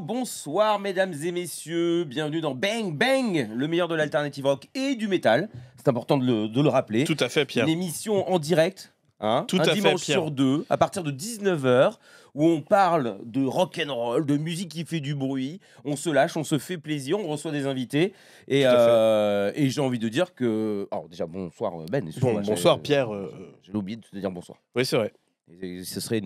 bonsoir mesdames et messieurs, bienvenue dans Bang Bang, le meilleur de l'alternative rock et du métal. C'est important de le, rappeler. Tout à fait, Pierre. Une émission en direct, hein, un à dimanche sur deux, à partir de 19h, où on parle de rock and roll, de musique qui fait du bruit, on se lâche, on se fait plaisir, on reçoit des invités. Et, euh, j'ai envie de dire que... Alors oh, déjà, bonsoir Ben. bonsoir Pierre. Euh, j'ai oublié de te dire bonsoir. Oui, c'est vrai ce serait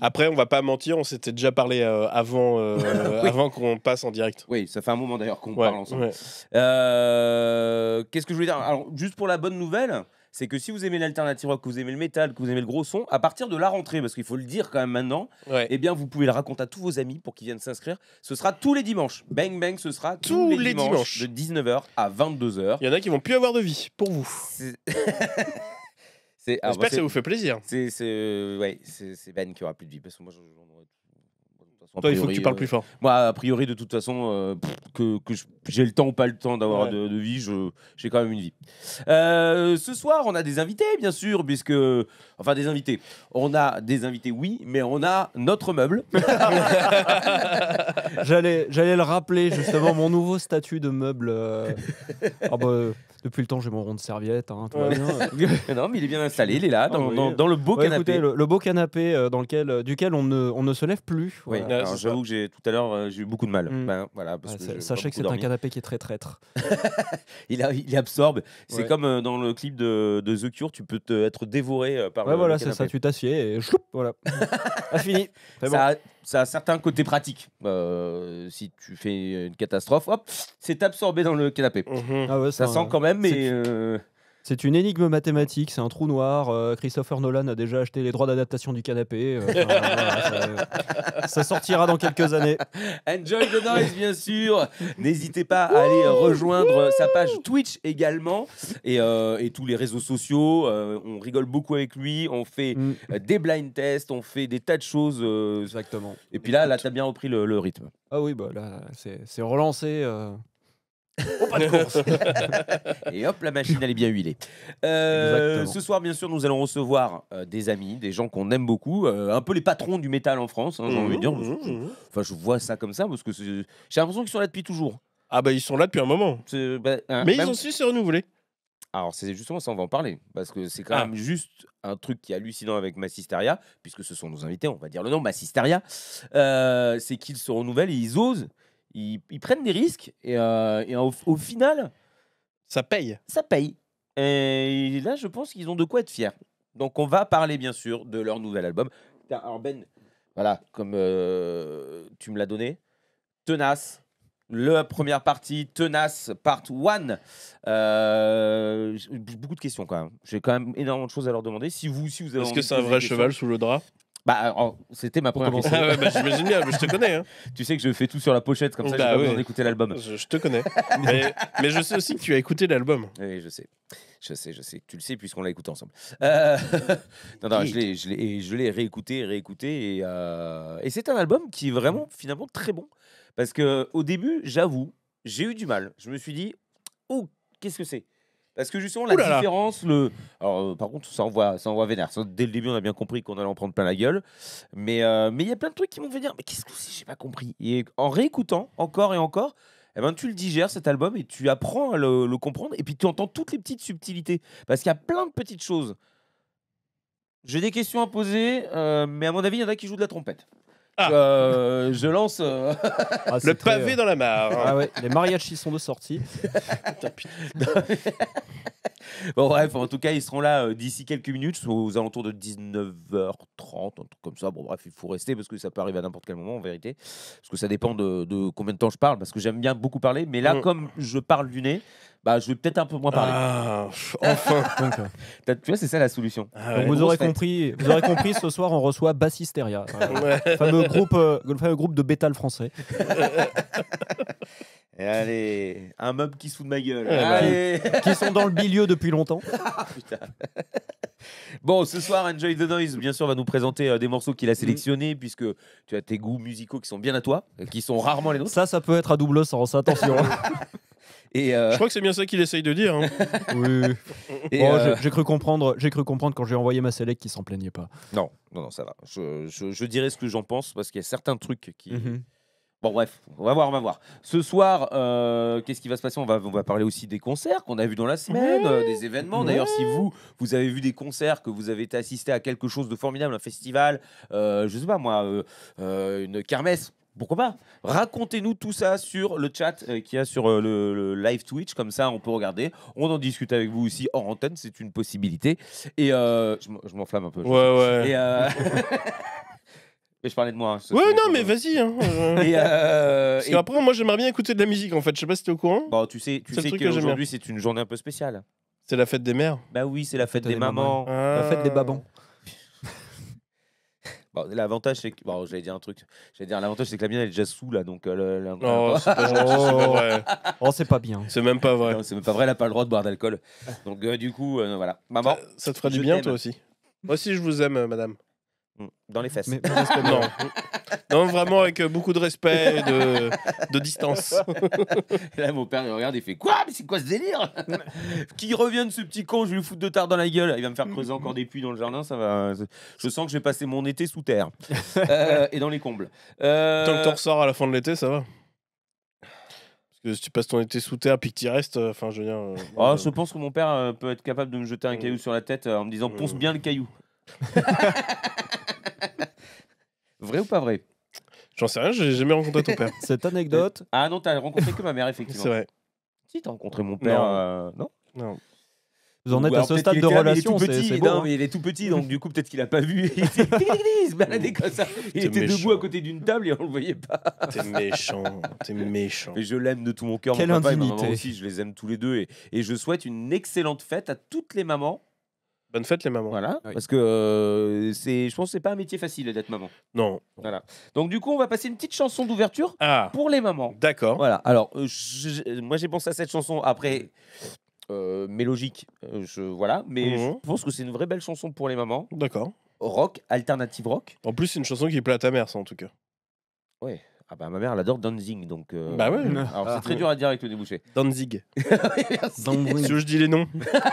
Après, on va pas mentir, on s'était déjà parlé euh, avant, euh, avant qu'on passe en direct. Oui, ça fait un moment d'ailleurs qu'on parle ensemble. Euh, qu'est-ce que je voulais dire Alors, juste pour la bonne nouvelle, c'est que si vous aimez l'alternative rock, que vous aimez le métal, que vous aimez le gros son, à partir de la rentrée, parce qu'il faut le dire quand même maintenant, Et eh bien, vous pouvez le raconter à tous vos amis pour qu'ils viennent s'inscrire. Ce sera tous les dimanches. Bang Bang, ce sera tous, les, dimanches, dimanches de 19h à 22h. Il y en a qui vont plus avoir de vie pour vous. J'espère que ça vous fait plaisir. C'est euh, ouais, Ben qui aura plus de vie. Parce que moi, Toi, il faut que tu parles euh, plus fort. Moi, a priori, de toute façon, euh, que, j'ai le temps ou pas le temps d'avoir de, vie, vie, j'ai quand même une vie. ce soir, on a des invités, bien sûr, puisque. Enfin, des invités. On a des invités, oui, mais on a notre meuble. J'allais le rappeler, justement, mon nouveau statut de meuble. Ah bah, depuis le temps, j'ai mon rond de serviette. Hein, non, mais il est bien installé, il est là, dans, ah le beau canapé. le, beau canapé dans lequel, euh, duquel on ne, se lève plus. Oui, j'avoue que j'ai, tout à l'heure, euh, j'ai eu beaucoup de mal. Mm. Ben, voilà, sachez que c'est un canapé qui est très traître. il, il absorbe. C'est comme euh, dans le clip de, The Cure, tu peux te, être dévoré par ouais, voilà, c'est ça, tu t'assieds et voilà. Ah, fini. C'est ça, ça, a, certains côtés pratiques. si tu fais une catastrophe, hop, c'est absorbé dans le canapé. Mm-hmm. Ah ça sent quand même mais. Euh, c'est une énigme mathématique, c'est un trou noir. Euh, Christopher Nolan a déjà acheté les droits d'adaptation du canapé. Euh, ça, sortira dans quelques années. Enjoy the noise, bien sûr. N'hésitez pas à aller rejoindre sa page Twitch également et, et tous les réseaux sociaux. on rigole beaucoup avec lui. On fait mm. des blind tests, on fait des tas de choses. Exactement. Et puis là, là, as bien repris le, rythme. Ah oui, bah là, c'est relancé pas de course. et hop, la machine, elle est bien huilée. Euh, ce soir, bien sûr, nous allons recevoir euh, des amis, des gens qu'on aime beaucoup, euh, un peu les patrons du métal en France, Enfin, je vois ça comme ça, parce que j'ai l'impression qu'ils sont là depuis toujours. Ah, bah, ils sont là depuis un moment. Bah, hein, Mais ils ont su se renouveler. Alors, c'est justement ça, on va en parler. Parce que c'est quand ah. même juste un truc qui est hallucinant avec Massisteria, puisque ce sont nos invités, on va dire le nom, Massisteria. c'est qu'ils se renouvellent et ils osent ils, prennent des risques et, euh, au, final, ça paye. Ça paye. Et là, je pense qu'ils ont de quoi être fiers. Donc, on va parler bien sûr de leur nouvel album. Alors Ben, voilà, comme euh, tu me l'as donné, tenace. La première partie, Tenace, part 1. Euh, beaucoup de questions quand même. J'ai quand même énormément de choses à leur demander. Si vous, si vous avez Est-ce que c'est un vrai cheval sous le drap bah, euh, c'était ma première ah question. Ah bah, j'imagine bien, je te connais. hein. Tu sais que je fais tout sur la pochette, comme ça j'ai bah pas besoin d'écouter l'album. Je, te connais. mais, je sais aussi que tu as écouté l'album. Oui, je sais. Je sais, je sais. Tu le sais puisqu'on l'a écouté ensemble. Euh, non, non, je l'ai- réécouté, réécouté. Et, euh, et c'est un album qui est vraiment, finalement, très bon. Parce que au début, j'avoue, j'ai eu du mal. Je me suis dit, oh, qu'est-ce que c'est parce que justement, la différence, le. Alors, euh, par contre, ça envoie, ça envoie vénère. dès le début, on a bien compris qu'on allait en prendre plein la gueule. Mais euh, mais il y a plein de trucs qui m'ont fait dire Mais qu'est-ce que c'est J'ai pas compris. Et en réécoutant encore et encore, eh ben, tu le digères cet album et tu apprends à le, comprendre. Et puis tu entends toutes les petites subtilités. Parce qu'il y a plein de petites choses. J'ai des questions à poser, euh, mais à mon avis, il y en a qui jouent de la trompette. Ah. Euh, je lance euh, ah, le pavé euh, dans la mare. Ah ouais, les sont de sortie. Bon, bref, en tout cas, ils seront là d'ici quelques minutes, aux alentours de 19h30, un truc comme ça. Bon, bref, il faut rester parce que ça peut arriver à n'importe quel moment, en vérité. Parce que ça dépend de, combien de temps je parle, parce que j'aime bien beaucoup parler. Mais là, mm. comme je parle du nez, bah, je vais peut-être un peu moins parler. Ah, enfin. tu vois, c'est ça la solution. Ah vous aurez compris, vous compris, ce soir on reçoit Bassisteria, euh, le fameux groupe, groupe de bétal français. allez, un meuble qui se ma gueule. qui sont dans le milieu depuis longtemps. Ah, bon, ce soir, Enjoy the Noise, bien sûr, va nous présenter euh, des morceaux qu'il a sélectionnés, mm. puisque tu as tes goûts musicaux qui sont bien à toi, euh, qui sont rarement les nôtres. Ça, ça peut être à double sens, attention. Hein. Euh, je crois que c'est bien ça qu'il essaye de dire. Hein. oui. Euh, j'ai cru comprendre. J'ai cru comprendre quand j'ai envoyé ma sélection qu'il s'en plaignait pas. Non, non, non, ça va. Je, je, dirais ce que j'en pense parce qu'il y a certains trucs qui. Mm-hmm. Bon bref, on va voir, on va voir. Ce soir, euh, qu'est-ce qui va se passer on va, on va parler aussi des concerts qu'on a vus dans la semaine, des événements. D'ailleurs, si vous, vous avez vu des concerts, que vous avez été assisté à quelque chose de formidable, un festival, euh, je sais pas moi, une kermesse, pourquoi pas Racontez-nous tout ça sur le chat euh, qu'il y a sur euh, le, live Twitch, comme ça on peut regarder. On en discute avec vous aussi en antenne, c'est une possibilité. Et euh, je m'enflamme un peu. Ouais, ouais. Et Mais je parlais de moi. Hein, ouais, non, mais vas-y. Hein. Parce moi j'aimerais bien écouter de la musique en fait. Je sais pas si tu es au courant. Bah, tu sais, tu sais qu'aujourd'hui c'est une journée un peu spéciale. C'est la fête des mères Bah oui, c'est la fête, des, mamans. La fête des ah. babons. L'avantage, c'est que. Bon, j'allais dire un truc. J'allais dire, l'avantage, c'est que la mienne, elle est déjà sous, là. Donc, Oh, c'est pas, vrai. Oh, pas bien. C'est même pas vrai. c'est même pas vrai, elle a pas le droit de boire d'alcool. Donc, euh, du coup, euh, voilà. Maman, Ça te ferait du bien, toi aussi Moi aussi, je vous aime, euh, madame. Mm. Dans les fesses. non. non, vraiment avec euh, beaucoup de respect et de, distance. Là, mon père, il regarde, il fait Quoi Mais c'est quoi ce délire Qui revienne ce petit con, je vais lui foutre de tard dans la gueule. Il va me faire creuser encore des puits dans le jardin, ça va. Je sens que je vais passer mon été sous terre euh, et dans les combles. Euh... Tant que t'en ressors à la fin de l'été, ça va parce que si tu passes ton été sous terre puis que tu restes, euh, enfin, je veux dire. Oh, je pense que mon père peut être capable de me jeter un caillou sur la tête en me disant ponce bien le caillou. Vrai ou pas vrai J'en sais rien, j'ai jamais rencontré ton père. Cette anecdote. Ah non, tu t'as rencontré que ma mère, effectivement. C'est vrai. Si, as rencontré mon père. Euh, non. non, Vous en êtes à ce stade de relation, c'est il est tout petit, donc du coup, peut-être qu'il a pas vu. Il était debout à côté d'une table et on le voyait pas. T'es méchant, t'es méchant. Mais je l'aime de tout mon cœur. Quelle mon papa et aussi, je les aime tous les deux. et je souhaite une excellente fête à toutes les mamans Bonne fête les mamans. Voilà, parce que euh, c'est, je pense que c'est pas un métier facile d'être maman. Non. Voilà. Donc du coup, on va passer une petite chanson d'ouverture ah. pour les mamans. D'accord. Voilà. Alors, euh, moi j'ai pensé à cette chanson après euh, mais mélodique, je voilà, mais je mhm. pense que c'est une vraie belle chanson pour les mamans. D'accord. Rock, alternative rock. En plus, c'est une chanson qui plaît à ta mère, ça en tout cas. Oui. Ah bah ma mère elle adore Danzig donc. Bah ouais. Alors c'est très dur à dire avec le débouché. Danzig. Si je dis les noms.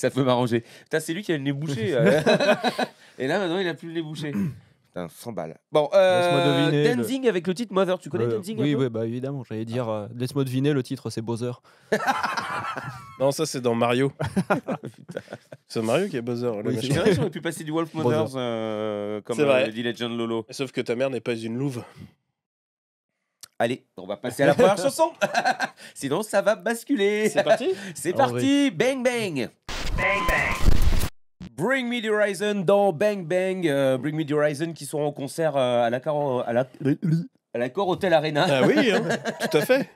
ça peut m'arranger. Putain, c'est lui qui a le nez bouché. Euh. Et là, maintenant, il a plus le nez bouché. Putain, 100 balles. Bon, euh, Dancing avec le titre Mother. Tu connais euh, Dancing Oui, oui bah, évidemment. J'allais dire, euh, laisse-moi deviner, le titre c'est Bowser. non, ça c'est dans Mario. c'est Mario qui est Bowser. Oui, c'est vrai pu passer du Wolf Mothers euh, comme le dit Legend Lolo. Sauf que ta mère n'est pas une louve. Allez, on va passer à la première chanson. Sinon, ça va basculer. C'est parti. c'est ah parti. Bang, bang. Bang Bang. Bring Me The Horizon dans Bang Bang. Euh, Bring Me The Horizon qui seront en concert euh, à la, à la à l'accord Hotel Arena. Ah oui, hein, tout à fait.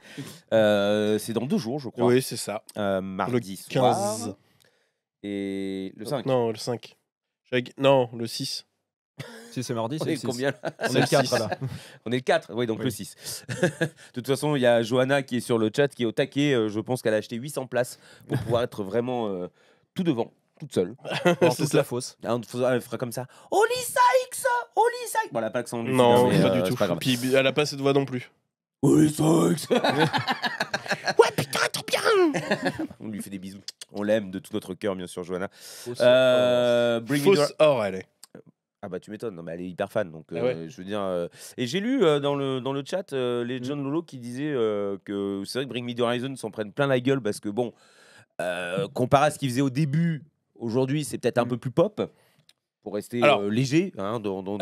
Euh, c'est dans deux jours, je crois. Oui, c'est ça. Euh, mardi 15. Et le 5. Non, le 5. Non, le 6. Si c'est mardi, c'est combien On est le 4 là. On est le 4, oui, donc le 6. de toute façon, il y a Johanna qui est sur le chat, qui est au taquet. je pense qu'elle a acheté 800 places pour pouvoir être vraiment tout devant, toute seule. c'est la fausse Elle fera comme ça. Holy Sykes Holy Sykes Bon, elle n'a pas accent Non, pas hein, du euh, tout. Pas Puis elle a pas cette voix non plus. Holy Sykes Ouais, putain, trop bien On lui fait des bisous. On l'aime de tout notre cœur, bien sûr, Johanna. Fausse, euh, bring or, elle est. Ah bah tu m'étonnes, non mais elle est hyper fan donc ah euh, je veux dire euh, et j'ai lu dans le dans le chat les mm. John Lolo qui disaient que c'est vrai que Bring Me The Horizon s'en prennent plein la gueule parce que bon euh, comparé à ce qu'il faisait au début, aujourd'hui, c'est peut-être un mm. peu plus pop, pour rester euh, léger, hein, dans, dans,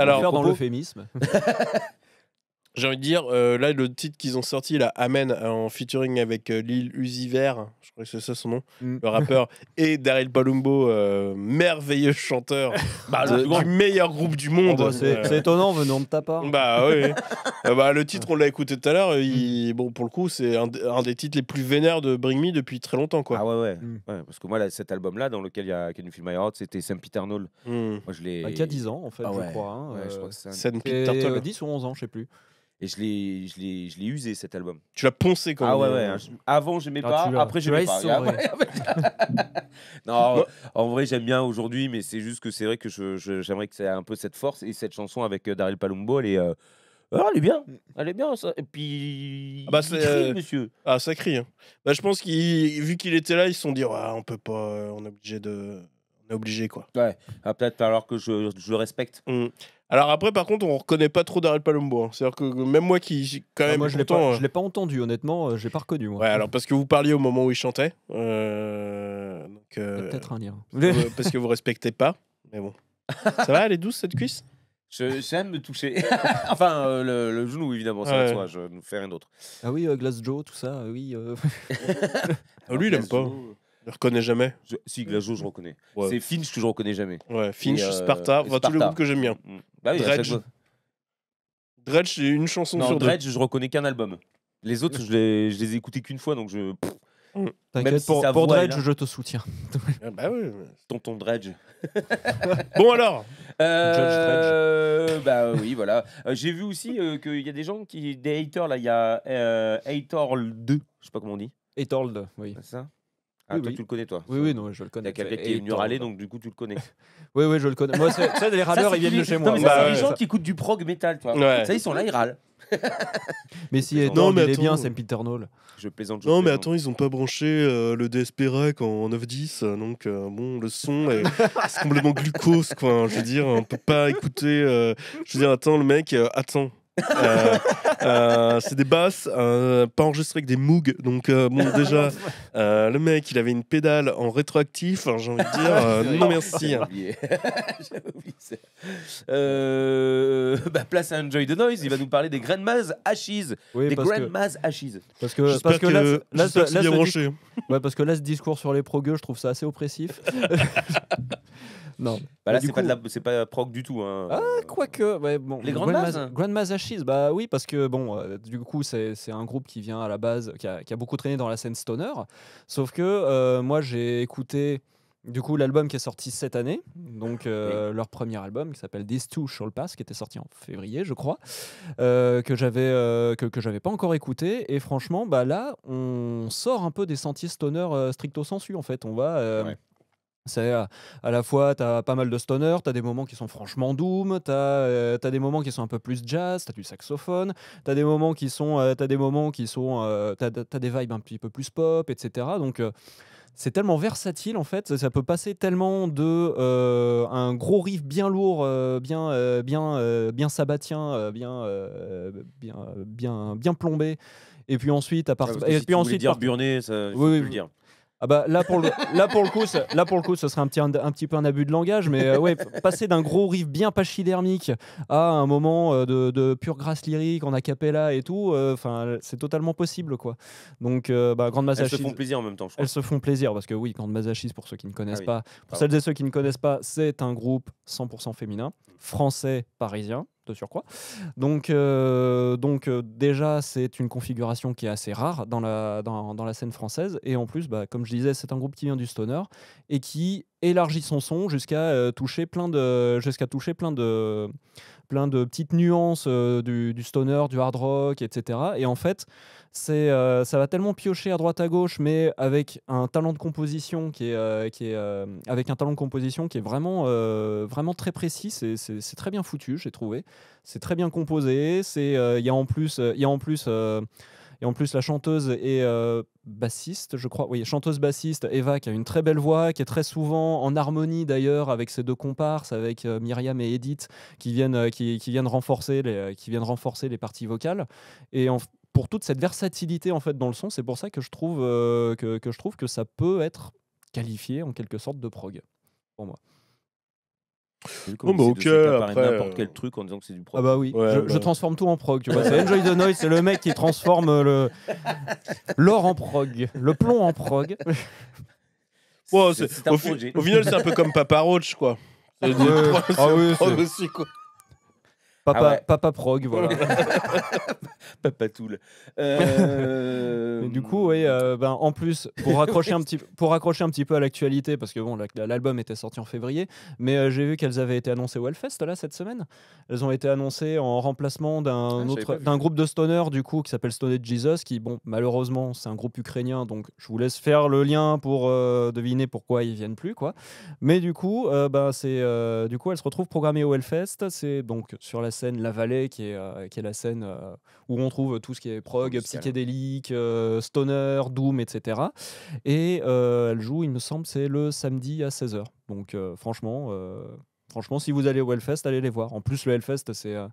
j'ai envie de dire, euh, là, le titre qu'ils ont sorti, là, Amen, euh, en featuring avec euh, Lil Uzi je crois que c'est ça son nom, mm. le rappeur, et Daryl Palumbo, euh, merveilleux chanteur bah, du meilleur groupe du monde. Oh, bah, c'est étonnant venant de ta part. Bah oui. bah, le titre, on l'a écouté tout à l'heure, mm. bon, pour le coup, c'est un, des titres les plus vénères de Bring Me depuis très longtemps. Quoi. Ah ouais, ouais. Mm. parce que moi, cet album-là, dans lequel il y a Can film c'était Sam Peter Il Moi, je l'ai... Bah, a 10 ans, en fait, ah je crois. Hein, ouais, je crois que 10 ou 11 ans, je sais plus. Et je l'ai, je l'ai, usé cet album. Tu l'as poncé quand ah même. Ah ouais, euh, ouais. Hein. Je... Avant, j'aimais pas. Après, j'aimais pas. non, en vrai, j'aime bien aujourd'hui, mais c'est juste que c'est vrai que je, j'aimerais que ça ait un peu cette force. Et cette chanson avec euh, Daryl Palumbo, elle est. Euh, ah, elle est bien, elle est bien. Ça. Et puis. Ah bah, crie, monsieur. Ah, ça crie. Hein. Bah, je pense qu'il, vu qu'il était là, ils se sont dit, on peut pas, on est obligé de. On est obligé, quoi. Ouais, ah, peut-être alors que je, je le respecte. Mmh. Alors après, par contre, on reconnaît pas trop Daryl Palumbo. Hein. C'est-à-dire que même moi qui, quand ah, même, moi, euh, je l'ai pas, entendu. Honnêtement, euh, j'ai pas reconnu. Ouais, alors parce que vous parliez au moment où il chantait. Euh... euh peut-être un lien. parce que vous respectez pas. Mais bon, ça va. Elle est douce cette cuisse. Je, j'aime me toucher. enfin, le, genou, évidemment, ça toi, je ne fais rien d'autre. Ah oui, Glass Joe, tout ça, oui. Oh, lui, il n'aime pas. Je reconnais jamais. si, Glazo, je reconnais. C'est Finch que je ne reconnais jamais. Finch, euh, Sparta, voilà tous les groupes que j'aime bien. Mm. Bah Dredge. Dredge, c'est une chanson non, sur Dredge, je je reconnais qu'un album. Les autres, je les, les ai écoutés qu'une fois, donc je. Mm. T'inquiète, si pour, pour Dredge, je te soutiens. Ah, bah oui. Tonton Dredge. bon alors euh, Bah euh, oui, voilà. Euh, j'ai vu aussi qu'il y a des gens qui. Des haters, là, il y a Hater 2, je sais pas comment on dit. Hater oui. C'est ça ah, tu le connais, toi Oui, oui, non, je le connais. Il y a quelqu'un qui est venu râler, donc du coup, tu le connais. oui, oui, je le connais. Moi, ça, les râleurs, ils viennent de chez moi. Non, mais ça, bah, c'est les gens qui écoutent du prog metal, toi. Ça, ils sont là, ils râlent. mais si, non, mais il est bien, c'est Peter Noll. Je plaisante. Je non, mais attends, ils ont pas branché euh, le DSP Rack en 9-10 donc euh, bon, le son est, complètement glucose, quoi. Hein, je veux dire, on peut pas écouter. Euh, je veux dire, attends, le mec, attends, euh, euh, c'est des basses, euh, pas enregistrées avec des Moog. Donc, bon, déjà, le mec, il avait une pédale en rétroactif. Hein, j'ai envie de dire, non merci. Hein. Bah, place à Enjoy the Noise. Il va nous parler des Grandmas Ashes. Oui, des Grandmas Ashes. Parce que, parce que, là, ouais, parce que là, ce discours sur les progueux, je trouve ça assez oppressif. non. Bah là, c'est pas, pas prog du tout. Hein. Ah, quoique. les Grand Ashes, bah oui, parce que bon, euh, du coup, c'est, un groupe qui vient à la base, qui a, qui a beaucoup traîné dans la scène stoner. Sauf que euh, moi, j'ai écouté. Du coup, l'album qui est sorti cette année, donc euh, leur premier album qui s'appelle These Two Shall Pass, qui était sorti en février, je crois, que j'avais que, que, j'avais pas encore écouté. Et franchement, bah là, on sort un peu des sentiers stoner stricto sensu en fait. On va c'est à, la fois, tu as pas mal de stoner, tu as des moments qui sont franchement doom, euh, tu as, des moments qui sont un peu plus jazz, tu as du saxophone, tu as des moments qui sont, euh, t'as as des moments qui sont, euh, des vibes un petit peu plus pop, etc. Donc c'est tellement versatile en fait, ça, peut passer tellement de un gros riff bien lourd, bien, bien, bien sabbatien, bien, bien, bien, plombé. Et puis ensuite, à ah, et puis ensuite. Dire burné, ça. Oui, oui, Dire. Ah bah, là pour le, là pour le coup, là pour le coup, ce serait un petit, un, petit peu un abus de langage, mais euh, ouais, passer d'un gros riff bien pachydermique à un moment euh, de, pure grâce lyrique en a cappella et tout, euh, enfin c'est totalement possible quoi. Donc bah, grande Elles se font plaisir en même temps. Elles se font plaisir parce que oui, grande Masachiste, pour ceux qui ne connaissent ah pas, pour celles et ceux qui ne connaissent pas, c'est un groupe 100% féminin, français, parisien de quoi Donc, euh, donc euh, déjà, c'est une configuration qui est assez rare dans la, dans la scène française. Et en plus, bah, comme je disais, c'est un groupe qui vient du stoner et qui élargit son son jusqu'à euh, toucher plein de, jusqu'à toucher plein de, plein de petites nuances euh, du, stoner, du hard rock, etc. Et en fait, c'est euh, ça va tellement piocher à droite à gauche, mais avec un talent de composition qui est, euh, qui est avec un talent de composition qui est vraiment, vraiment très précis. C'est très bien foutu, j'ai trouvé. C'est très bien composé. C'est il y a en plus il y a en plus et en plus, la chanteuse est euh, bassiste, je crois. Oui, chanteuse bassiste, Eva, qui a une très belle voix, qui est très souvent en harmonie d'ailleurs avec ses deux comparses, avec euh, Myriam et Edith, qui viennent, euh, qui, viennent renforcer les, qui viennent renforcer les parties vocales. Et pour toute cette versatilité en fait dans le son, c'est pour ça que je trouve que, que je trouve que ça peut être qualifié en quelque sorte de prog pour moi. Non, mais ok. Après, n'importe euh, quel truc en disant que c'est du prog. Ah bah oui, je, je, bah transforme tout en prog. Tu vois, c'est Enjoy the Noise, c'est le mec qui transforme le l'or en prog, le plomb en prog. Wow, c au, fi final, c'est un peu comme Papa Roach, quoi. ah, ah oui, prog aussi, quoi. Ah papa, papa prog, voilà. papa Tool. Euh, du coup, oui, euh, ben, en plus, pour raccrocher, un petit, pour un petit peu à l'actualité, parce que bon, l'album était sorti en février, mais euh, j'ai vu qu'elles avaient été annoncées au Hellfest, là, cette semaine. Elles ont été annoncées en remplacement d'un ah, d'un groupe de stoner, du coup, qui s'appelle Stoned Jesus, qui, bon, malheureusement, c'est un groupe ukrainien, donc je vous laisse faire le lien pour deviner pourquoi ils viennent plus, quoi. Mais du coup, ben, c'est du coup, elles se retrouvent programmées au Hellfest, c'est donc sur la scène La Vallée, qui est, euh, est la scène euh, où on trouve tout ce qui est prog, psychédélique, euh, stoner, doom, etc. Et elle joue, il me semble, c'est le samedi à 16h. Donc franchement... Franchement, si vous allez au Hellfest, allez les voir. En plus, le Hellfest, c'est un,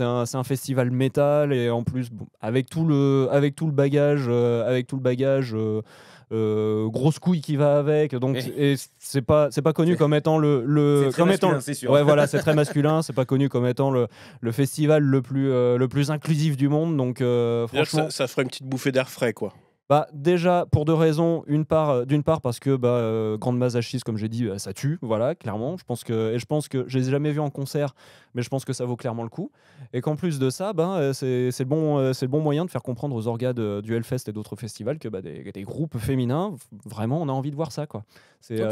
un, festival métal et en plus, avec, tout le, avec tout le bagage, avec tout le bagage euh, grosse couille qui va avec. Donc et c'est pas c'est pas connu comme étant le, comme masculin, étant sûr. ouais voilà c'est très masculin. C'est pas connu comme étant le, le festival le plus euh, le plus inclusif du monde. Donc euh, franchement ça ferait une petite bouffée d'air frais quoi bah, déjà, pour deux raisons. part, euh, d'une part, parce que bah, euh, Grande Masachis, comme j'ai dit, euh, ça tue, voilà, clairement. Je pense que, et je pense que je les ai jamais vus en concert, mais je pense que ça vaut clairement le coup. Et qu'en plus de ça, ben c'est, le bon, c'est le bon moyen de faire comprendre aux orgas de, du Hellfest et d'autres festivals que bah, des, groupes féminins, vraiment, on a envie de voir ça. Quoi. C'est, Il y,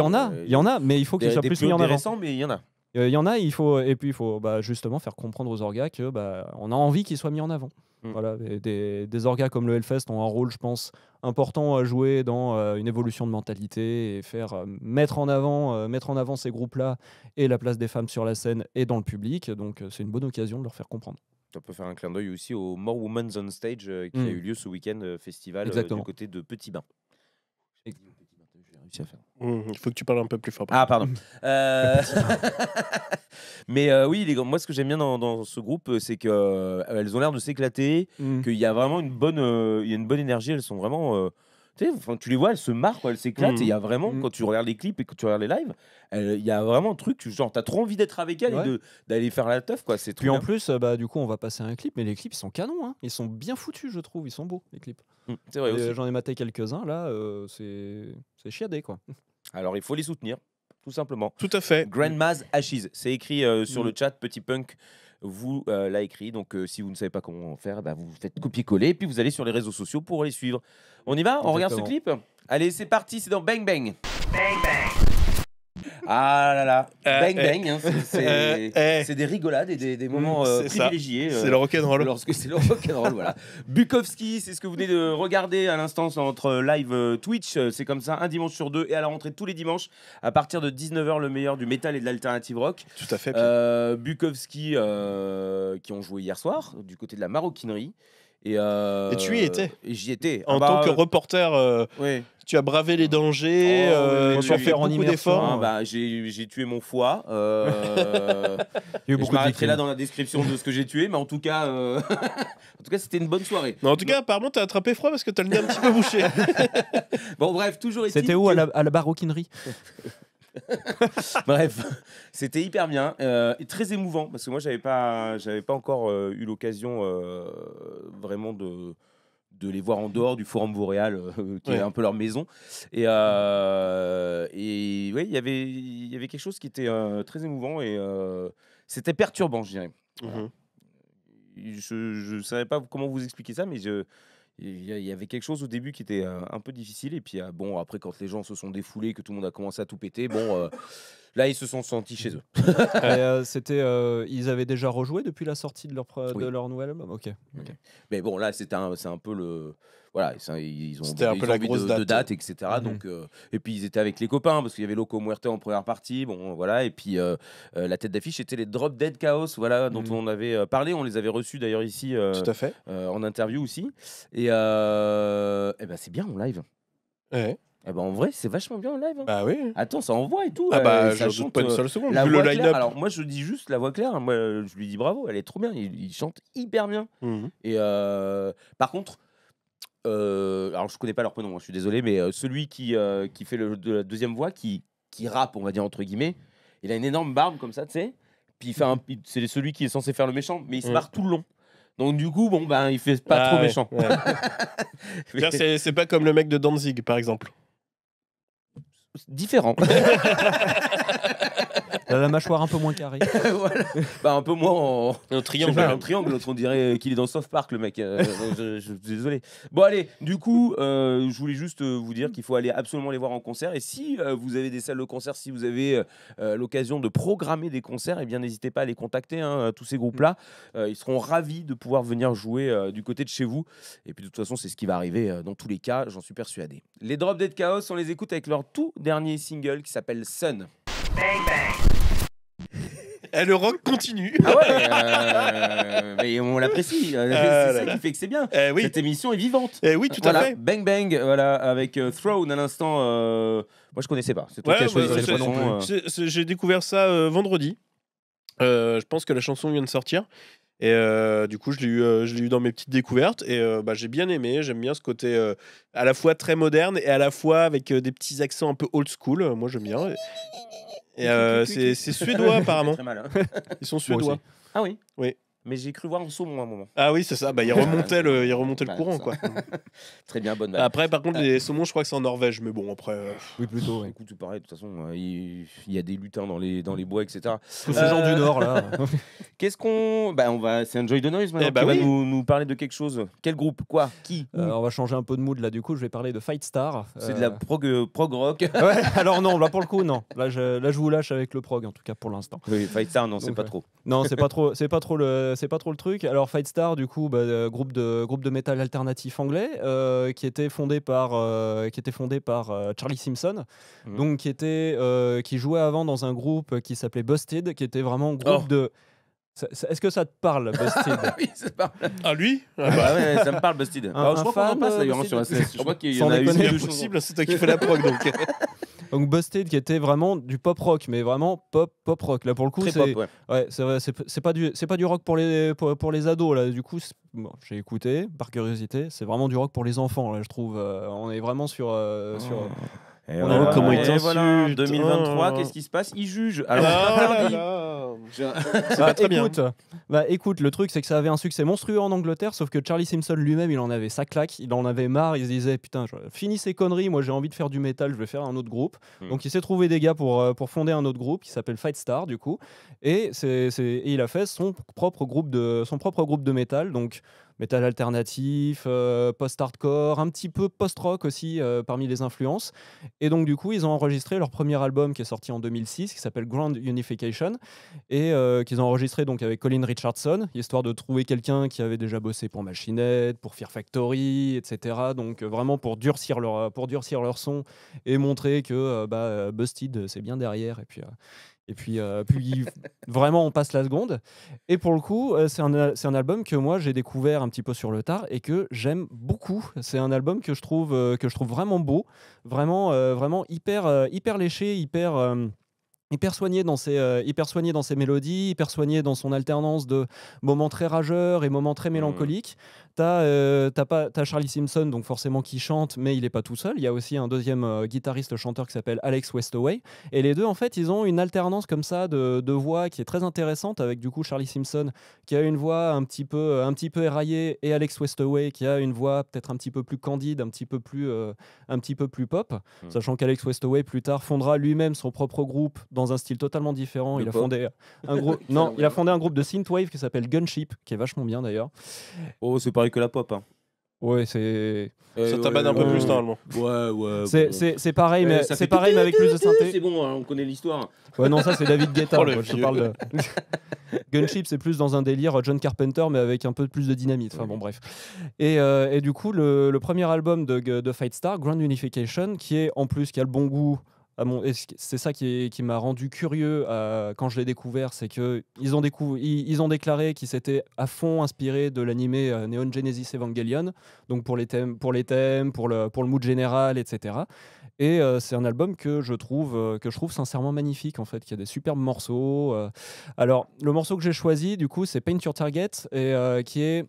en a, il y en a, mais il faut qu'il soit plus mis en avant. mais il y en a. Il y en a, il faut, et puis il faut bah, justement faire comprendre aux orgas que bah, on a envie qu'ils soient mis en avant. Mm. Voilà, des, orgas comme le Hellfest ont un rôle, je pense, important à jouer dans euh, une évolution de mentalité et faire euh, mettre, en avant, euh, mettre en avant ces groupes-là et la place des femmes sur la scène et dans le public. Donc, c'est une bonne occasion de leur faire comprendre. On peut faire un clin d'œil aussi au More Women's on Stage qui a mm. eu lieu ce week-end festival du côté de Petit Bain. Mmh, il faut que tu parles un peu plus fort. Ah, pardon. Euh, mais euh, oui, moi, ce que j'aime bien dans, ce groupe, euh, c'est qu'elles elles ont l'air de s'éclater, mmh. qu'il y a vraiment une bonne, il y a une bonne énergie. Elles sont vraiment tu les vois, elles se marrent, quoi, elles s'éclatent. Et il y a mmh. vraiment, mmh. quand tu regardes les clips et que tu regardes les lives, il y a vraiment un truc, genre, t'as trop envie d'être avec elles et d'aller faire la teuf, quoi. Puis en plus, euh, bah, du coup, on va passer à un clip, mais les clips, ils sont canons, hein. Ils sont bien foutus, je trouve. Ils sont beaux, les clips. Mmh, euh, j'en ai maté quelques-uns, là, euh, c'est c'est chiadé, quoi. Alors, il faut les soutenir tout simplement. Tout à fait. Grandma's Ashes, c'est écrit sur le chat, petit punk vous euh, l'a écrit. Donc, euh, si vous ne savez pas comment faire, bah, vous faites copier-coller et puis vous allez sur les réseaux sociaux pour les suivre. On y va On regarde ce clip Allez, c'est parti, c'est dans Bang Bang. Bang Bang. Ah là là, euh, bang eh. bang, hein. euh, eh. c'est des rigolades et des, mm, moments euh, privilégiés. C'est le rock'n'roll. Lorsque c'est le rock'n'roll, Bukowski, c'est ce que vous venez de regarder à l'instant entre live Twitch. C'est comme ça, un dimanche sur deux et à la rentrée tous les dimanches à partir de 19h, le meilleur du métal et de l'alternative rock. Tout à fait. Euh, Bukowski, qui ont joué hier soir du côté de la maroquinerie. Euh, et, tu y étais. j'y étais. Ah en bah, tant que euh, reporter, euh, tu as bravé les dangers, oh, tu as fait beaucoup d'efforts. Ah, bah, j'ai tué mon foie. je m'arrêterai là dans la description de ce que j'ai tué, mais en tout cas, en tout cas, c'était une bonne soirée. en tout cas, apparemment, t'as attrapé froid parce que t'as le nez un petit peu bouché. bon, bref, toujours. ici. C'était où à la, à la Bref, c'était hyper bien euh, et très émouvant parce que moi j'avais pas, j'avais pas encore euh, eu l'occasion euh, vraiment de de les voir en dehors du Forum Boréal, qui est un peu leur maison. Et, et oui, il y avait il y avait quelque chose qui était très émouvant et c'était perturbant, je dirais. Mmh je ne savais pas comment vous expliquer ça, mais je, il y, avait quelque chose au début qui était un peu difficile. Et puis, ah, bon, après, quand les gens se sont défoulés, que tout le monde a commencé à tout péter, bon, euh, Là, ils se sont sentis chez eux. Euh, c'était, euh, ils avaient déjà rejoué depuis la sortie de leur, de leur nouvel album. ok. Mais bon, là, c'était un, c'est un peu le voilà, ils ont, c'était un peu la grosse de, date. etc. Mhm. Donc, euh, et puis ils étaient avec les copains parce qu'il y avait Loco Muerte en première partie. Bon, voilà. Et puis la tête d'affiche était les Drop Dead Chaos, voilà, dont mhm. on avait parlé. On les avait reçus d'ailleurs ici. Tout à fait. en interview aussi. Et, eh ben c'est bien en live. Eh ben, en vrai, c'est vachement bien en live. Hein. Bah oui. Attends, ça envoie et tout. Ah euh, bah, ça je chante, pas une euh, seule seconde. Alors moi, je dis juste la voix claire. Hein. Moi, euh, je lui dis bravo, elle est trop bien. Il, chante hyper bien. Mhm. Et par contre, euh, alors je connais pas leur prénom, hein, je suis désolé, mais celui qui, qui fait le, de la deuxième voix, qui, qui rappe, on va dire entre guillemets, il a une énorme barbe comme ça, tu sais. Puis fait un, c'est celui qui est censé faire le méchant, mais il se mhm. barre tout le long. Donc du coup, bon ben, il fait pas trop ah méchant. c'est pas comme le mec de Danzig, par exemple différent. la mâchoire un peu moins carrée. voilà. bah, un peu moins en, triangle. un triangle, l'autre on dirait qu'il est dans Soft Park, le mec. Euh, je, désolé. Bon, allez, du coup, euh, je voulais juste euh, vous dire qu'il faut aller absolument les voir en concert. Et si vous avez des salles de concert, si vous avez l'occasion de programmer des concerts, et eh bien n'hésitez pas à les contacter, hein, tous ces groupes-là. ils seront ravis de pouvoir venir jouer du côté de chez vous. Et puis, de toute façon, c'est ce qui va arriver dans tous les cas, j'en suis persuadé. Les Drop Dead Chaos, on les écoute avec leur tout dernier single qui s'appelle Sun. bang. Et le rock continue. Ah ouais, euh, on l'apprécie. c'est ah ça qui fait que c'est bien. Eh Cette émission est vivante. Et eh oui, tout à fait. Bang Bang, voilà, avec euh, Throne à l'instant. Euh, moi, je connaissais pas. C'est J'ai découvert ça vendredi. je pense que la chanson vient de sortir. Et du coup, je l'ai eu, eu dans mes petites découvertes et bah, j'ai bien aimé. J'aime bien ce côté à la fois très moderne et à la fois avec des petits accents un peu old school. Moi, j'aime bien. Et euh, c'est suédois apparemment. Hein. Ils sont suédois. Ah oui. Oui mais j'ai cru voir un saumon à un moment. Ah oui, c'est ça. Bah, il remontait le, il remontait le courant, quoi. Très bien, bonne bah, Après, par contre, euh, les saumons, je crois que c'est en Norvège, mais bon, après. Euh, oui, plutôt. Écoute, tout pareil, de toute façon, euh, il y a des lutins dans les, dans les bois, etc. Tous ces gens du Nord, là. Qu'est-ce qu'on. Bah, on va... C'est un Joy de Noise maintenant eh bah nous, parler de quelque chose. Quel groupe Quoi Qui on va changer un peu de mood là, du coup, je vais parler de Fight Star. C'est de la prog, prog rock. alors non, là pour le coup, non. Là je, là, je vous lâche avec le prog, en tout cas pour l'instant. Oui, Fight Star, non, c'est pas trop. Non, c'est pas trop, c'est pas trop le, euh, c'est pas trop le truc. Alors Fight Star, du coup, bah, euh, groupe de groupe de métal alternatif anglais, euh, qui était fondé par qui était fondé par Charlie Simpson, mhm. donc qui était qui jouait avant dans un groupe qui s'appelait Busted, qui était vraiment groupe oh. de est-ce que ça te parle, Busted Ah, lui ah bah, Ça me parle, Busted. je crois qu'on en passe qu'il a C'est impossible, c'est toi qui fais la prog donc. Donc Busted qui était vraiment du pop rock, mais vraiment pop pop rock. Là pour le coup, c'est ouais. c'est pas du c'est pas du rock pour les pour, les ados là. Du coup, j'ai écouté par curiosité, c'est vraiment du rock pour les enfants là, je trouve. Euh, on est vraiment sur euh, sur oh. Et comment ils 2023, qu'est-ce qui se passe Ils jugent. Ah Alors, écoute, le truc, c'est que ça avait un succès monstrueux en Angleterre, sauf que Charlie Simpson lui-même, il en avait sa claque, il en avait marre, il se disait Putain, finis ces conneries, moi j'ai envie de faire du métal, je vais faire un autre groupe. Hmm. Donc il s'est trouvé des gars pour, euh, pour fonder un autre groupe qui s'appelle Fight Star, du coup, et, c'est, et il a fait son propre groupe de, son propre groupe de métal. Donc métal alternatif, euh, post-hardcore, un petit peu post-rock aussi euh, parmi les influences. Et donc du coup, ils ont enregistré leur premier album qui est sorti en 2006, qui s'appelle Grand Unification, et euh, qu'ils ont enregistré donc avec Colin Richardson, histoire de trouver quelqu'un qui avait déjà bossé pour Machine pour Fear Factory, etc. Donc vraiment pour durcir leur, pour durcir leur son et montrer que bah, Busted, c'est bien derrière. Et puis, et puis, euh, puis vraiment, on passe la seconde. Et pour le coup, euh, c'est un, un album que moi, j'ai découvert un petit peu sur le tard et que j'aime beaucoup. C'est un album que je trouve, euh, que je trouve vraiment beau, vraiment, vraiment hyper, hyper léché, hyper hyper soigné dans ses hyper soigné dans ses mélodies hyper soigné dans son alternance de moments très rageurs et moments très mmh. mélancoliques euh, t'as Charlie Simpson, donc forcément qui chante, mais il est pas tout seul. Il y a aussi un deuxième euh, guitariste-chanteur qui s'appelle Alex Westaway. Et les deux, en fait, ils ont une alternance comme ça de, voix qui est très intéressante, avec du coup Charlie Simpson qui a une voix un petit peu, euh, un petit peu éraillée, et Alex Westaway qui a une voix peut-être un petit peu plus candide, un petit peu plus, un petit peu plus pop. Hmm. Sachant qu'Alex Westaway, plus tard, fondera lui-même son propre groupe dans un style totalement différent. il a, fondé un groupe... non, il a fondé un groupe de synthwave qui s'appelle Gunship, qui est vachement bien d'ailleurs. Oh, c'est que la pop. Hein. Ouais, c'est. Euh, ça t'amène un peu plus normalement. Ouais, ouais. C'est pareil, mais eh, c'est pareil, mais avec plus de synthé. C'est bon, hein, on connaît l'histoire. Ouais, non, ça c'est David Guetta. Oh, je parle Gunship, c'est plus dans un délire John Carpenter, mais avec un peu plus de dynamite. Enfin bon, bref. Et, euh, du coup, le, premier album de, de Fight Star, Grand Unification, qui est en plus qui a le bon goût c'est ça qui, m'a rendu curieux euh, quand je l'ai découvert, c'est que ils ont, ont déclaré qu'ils s'étaient à fond inspirés de l'animé euh, Neon Genesis Evangelion, donc pour les thèmes, pour les thèmes, pour le, pour le mood général, etc. Et euh, c'est un album que je trouve que je trouve sincèrement magnifique en fait, qui a des superbes morceaux. Alors le morceau que j'ai choisi du coup, c'est Paint Your Target et qui est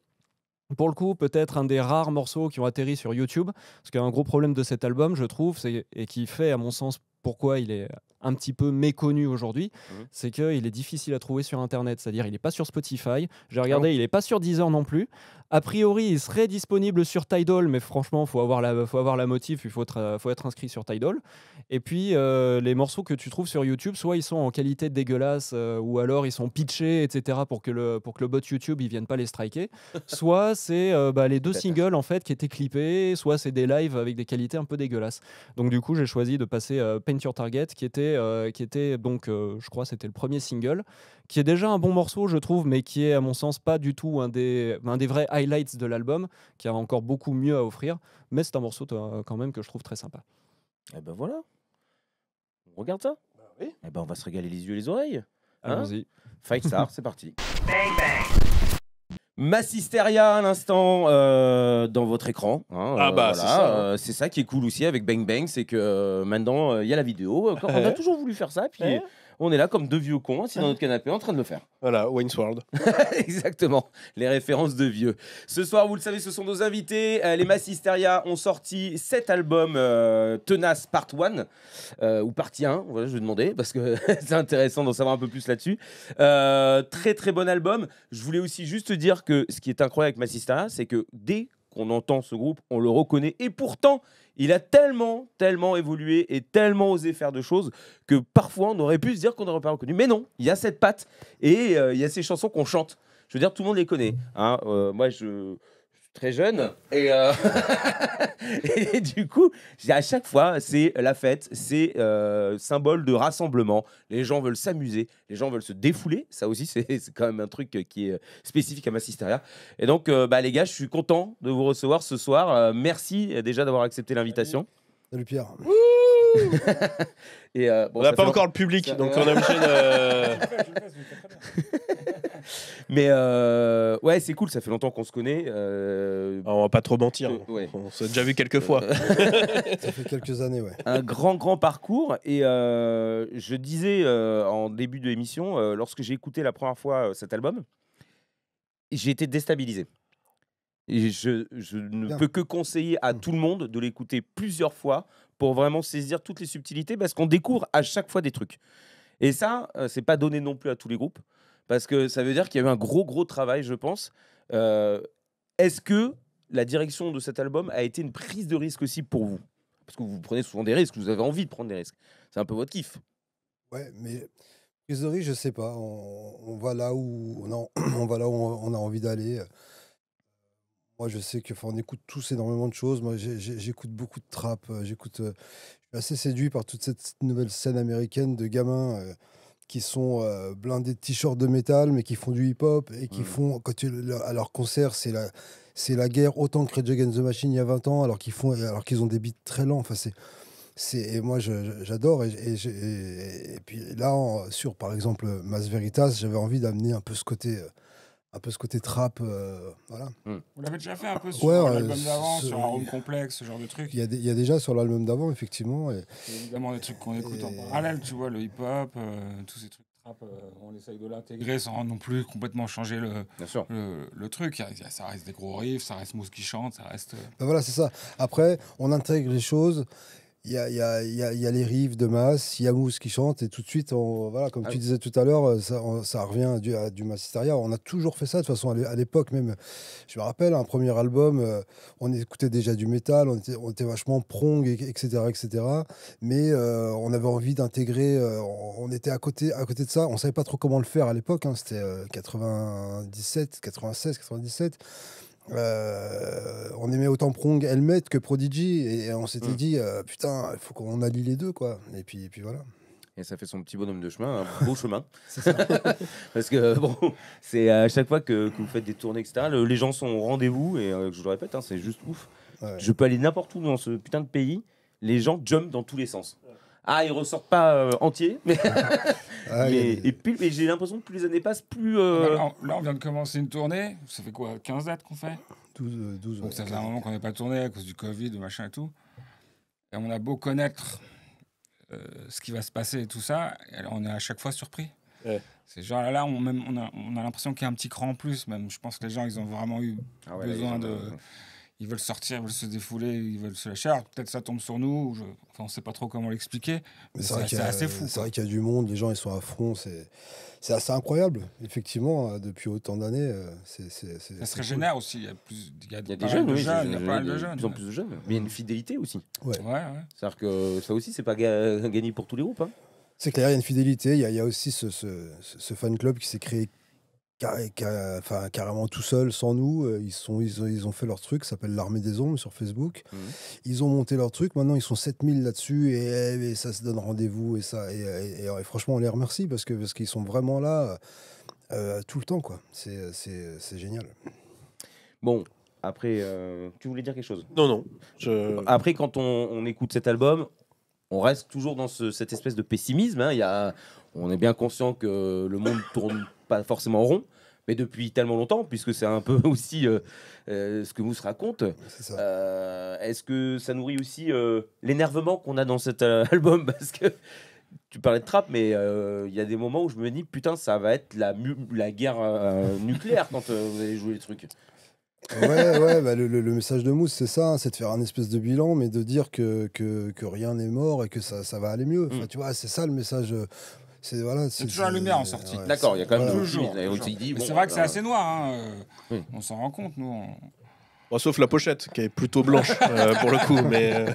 pour le coup, peut-être un des rares morceaux qui ont atterri sur YouTube, parce qu'un gros problème de cet album, je trouve, et qui fait, à mon sens, pourquoi il est un petit peu méconnu aujourd'hui, c'est mmh c'est qu'il est difficile à trouver sur Internet. C'est-à-dire, il n'est pas sur Spotify. J'ai ah regardé, il n'est pas sur Deezer non plus. A priori, il serait disponible sur Tidal, mais franchement, faut avoir la, faut avoir la motive, il faut être, euh, faut être inscrit sur Tidal. Et puis, euh, les morceaux que tu trouves sur YouTube, soit ils sont en qualité dégueulasse, euh, ou alors ils sont pitchés, etc., pour que le, pour que le bot YouTube, il vienne pas les striker. soit c'est bah, les deux hein. singles, en fait, qui étaient clippés, soit c'est des lives avec des qualités un peu dégueulasses. Donc, du coup, j'ai choisi de passer Paint Your Target, qui était euh, qui était donc, euh, je crois, c'était le premier single, qui est déjà un bon morceau, je trouve, mais qui est, à mon sens, pas du tout un des, un des vrais highlights de l'album, qui a encore beaucoup mieux à offrir. Mais c'est un morceau quand même que je trouve très sympa. Et eh ben voilà. On regarde ça. Bah oui. Et eh ben on va se régaler les yeux et les oreilles. Hein Allons-y. Fight Star, c'est parti. Bang, bang. Massisteria à l'instant euh, dans votre écran. Hein, ah euh, bah c'est ça. Hein. c'est ça qui est cool aussi avec Bang Bang, c'est que euh, maintenant il y a la vidéo. on a toujours voulu faire ça, puis on est là comme deux vieux cons, assis dans notre ah. canapé, en train de le faire. Voilà, Wayne's World. Exactement, les références de vieux. Ce soir, vous le savez, ce sont nos invités. Euh, les Massisteria ont sorti cet album euh, Tenace Part 1, euh, ou Part 1, voilà, je vais demander, parce que c'est intéressant d'en savoir un peu plus là-dessus. très très bon album. Je voulais aussi juste dire que ce qui est incroyable avec Massisteria, c'est que dès qu'on entend ce groupe, on le reconnaît. Et pourtant, il a tellement, tellement évolué et tellement osé faire de choses que parfois on aurait pu se dire qu'on n'aurait pas reconnu. Mais non, il y a cette patte et euh, il y a ces chansons qu'on chante. Je veux dire, tout le monde les connaît. Hein. Euh, moi, je, très jeune. Et, euh, du coup, à chaque fois, c'est la fête, c'est euh, symbole de rassemblement. Les gens veulent s'amuser, les gens veulent se défouler. Ça aussi, c'est quand même un truc qui est spécifique à ma sisteria, Et donc, euh, bah, les gars, je suis content de vous recevoir ce soir. merci déjà d'avoir accepté l'invitation. Salut Pierre. et, euh, on n'a pas encore le public, donc on est obligé de. Mais euh, ouais, c'est cool, ça fait longtemps qu'on se connaît. Euh... Ah, on va pas trop mentir, euh, on s'est déjà vu quelques fois. ça fait quelques années, ouais. Un grand, grand parcours. Et je disais en début de l'émission, lorsque j'ai écouté la première fois cet album, j'ai été déstabilisé. Et je, ne peux que conseiller à mmh. tout le monde de l'écouter plusieurs fois pour vraiment saisir toutes les subtilités parce qu'on découvre à chaque fois des trucs. Et ça, euh, c'est pas donné non plus à tous les groupes parce que ça veut dire qu'il y a eu un gros gros travail, je pense. Euh, est-ce que la direction de cet album a été une prise de risque aussi pour vous Parce que vous prenez souvent des risques, vous avez envie de prendre des risques. C'est un peu votre kiff. Ouais, mais prise de risque, je sais pas. On, là où on va là où on a envie d'aller. Moi, je sais que, on écoute tous énormément de choses. Moi, j'écoute beaucoup de trap. Euh, j'écoute, euh, je suis assez séduit par toute cette nouvelle scène américaine de gamins euh, qui sont blindés de t-shirts de métal, mais qui font du hip-hop et qui mmh. font, quand tu, à leur concert, c'est la, c'est la guerre autant que Rage Against the Machine il y a 20 ans, alors qu'ils font, alors qu'ils ont des beats très lents. Enfin, c'est, et moi j'adore et, puis là sur par exemple Mas Veritas j'avais envie d'amener un peu ce côté un peu ce côté trap. Euh, voilà. Mm. On l'avait déjà fait un peu sur l'album d'avant, sur un home complexe, ce genre de truc. Il y, a déjà sur l'album d'avant, effectivement. évidemment des trucs qu'on écoute et, en parallèle, tu vois, le hip-hop, euh, tous ces trucs trap, euh, on essaie de l'intégrer sans non plus complètement changer le, le, le, truc. ça reste des gros riffs, ça reste Mousse qui chante, ça reste. Ben voilà, c'est ça. Après, on intègre les choses il y a, y, a, y a, les rives de masse, il y a Mousse qui chante, et tout de suite, on, voilà, comme tu ah disais tout à l'heure, euh, ça, ça revient du, à On a toujours fait ça, de toute façon, à l'époque même. Je me rappelle, un premier album, euh, on écoutait déjà du métal, on était, vachement prong, etc. etc. mais euh, on avait envie d'intégrer, on était à côté, à côté de ça, on savait pas trop comment le faire à l'époque, hein. c'était 97, 96, 97. Euh, on aimait autant Prong Helmet que Prodigy et on s'était hmm. dit euh, putain il faut qu'on allie les deux quoi et puis, puis voilà et ça fait son petit bonhomme de chemin, un beau chemin. Parce que bon, c'est à chaque fois que, vous faites des tournées, etc., les gens sont au rendez-vous, et je euh, je le répète, hein, c'est juste ouf. Je peux aller n'importe où dans ce putain de pays, les gens jumpent dans tous les sens ah, ils ressortent pas euh, entiers. Mais, ah, et, puis, j'ai l'impression que plus les années passent, plus. Euh, bah, là, on, vient de commencer une tournée. Ça fait quoi 15 dates qu'on fait 12, 12 euh, Donc, ça fait un moment qu'on n'est pas tourné à cause du Covid, machin et tout. Et on a beau connaître ce qui va se passer et tout ça, on est à chaque fois surpris. C'est genre là, là on, même, on a, l'impression qu'il y a un petit cran en plus, même. Je pense que les gens, ils ont vraiment eu ah besoin de ils veulent sortir, ils veulent se défouler, ils veulent se lâcher. Peut-être ça tombe sur nous, je... enfin, on ne sait pas trop comment l'expliquer. Mais, c'est assez fou. C'est vrai qu'il y a du monde, les gens ils sont à front, c'est assez incroyable, effectivement, depuis autant d'années. Ça se régénère aussi, il y a, plus... des jeunes, oui, il y a de jeunes. plus plus de jeunes, mais il y a une fidélité aussi. Ouais. cest vrai que ça aussi, c'est pas gagné pour tous les groupes. C'est clair, il y a une fidélité, il y, a, aussi ce, ce, ce fan club qui s'est créé enfin, carrément tout seul, sans nous. Euh, ils, sont, ils, ont, fait leur truc, ça s'appelle l'Armée des Ombres sur Facebook. Mhm. Ils ont monté leur truc, maintenant ils sont 7000 là-dessus et, ça se donne rendez-vous. Et, ça, et, franchement, on les remercie parce qu'ils parce qu'ils sont vraiment là euh, euh, tout le temps. quoi. C'est génial. Bon, après, tu voulais dire quelque chose Non, non. Après, quand on, écoute cet album, on reste toujours dans cette espèce de pessimisme. Hein. Il y a, on est bien conscient que le monde tourne pas forcément rond mais depuis tellement longtemps, puisque c'est un peu aussi euh, euh, ce que Mousse raconte. Euh, est-ce que ça nourrit aussi l'énervement qu'on a dans cet album Parce que tu parlais de trap, mais il y a des moments où je me dis, putain, ça va être la, la guerre nucléaire quand vous allez jouer les trucs. ouais, bah, le, message de Mousse, c'est ça, hein, c'est de faire un espèce de bilan, mais de dire que, que, rien n'est mort et que ça, ça va aller mieux. Mm. tu vois, c'est ça le message c'est voilà, toujours la lumière en sortie. D'accord, il y a quand même voilà, toujours. c'est vrai que c'est euh, assez noir. Hein. Euh, on s'en rend compte, nous. sauf la pochette qui est plutôt blanche euh, pour le coup, mais. Euh...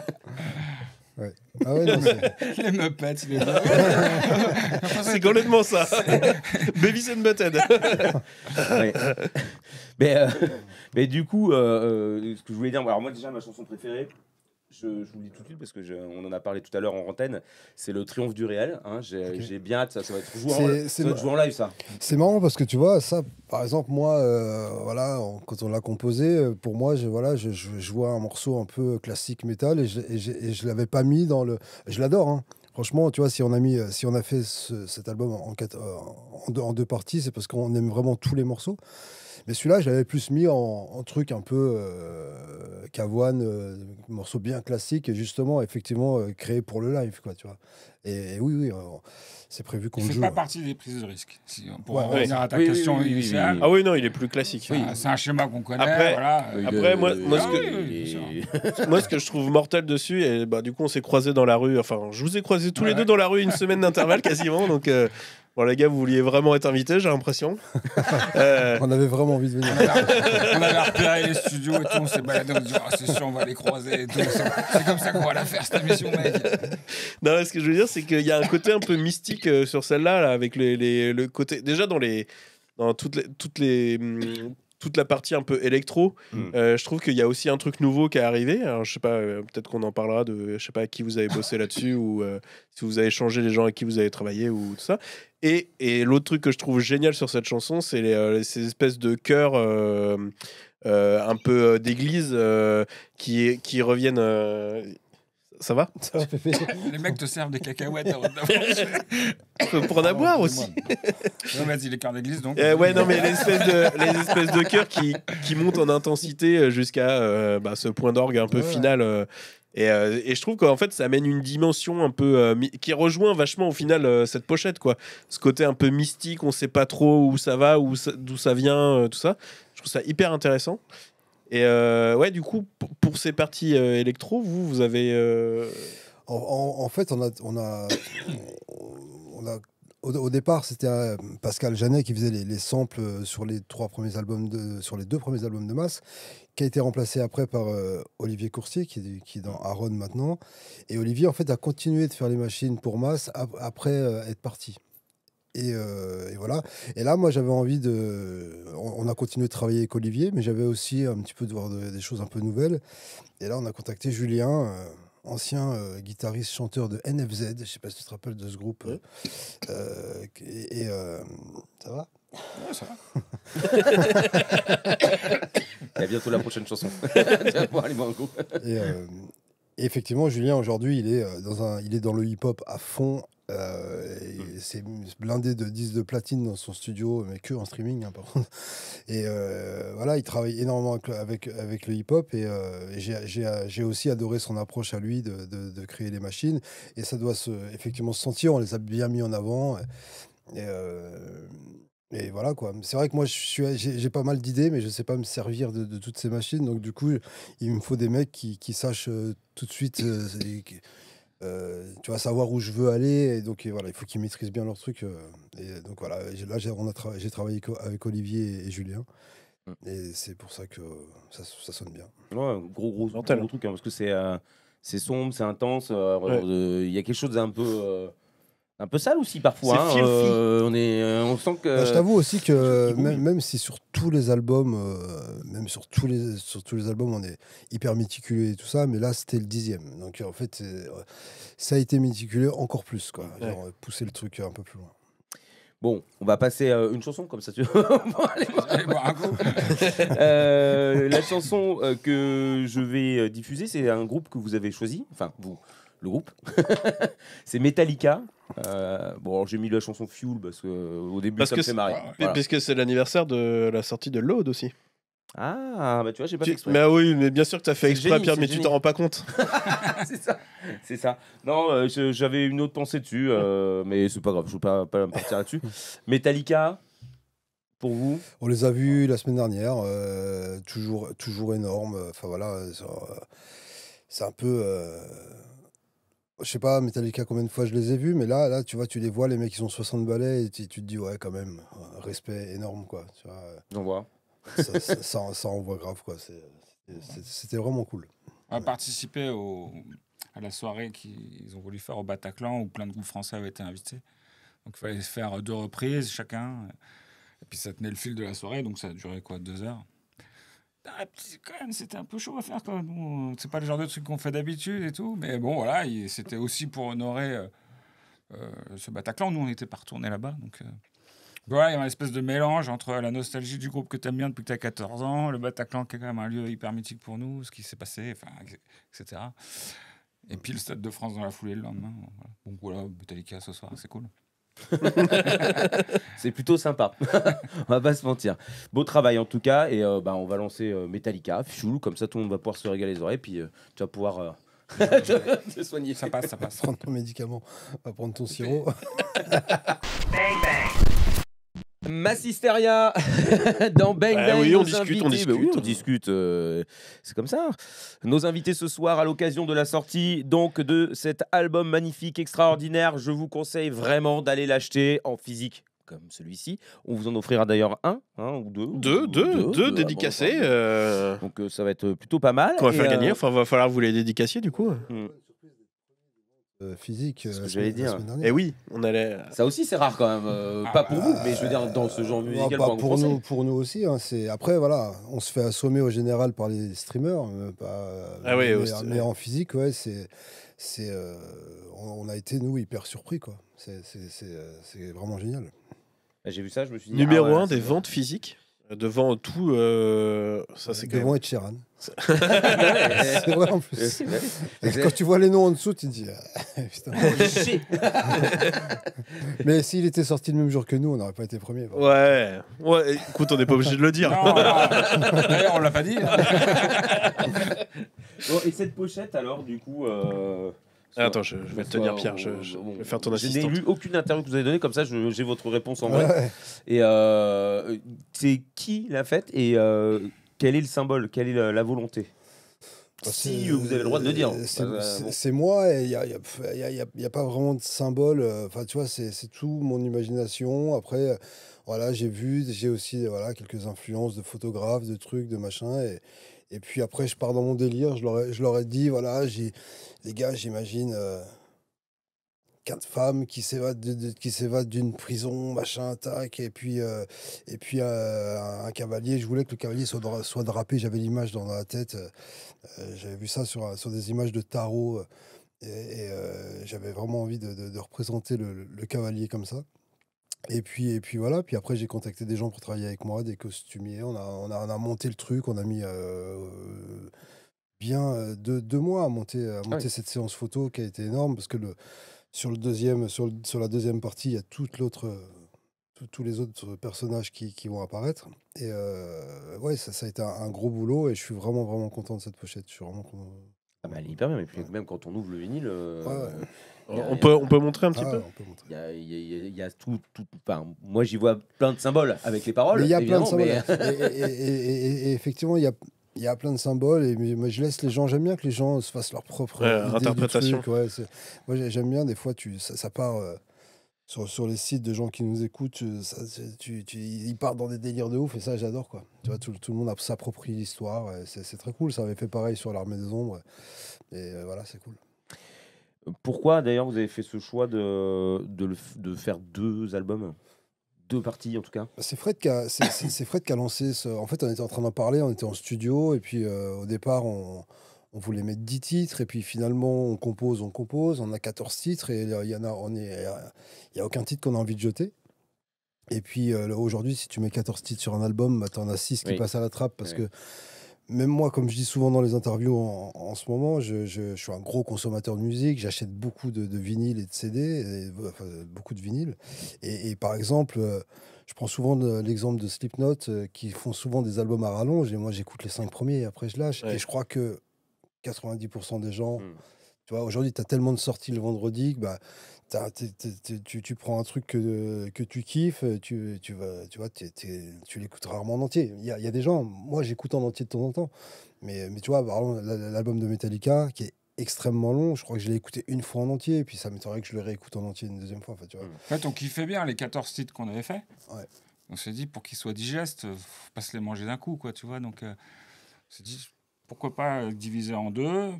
Ouais. Ah non, les Muppets, C'est complètement ça. Baby and Butthead. ouais. mais, mais du coup, ce que je voulais dire, alors moi déjà, ma chanson préférée, je, vous le dis tout de suite parce que on en a parlé tout à l'heure en antenne, c'est le triomphe du réel. Hein, j'ai, bien hâte, ça, ça va être joué, en, live, ça. C'est marrant parce que tu vois, ça, par exemple, moi, euh, voilà, quand on l'a composé, euh, pour moi, je, voilà, je, je, un morceau un peu classique métal et je, et, l'avais pas mis dans le. Je l'adore, hein. Franchement, tu vois, si on a mis, euh, si on a fait cet album en deux parties, c'est parce qu'on aime vraiment tous les morceaux. Mais celui-là, je l'avais plus mis en, truc un peu euh, euh morceau bien classique, justement, effectivement, euh, créé pour le live, quoi, tu vois. Et, oui, oui, euh, c'est prévu qu'on joue. C'est pas partie des prises de risque. pour revenir à ta question ah oui, non, il est plus classique. c'est un schéma qu'on connaît. Après, après moi, moi, ah ce que, moi, ce que je trouve mortel dessus, et bah, du coup, on s'est croisés dans la rue. Enfin, je vous ai croisés tous les deux dans la rue une semaine d'intervalle quasiment, donc Bon, les gars, vous vouliez vraiment être invités, j'ai l'impression. Euh, on avait vraiment envie de venir. on avait repéré les studios et tout, on s'est baladé, on dit, ah, c'est sûr, on va les croiser C'est comme ça qu'on va la faire, cette émission, mec. non, ce que je veux dire, c'est qu'il y a un côté un peu mystique euh, sur celle-là, là, avec les, le côté. Déjà, dans les. Dans toutes les, toutes les, hum, toute la partie un peu électro. Hmm. Euh, je trouve qu'il y a aussi un truc nouveau qui est arrivé. Alors, je sais pas, euh, peut-être qu'on en parlera de, je sais pas, qui vous avez bossé là-dessus ou euh, si vous avez changé les gens avec qui vous avez travaillé ou tout ça. Et, et l'autre truc que je trouve génial sur cette chanson, c'est ces espèces de chœurs un peu d'église qui, qui reviennent ça va, Les mecs te servent des cacahuètes avant de Pour en avoir aussi. Non vas-y, les cœurs d'église donc. Eh ouais, non, mais les espèces de, les espèces de cœurs qui, qui montent en intensité euh, jusqu'à euh, bah, ce point d'orgue un peu final. Euh, et, et, je trouve qu'en fait, ça amène une dimension un peu. qui rejoint vachement au final cette pochette, quoi. Ce côté un peu mystique, on sait pas trop où ça va, d'où ça vient, tout ça. Je trouve ça hyper intéressant. Et euh, ouais, du coup, pour, ces parties euh, électro, vous, vous avez. Euh, en, fait, on a, on a, au, départ, c'était Pascal Janet qui faisait les, samples sur les trois premiers albums de, sur les deux premiers albums de Masse, qui a été remplacé après par Olivier Coursier, qui, est dans Aaron maintenant. Et Olivier, en fait, a continué de faire les machines pour Masse après être parti. Euh, et, voilà. Et là, moi, j'avais envie de. On a continué de travailler avec Olivier, mais j'avais aussi un petit peu de voir des choses un peu nouvelles. Et là, on a contacté Julien, euh, ancien euh, guitariste chanteur de NFZ. Je sais pas si tu te rappelles de ce groupe. et, ça va. ça va. y a bientôt la prochaine chanson. et, effectivement, Julien aujourd'hui, il est dans un, il est dans le hip-hop à fond, Hmm. Euh, s'est C'est blindé de 10 de platine dans son studio, mais que en streaming. Hein, par contre. Et euh, voilà, il travaille énormément avec, avec, le hip-hop. Et, euh, j'ai aussi adoré son approche à lui de, de, créer les machines. Et ça doit se, effectivement se sentir. On les a bien mis en avant. Et, euh, et voilà quoi. C'est vrai que moi j'ai pas mal d'idées, mais je sais pas me servir de, toutes ces machines. Donc du coup, il me faut des mecs qui, qui sachent tout de suite. Euh, tu vas savoir où je veux aller. Et donc voilà, il faut qu'ils maîtrisent bien leur truc. Euh, et donc voilà, là j'ai travaillé avec Olivier et, Julien. Mm. Et c'est pour ça que ça, sonne bien. Ouais, gros gros, gros hein. truc hein, parce que euh, c'est sombre, c'est intense. Il y a quelque chose d'un peu un peu sale aussi parfois. Hein, euh, on est, euh, on sent que. Bah, je t'avoue aussi que même, si sur tous les albums, euh, même sur tous les sur tous les albums, on est hyper méticuleux et tout ça, mais là c'était le dixième. Donc en fait, ça a été méticuleux encore plus quoi. pousser le truc un peu plus loin. Bon, on va passer une chanson comme ça. Tu... la chanson que je vais diffuser, c'est un groupe que vous avez choisi. Enfin, vous, le groupe. c'est Metallica. Euh, bon, j'ai mis la chanson Fuel parce que euh, au début ça que me fait marrer. Parce que c'est l'anniversaire de la sortie de Load aussi. Ah, bah tu vois, j'ai pas fait exprès. Mais ah oui, mais bien sûr que as fait exprès, Pierre, mais tu t'en rends pas compte. c'est ça. C'est ça. Non, euh, j'avais une autre pensée dessus, mais c'est pas grave, je veux pas, pas partir là-dessus. Metallica, pour vous On les a vus la semaine dernière, toujours, toujours énorme. Enfin voilà, c'est un peu je sais pas, Metallica, combien de fois je les ai vus, mais là, là, tu vois, tu les vois, les mecs, ils ont 60 balais, et tu, te dis, ouais, quand même, respect énorme, quoi. on voit. Ça, ça, envoie grave, quoi. C'était vraiment cool. On a participé à la soirée qu'ils ont voulu faire au Bataclan, où plein de groupes français avaient été invités. Donc, il fallait faire deux reprises chacun. Et puis, ça tenait le fil de la soirée, donc ça a duré, quoi, deux heures c'était un peu chaud à faire quand C'est pas le genre de truc qu'on fait d'habitude et tout. Mais bon, voilà, c'était aussi pour honorer euh, euh, ce Bataclan. Nous, on était pas retournés là-bas. Donc, euh, voilà, il y a une espèce de mélange entre la nostalgie du groupe que tu aimes bien depuis que tu as 14 ans, le Bataclan qui est quand même un lieu hyper mythique pour nous, ce qui s'est passé, enfin, etc. Et puis le Stade de France dans la foulée le lendemain. Voilà. Donc voilà, Metallica ce soir, c'est cool. c'est plutôt sympa. on va pas se mentir. Beau travail en tout cas. Et ben on va lancer euh, Metallica, Comme ça, tout le monde va pouvoir se régaler les oreilles. Puis euh, tu vas pouvoir. te, soigner. Ça passe, ça passe. Prendre ton médicament, va prendre ton sirop. bang, bang. Massisteria dans Bang oui, on discute, on discute, bah on discute. Euh, c'est comme ça. Nos invités ce soir à l'occasion de la sortie donc de cet album magnifique, extraordinaire. Je vous conseille vraiment d'aller l'acheter en physique comme celui-ci. On vous en offrira d'ailleurs un, ou deux. Deux, deux, deux, dédicacés. Euh. Donc euh, ça va être plutôt pas mal. Qu'on va faire gagner, enfin, va falloir vous les dédicacer du coup. Hmm. Euh, physique. Euh, j'allais dire. Et eh oui, on allait. Euh, ça aussi, c'est rare quand même. Ah, pas pour vous, mais je veux dire dans ce genre ah, musical. pour nous, pour nous aussi. Hein, c'est après voilà, on se fait assommer au général par les streamers, ah mais, en physique, ouais, c'est c'est on, a été nous hyper surpris quoi. C'est vraiment génial. Bah, j'ai vu ça, je me suis dit. Numéro 1 un des ventes physiques. Euh, devant tout, euh, ça c'est Devant même... Ed Sheeran. c'est vrai en plus. quand tu vois les noms en dessous, tu te dis euh, ah, Mais s'il était sorti le même jour que nous, on n'aurait pas été premier. Ouais. ouais. Écoute, on n'est pas obligé de le dire. D'ailleurs, on ne l'a pas dit. Hein. et cette pochette alors, du coup. Ah, attends, je, vais te tenir Pierre, je, vais faire ton assistant. Je n'ai lu aucune interview que vous avez donnée, comme ça j'ai votre réponse en vrai. Et euh, c'est qui l'a fête et euh, quel est le symbole, quelle est la, volonté bah, si vous avez le droit de le dire. C'est moi et moi, il n'y a, y a, pas vraiment de symbole. Euh, enfin, tu vois, c'est tout mon imagination. Après, voilà, j'ai vu, j'ai aussi voilà, quelques influences de photographes, de trucs, de machins. Et, et puis après, je pars dans mon délire. Je leur ai, dit, voilà, j'ai, les gars, j'imagine euh, quatre femmes qui s'évadent, qui s'évadent d'une prison, machin, tac. Et puis, euh, et puis euh, un cavalier. Je voulais que le cavalier soit, drapé. J'avais l'image dans la tête. j'avais vu ça sur, sur des images de tarot. et, j'avais vraiment envie de, représenter le, cavalier comme ça. Et puis, et puis voilà, puis après j'ai contacté des gens pour travailler avec moi, des costumiers, on a, on a, on a monté le truc, on a mis euh, bien euh, deux, mois à monter, à ah monter cette séance photo qui a été énorme parce que le, sur, le deuxième, sur, la deuxième partie, il y a toute l'autre tous les autres personnages qui, qui vont apparaître. Et euh, ouais, ça, ça, a été un, gros boulot et je suis vraiment, vraiment content de cette pochette. Je suis vraiment content. Ah, elle est hyper bien, mais puis même quand on ouvre le vinyle, euh, on peut, on peut montrer un petit ah, peu Il y a, tout. tout moi, j'y vois plein de symboles avec les paroles. Il y a plein de symboles. et, effectivement, il y a. Il y a plein de symboles et moi, je laisse les gens. J'aime bien que les gens se fassent leur propre interprétation. moi, j'aime bien des fois, tu, ça, part euh, sur, sur, les sites de gens qui nous écoutent. Euh, ils partent dans des délires de ouf et ça, j'adore quoi. Tu vois, tout, le monde s'approprie l'histoire. C'est très cool. Ça avait fait pareil sur l'armée des ombres et euh, voilà, c'est cool. Pourquoi d'ailleurs vous avez fait ce choix de, de, faire deux albums deux parties en tout cas. Bah, c'est Fred qui a, qui a lancé En fait, on était en train d'en parler, on était en studio, et puis euh, au départ, on, voulait mettre 10 titres, et puis finalement, on compose, on compose, on a 14 titres, et il y a, on est, il y, a aucun titre qu'on a envie de jeter. Et puis euh, aujourd'hui, si tu mets 14 titres sur un album, bah, t'en as 6 qui passent à la trappe parce que même moi, comme je dis souvent dans les interviews en, ce moment, je, suis un gros consommateur de musique. J'achète beaucoup de, de vinyles et de CD, beaucoup de vinyles. Et, par exemple, euh, je prends souvent l'exemple de Slipknot, euh, qui font souvent des albums à rallonge. Et moi, j'écoute les cinq premiers et après, je lâche. Et je crois que 90% des gens. Hmm. Tu vois, aujourd'hui, tu as tellement de sorties le vendredi que bah, tu, tu, prends un truc que, que tu kiffes, euh, tu, tu, vas, tu vois, tu l'écoutes rarement en entier. Il y, y, a des gens, moi j'écoute en entier de temps en temps, mais, mais tu vois, l'album de Metallica qui est extrêmement long. Je crois que je l'ai écouté une fois en entier, et puis ça m'étonnerait que je le réécoute en entier une deuxième fois. En fait, tu vois. Mmh. fait on kiffait bien les 14 titres qu'on avait fait. On s'est dit, pour qu'ils soient digestes, euh, faut pas se les manger d'un coup, quoi, tu vois. Donc, euh, on s'est dit, pourquoi pas diviser en deux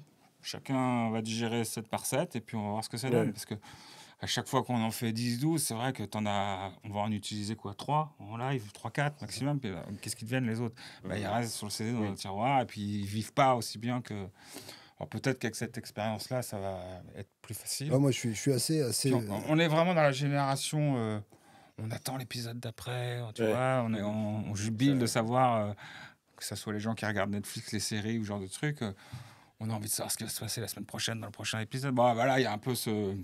Chacun va digérer 7 par 7, et puis on va voir ce que ça donne. Parce que à chaque fois qu'on en fait 10-12, c'est vrai que en as, on va en utiliser quoi 3 en live, 3-4 maximum. Puis bah, qu'est-ce qu'ils deviennent les autres bah, Ils restent sur le CD dans oui. tiroir et puis ils vivent pas aussi bien que. peut-être qu'avec cette expérience-là, ça va être plus facile. moi, je suis, je suis assez. assez... Euh, on, est vraiment dans la génération. Euh, on attend l'épisode d'après, hein, tu vois. On, est, on, jubile de savoir euh, que ce soit les gens qui regardent Netflix, les séries ou ce genre de trucs. on a envie de savoir ce qui va se passer la semaine prochaine dans le prochain épisode. Bon, bah, voilà, il y a un peu ce,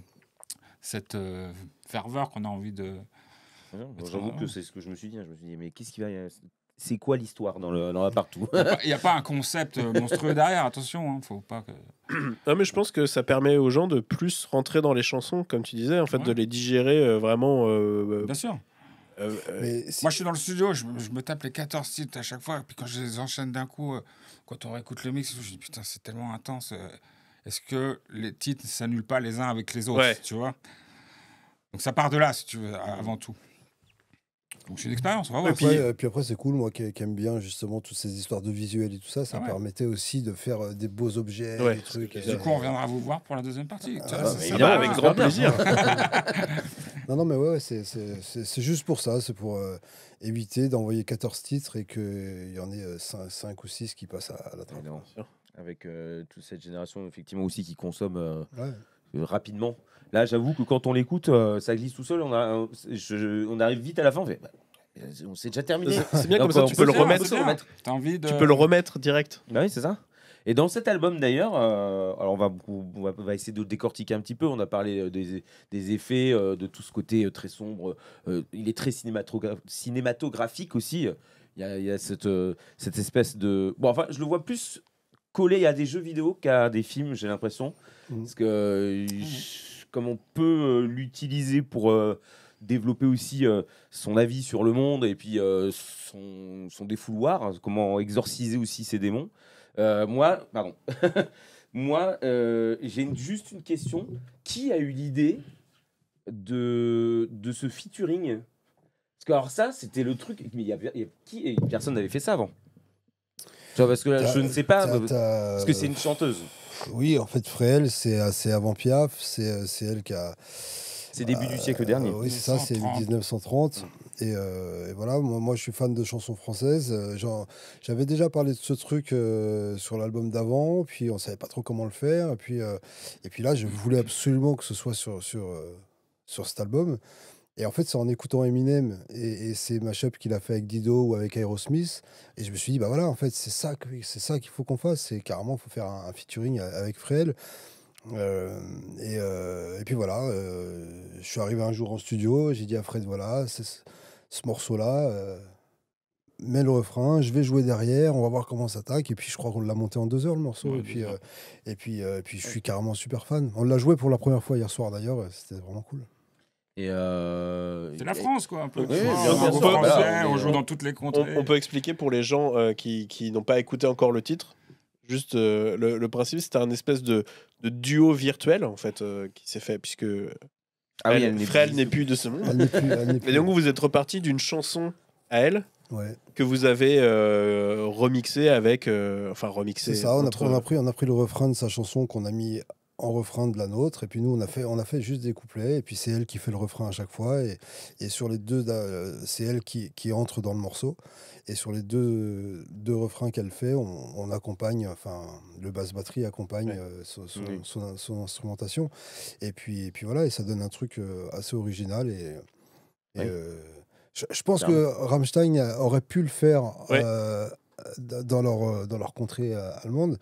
cette euh, ferveur qu'on a envie de. Ah j'avoue que c'est ce que je me suis dit. Hein. Je me suis dit, mais qu'est-ce qui va. C'est quoi l'histoire dans, dans la partout Il n'y a, pas un concept euh, monstrueux derrière, attention, hein, faut pas que. Non, mais je pense que ça permet aux gens de plus rentrer dans les chansons, comme tu disais, en fait, de les digérer euh, vraiment. Bien sûr. moi, je suis dans le studio, je, me tape les 14 titres à chaque fois, et puis quand je les enchaîne d'un coup, quand on réécoute le mix, je me dis putain, c'est tellement intense est-ce que les titres ne s'annulent pas les uns avec les autres, tu vois Donc ça part de là, si tu veux, avant tout. Donc c'est une expérience, on va euh, puis... après, c'est cool, moi qui, aime bien justement toutes ces histoires de visuels et tout ça, ça ah permettait aussi de faire euh, des beaux objets, des trucs. du coup, on reviendra vous voir pour la deuxième partie. Ah, bah, ça, ça avec grand plaisir. non, non, mais ouais, c'est juste pour ça, c'est pour euh, éviter d'envoyer 14 titres et qu'il y en ait 5, ou 6 qui passent à, la trappe avec euh, toute cette génération effectivement aussi qui consomme euh, euh, rapidement. Là, j'avoue que quand on l'écoute, ça glisse tout seul. On, a, on arrive vite à la fin. on bah, s'est déjà terminé. C'est bien comme ça, tu peux le remettre. envie de... tu peux le remettre direct. Bah oui, c'est ça. Et dans cet album d'ailleurs, alors on va, on va, essayer de décortiquer un petit peu. On a parlé des, des effets, de tout ce côté très sombre. il est très cinématographique aussi. Il y a, cette, cette, espèce de. Bon, enfin, je le vois plus collé à des jeux vidéo qu'à des films, j'ai l'impression. Mhm. Parce que euh, comme on peut euh, l'utiliser pour euh, développer aussi son avis sur le monde et puis son, défouloir, hein, comment exorciser aussi ses démons. moi, pardon. moi, j'ai juste une question. Qui a eu l'idée de, de ce featuring Parce que alors ça, c'était le truc. Mais y y qui, personne n'avait fait ça avant parce que je ne sais pas. Parce que c'est une chanteuse. Oui, en fait, Fréhel, c'est euh, avant Piaf. Euh, c'est elle qui a. C'est début du euh, siècle dernier. oui, c'est ça, c'est 1930. Et, voilà, moi, je suis fan de chansons françaises. J'avais déjà parlé de ce truc sur l'album d'avant, puis on savait pas trop comment le faire. Et puis, et puis là, je voulais absolument que ce soit sur, sur, sur cet album. Et en fait, c'est en écoutant Eminem et, c'est ces mashups qu'il a fait avec Dido ou avec Aerosmith. Et je me suis dit, bah voilà, en fait, c'est ça qu'il faut qu'on fasse. C'est carrément, il faut faire un, featuring avec Fred euh, euh, et, puis voilà, euh, je suis arrivé un jour en studio, j'ai dit à Fred, voilà, ce morceau-là, mets le refrain, je vais jouer derrière, on va voir comment ça attaque. Et puis je crois qu'on l'a monté en deux heures le morceau. et, puis, et, puis, et, puis, je suis carrément super fan. On l'a joué pour la première fois hier soir d'ailleurs, c'était vraiment cool. Et euh, C'est la France, quoi, un peu. Bah, on, joue euh, dans toutes les contrées. On, peut expliquer pour les gens euh, qui, n'ont pas écouté encore le titre. Juste, le, principe, c'était un espèce de, de, duo virtuel, en fait, qui s'est fait, puisque ah oui, n'est plus de ce monde. donc, vous êtes reparti d'une chanson à elle que vous avez remixé avec. enfin, remixé C'est ça, on, a pris, on a pris le refrain de sa chanson qu'on a mis en refrain de la nôtre. Et puis nous, on a fait, on a fait juste des couplets. Et puis c'est elle qui fait le refrain à chaque fois. Et, et sur les deux, euh, c'est elle qui, entre dans le morceau. Et sur les deux, deux refrains qu'elle fait, on, accompagne, enfin, le basse-batterie accompagne euh, son, instrumentation. Et puis, puis voilà, et ça donne un truc euh, assez original. Et, je, pense que Rammstein aurait pu le faire. dans leur, dans leur contrée allemande.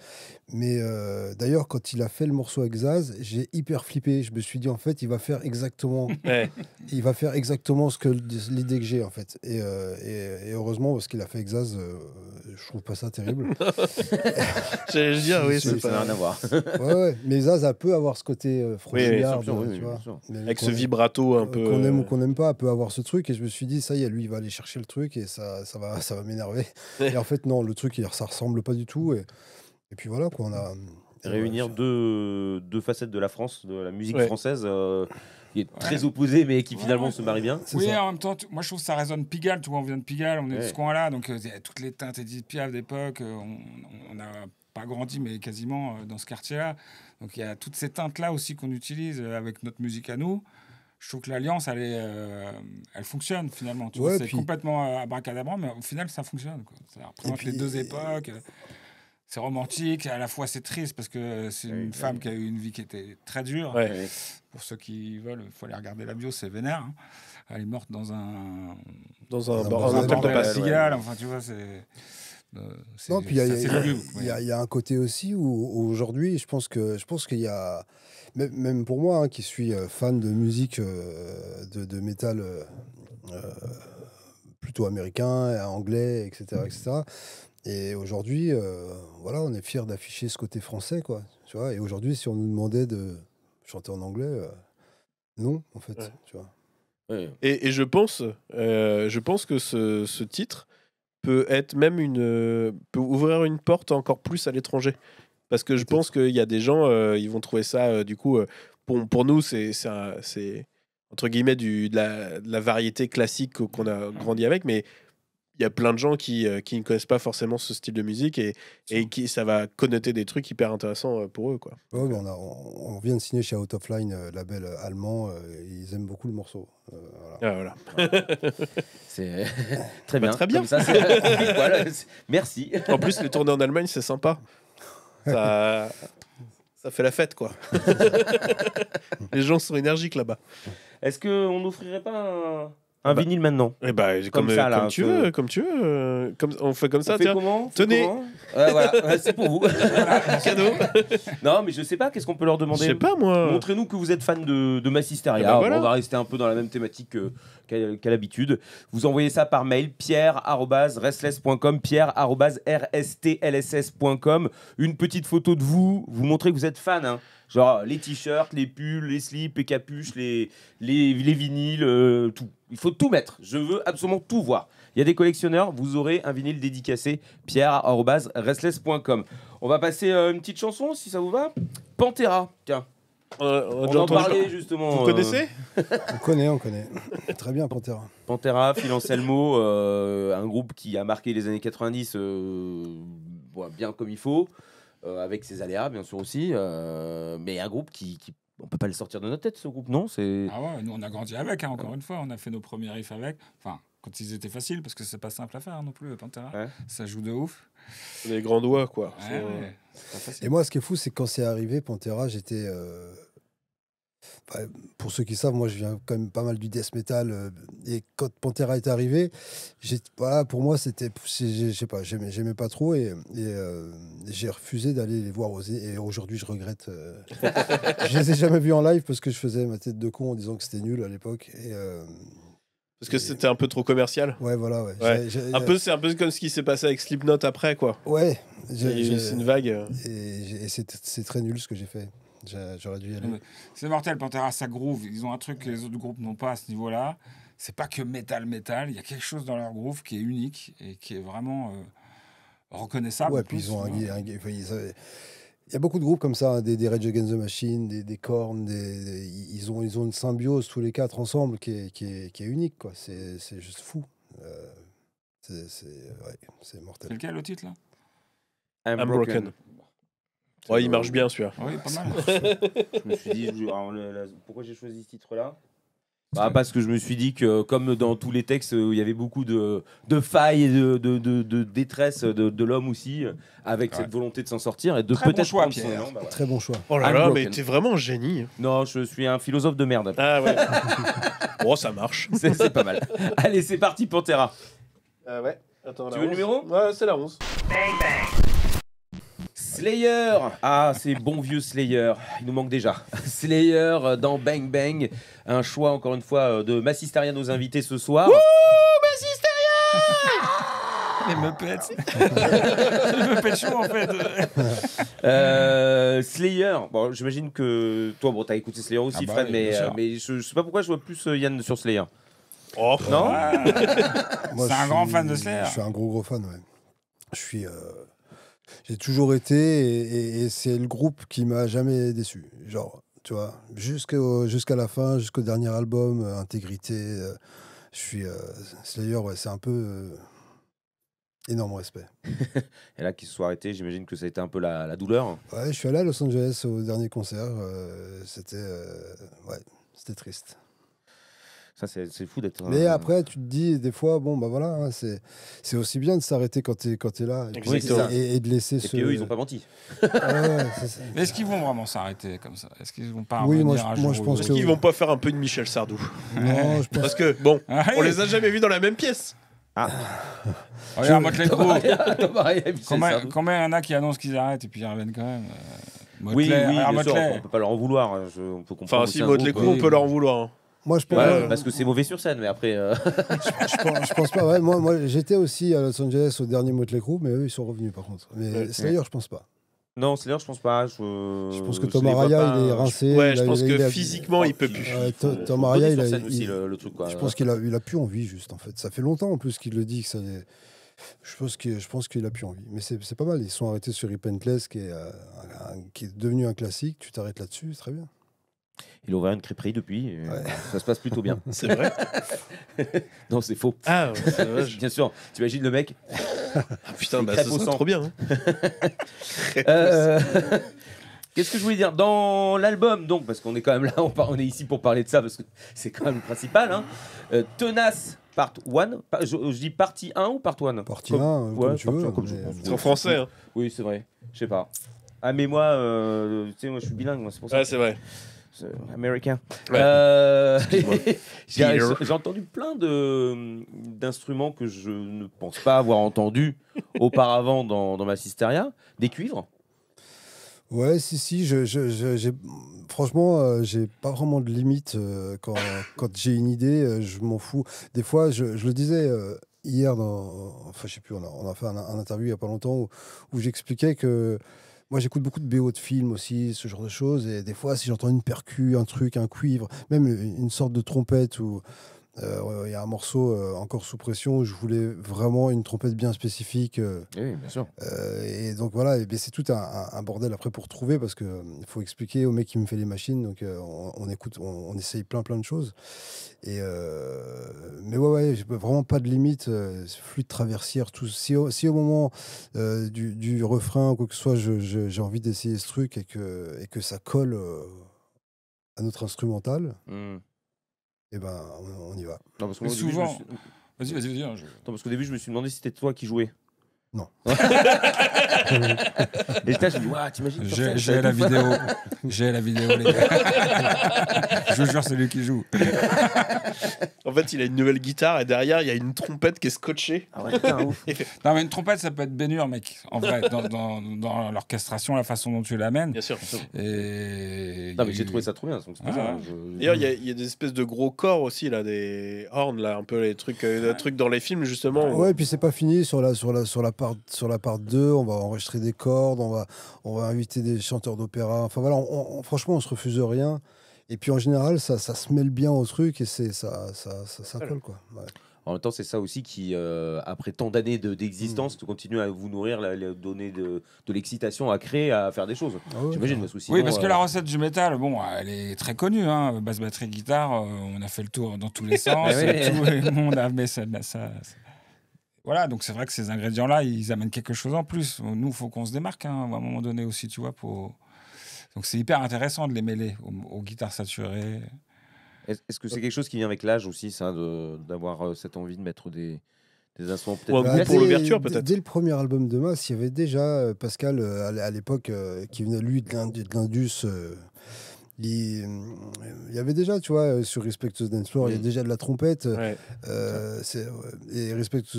Mais euh, d'ailleurs, quand il a fait le morceau avec j'ai hyper flippé. Je me suis dit, en fait, il va faire exactement, il va faire exactement ce que l'idée que j'ai, en fait. Euh, et, et, heureusement, parce qu'il a fait avec Zaz, euh, je trouve pas ça terrible. J'allais dire, oui, c'est pas rien à voir. Mais Zaz a peu avoir ce côté frontillard, oui, oui, avec ce vibrato un peu. Qu'on aime ou qu'on n'aime pas, peut avoir ce truc. Et je me suis dit, ça y est, lui, il va aller chercher le truc et ça, ça va, ça va m'énerver. et en fait, non, le truc, ça ressemble pas du tout. Et et puis voilà, quoi, on a. Euh, Réunir deux, deux, facettes de la France, de la musique française. Euh, qui est très opposée mais qui finalement se marie bien. Oui, en même temps, moi je trouve que ça résonne Pigalle, tu on vient de Pigalle, on est de ce coin-là, donc euh, a toutes les teintes Edith piave d'époque, on, on pas grandi, mais quasiment dans ce quartier-là. Donc il y a toutes ces teintes-là aussi qu'on utilise avec notre musique à nous. Je trouve que l'alliance, elle, elle fonctionne finalement. Tu ouais, c'est complètement abracadabra, mais au final, ça fonctionne. Quoi. Ça représente les deux époques c'est romantique, à la fois c'est triste parce que c'est une femme qui a eu une vie qui était très dure. Pour ceux qui veulent, il faut aller regarder la bio, c'est vénère. Hein. Elle est morte dans un. Dans un, dans un, de Enfin, tu vois, c'est. il y, a un côté aussi où aujourd'hui, je pense que je pense qu'il y a même pour moi hein, qui suis euh, fan de musique euh, de, de, métal euh, plutôt américain, anglais, etc. Et aujourd'hui, euh, voilà, on est fiers d'afficher ce côté français, quoi. Tu vois. Et aujourd'hui, si on nous demandait de chanter en anglais, euh, non, en fait, tu vois. Et, je pense, euh, je pense que ce, titre peut être même une, peut ouvrir une porte encore plus à l'étranger, parce que je pense qu'il y a des gens, ils vont trouver ça, du coup, pour, pour nous, c'est, c'est entre guillemets du, de, la, de la variété classique qu'on a grandi avec, mais il y a plein de gens qui, euh, qui, ne connaissent pas forcément ce style de musique et, et, qui ça va connoter des trucs hyper intéressants euh, pour eux. Quoi. on, vient de signer chez Out of Line, euh, label allemand, ils aiment beaucoup le morceau. Ah, voilà. c'est bah, très bien. très bien. Merci. En plus, les tournées en Allemagne, c'est sympa. Ça... fait la fête, quoi. les gens sont énergiques là-bas. Est-ce qu'on n'offrirait pas un un bah. vinyle maintenant. Et eh bah, comme, comme, ça, là, comme tu veux, comme tu veux. Euh, comme, on fait comme on ça, fait Comment Tenez. voilà, c'est pour vous. Cadeau. non, mais je sais pas, qu'est-ce qu'on peut leur demander Je sais pas, moi. Montrez-nous que vous êtes fan de, de Massisteria. Eh ben on va rester un peu dans la même thématique euh, qu'à, l'habitude. Vous envoyez ça par mail pierre-restless.com, pierre-rstlss.com. Une petite photo de vous, vous montrez que vous êtes fan. Hein. Genre les t-shirts, les pulls, les slips, les capuches, les, les, vinyles, euh, tout. Il faut tout mettre. Je veux absolument tout voir. Il y a des collectionneurs, vous aurez un vinyle dédicacé, pierre.restless.com. On va passer euh, une petite chanson, si ça vous va. Pantera, tiens. Euh, on, en parlait justement. Vous connaissez On connaît, on connaît. Très bien, Pantera. Pantera, Phil Anselmo, un groupe qui a marqué les années 90 bien comme il faut. Euh, avec ses aléas, bien sûr aussi. Euh, mais un groupe qui, qui on peut pas le sortir de notre tête ce groupe, non C'est ah ouais, nous on a grandi avec. Hein, encore une fois, on a fait nos premiers riffs avec. Enfin, quand ils étaient faciles, parce que c'est pas simple à faire hein, non plus. Pantera, ça joue de ouf. Les grands doigts, quoi. Euh, Et moi, ce qui est fou, c'est quand c'est arrivé, Pantera, j'étais pour ceux qui savent, moi je viens quand même pas mal du death metal. Euh, et quand Pantera est arrivé, voilà, pour moi c'était, je sais pas, j'aimais, pas trop et, euh, j'ai refusé d'aller les voir. Aux, et aujourd'hui je regrette. Euh, je les ai jamais vus en live parce que je faisais ma tête de con en disant que c'était nul à l'époque. Et, parce que c'était un peu trop commercial. Ouais, voilà. Un peu, c'est un peu comme ce qui s'est passé avec Slipknot après, quoi. Ouais. C'est une vague. et c'est très nul ce que j'ai fait. J'aurais dû y aller. C'est mortel, Pantera, ça groove. Ils ont un truc que les autres groupes n'ont pas à ce niveau-là. C'est pas que métal, métal. Il y a quelque chose dans leur groove qui est unique et qui est vraiment euh, reconnaissable. puis ils ont un, il y a beaucoup de groupes comme ça, hein, des, des Rage Against the Machine, des, des Korn, des, ils, ont, ils ont une symbiose tous les quatre ensemble qui est, qui qui est unique, quoi. C'est, juste fou. Euh, c'est, c'est mortel. Quel est le titre là I'm, broken. Ouais, il marche bien celui-là. pas mal. je me suis dit, pourquoi j'ai choisi ce titre-là bah, parce que je me suis dit que, comme dans tous les textes euh, il y avait beaucoup de, de failles et de, de, détresse de, l'homme aussi, euh, avec cette volonté de s'en sortir et de Très bon peut-être choix, bah Très bon choix. Oh là là, mais t'es vraiment un génie. Non, je suis un philosophe de merde. Ah ouais. bon, oh, ça marche. C'est pas mal. Allez, c'est parti, Pantera. Euh, ouais. Attends, Tu veux le numéro Ouais, c'est la 11. Bang bang. Slayer Ah, c'est bon vieux Slayer, il nous manque déjà. Slayer euh, dans Bang Bang, un choix encore une fois euh, de Massisteria, nos invités ce soir. Wouh Massisteria Les Muppets me Muppets chaud, en fait euh, Slayer, bon, j'imagine que toi, bon, t'as écouté Slayer aussi, ah bah Fred, mais, je, sais pas pourquoi je vois plus Yann sur Slayer. Oh, non C'est un grand fan de Slayer. Je suis un gros gros fan, ouais. Je suis. J'ai toujours été et, c'est le groupe qui m'a jamais déçu. Genre, tu vois, jusqu'à la fin, jusqu'au dernier album, euh, Intégrité. Euh, je suis euh, Slayer, c'est un peu énorme respect. et là, qu'ils se soient arrêtés, j'imagine que ça a été un peu la, la, douleur. Ouais, je suis allé à Los Angeles au dernier concert. c'était ouais, c'était triste c'est fou d'être. Mais euh, après, tu te dis des fois, bon, bah voilà, hein, c'est c'est aussi bien de s'arrêter quand tu quand es là et, de laisser. Et ce... eux, ils ont pas menti. Ah est Mais est-ce qu'ils vont vraiment s'arrêter comme ça Est-ce qu'ils vont pas Oui, moi, je, pense Est-ce qu'ils vont pas faire un peu de Michel Sardou Non, je pense. Parce que bon, ah on les a jamais vus dans la même pièce. Ah. Regarde, y en a qui annoncent qu'ils arrêtent et puis ils reviennent quand même. Euh, oui, oui, on peut pas leur en vouloir. on peut comprendre. Enfin, si on peut leur en vouloir. Hein. Moi, je pense parce que c'est mauvais sur scène, mais après. Euh. je, pense, pas. moi, j'étais aussi à Los Angeles au dernier Motley Crue, mais eux, ils sont revenus par contre. Mais c'est Slayer, je pense pas. Non, d'ailleurs je pense pas. Je, pense que Tom Araya, il est rincé. Ouais, je pense que physiquement, il peut plus. Tom Araya, il a. Je pense qu'il a, il a plus envie, juste en fait. Ça fait longtemps en plus qu'il le dit que ça. Je pense qu'il, je pense qu'il a plus envie. Mais c'est, pas mal. Ils sont arrêtés sur Repentless, qui est, euh, qui est devenu un classique. Tu t'arrêtes là-dessus, très bien. Il a ouvert une crêperie depuis. Euh, ça se passe plutôt bien. c'est vrai Non, c'est faux. Ah, ouais, bien sûr. T'imagines le mec ah, Putain, bah, ça sent trop bien. Hein. Euh, qu'est-ce que je voulais dire Dans l'album, donc, parce qu'on est quand même là, on, est ici pour parler de ça, parce que c'est quand même le principal. Hein. Euh, tenace, part 1. Je, dis partie 1 ou part 1 Partie 1, comme, tu veux, C'est en français. Hein. Oui, c'est vrai. Je sais pas. Ah, mais moi, tu sais, moi, je suis bilingue, c'est pour ça. Ouais, c'est vrai américain. Euh, j'ai entendu plein d'instruments que je ne pense pas avoir entendu auparavant dans, dans ma cisteria. Des cuivres Ouais, si, si. Je, je, je franchement, euh, j'ai pas vraiment de limite euh, quand, quand j'ai une idée. je m'en fous. Des fois, je, je le disais hier, dans, enfin, je sais plus, on a, on a fait un, interview il y a pas longtemps où, où j'expliquais que moi, j'écoute beaucoup de BO de films aussi, ce genre de choses. Et des fois, si j'entends une percue, un truc, un cuivre, même une sorte de trompette ou euh, il y a un morceau euh, encore sous pression où je voulais vraiment une trompette bien spécifique. Euh, eh oui, bien sûr. et donc voilà, ben, c'est tout un, bordel après pour trouver parce qu'il faut expliquer au mec qui me fait les machines. Donc on, écoute, on, essaye plein plein de choses. Et mais ouais, ouais, vraiment pas de limite. fluide traversière, Si au, moment du, refrain ou quoi que ce soit, j'ai envie d'essayer ce truc et que, et que ça colle à notre instrumental. Hmm et eh ben on, y va. Non, souvent. Vas-y, vas-y, vas-y. Hein, Attends, parce qu'au début, je me suis demandé si c'était toi qui jouais. Non. et là, je dis, t'imagines J'ai la vidéo. J'ai la vidéo, les gars. je vous jure, c'est lui qui joue. en fait, il a une nouvelle guitare et derrière, il y a une trompette qui est scotchée. Ah ouais, un ouf. non, mais une trompette, ça peut être bénur, mec. En vrai, dans, l'orchestration, la façon dont tu l'amènes. Bien sûr. Et... Non, mais j'ai trouvé ça trop bien. Ah, D'ailleurs, il y, a des espèces de gros corps aussi, là, des horns, là, un peu les trucs, euh, trucs dans les films, justement. Ah ouais, et puis c'est pas fini sur la, sur la, sur la sur la part 2, on va enregistrer des cordes, on va, on va inviter des chanteurs d'opéra. Enfin voilà, franchement, on se refuse rien. Et puis en général, ça, ça se mêle bien au truc et c'est ça, ça, ça, colle quoi. En même temps, c'est ça aussi qui, euh, après tant d'années d'existence, mm. continue à vous nourrir, la, donner de, l'excitation à créer, à faire des choses. Ah J'imagine, parce que Oui, parce que euh, la recette du métal, bon, elle est très connue. Hein. Basse, batterie, guitare, euh, on a fait le tour dans tous les sens. Ah tout le monde a ça, ça, voilà, donc c'est vrai que ces ingrédients-là, ils amènent quelque chose en plus. Nous, il faut qu'on se démarque hein, à un moment donné aussi, tu vois. Pour... Donc c'est hyper intéressant de les mêler aux, guitares saturées. Est-ce que c'est quelque chose qui vient avec l'âge aussi, ça, d'avoir euh, cette envie de mettre des, des instruments peut-être pour l'ouverture peut-être Dès le premier album de Mass, il y avait déjà euh, Pascal euh, à l'époque qui venait lui de l'Indus euh, il y avait déjà, tu vois, euh, sur the Dance Floor, il y a mm. déjà de la trompette. Euh, et Euh, to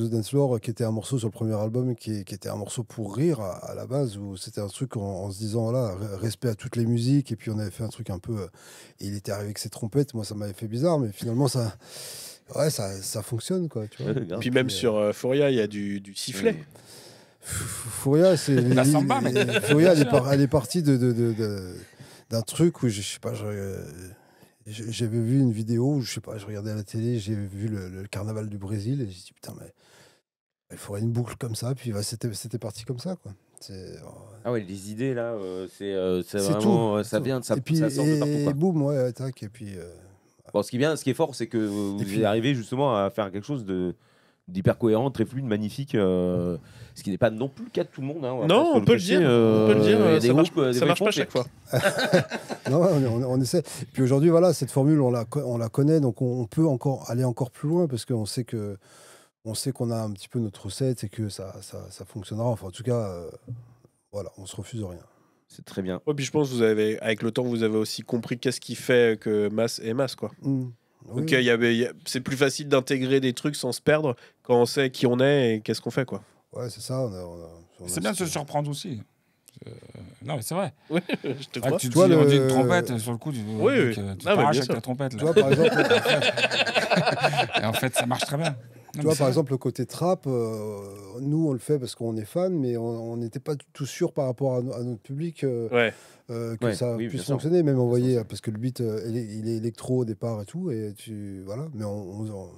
et Dance Floor, qui était un morceau sur le premier album, qui, était un morceau pour rire à, la base, où c'était un truc en, se disant, là, respect à toutes les musiques, et puis on avait fait un truc un peu. il était arrivé avec ses trompettes, moi ça m'avait fait bizarre, mais finalement ça. Ouais, ça, ça fonctionne, quoi. Tu vois. Puis même sur Fouria Furia, il y a du, sifflet. Fouria Furia, c'est. Furia, elle, est, partie de d'un truc où je, sais pas, euh, j'avais vu une vidéo où je sais pas, je regardais à la télé, j'ai vu le, carnaval du Brésil et j'ai dit putain mais il faudrait une boucle comme ça, puis c'était parti comme ça quoi. Euh, ah ouais, les idées là, euh, c'est vraiment, ça vient, ça, puis, ça sort de partout. boum, ouais, tac, et puis. Bon, ce qui est ce qui est fort, c'est que vous arrivez justement à faire quelque chose de d'hyper cohérent, très fluide, magnifique. Euh, ce qui n'est pas non plus le cas de tout le monde. Hein, non, on euh, peut, le dire, euh, ça, marche, marche pas chaque fois. non, on, essaie. Puis aujourd'hui, voilà, cette formule, on la, on la connaît, donc on, peut encore aller encore plus loin parce qu'on sait que on sait qu'on a un petit peu notre recette et que ça, ça, ça fonctionnera. Enfin, en tout cas, voilà, on se refuse rien. C'est très bien. oh, puis je pense que vous avez, avec le temps, vous avez aussi compris qu'est-ce qui fait que masse est masse, quoi. Mm. Ok, euh, y c'est plus facile d'intégrer des trucs sans se perdre quand on sait qui on est et qu'est-ce qu'on fait. quoi. Ouais, c'est ça. c'est bien de se surprendre aussi. Euh, non, mais c'est vrai. Oui, je te crois. tu dois on dit une trompette, sur le coup, tu, oui, oui. Euh, tu non, bien avec la trompette. par exemple. et en fait, ça marche très bien. Ah, tu vois, par exemple, le côté trap, euh, nous, on le fait parce qu'on est fan, mais on n'était pas tout sûr par rapport à, notre public euh, euh, que ça puisse fonctionner. Même, on voyait, parce que le beat, il est électro au départ et tout, et tu. Voilà, mais on.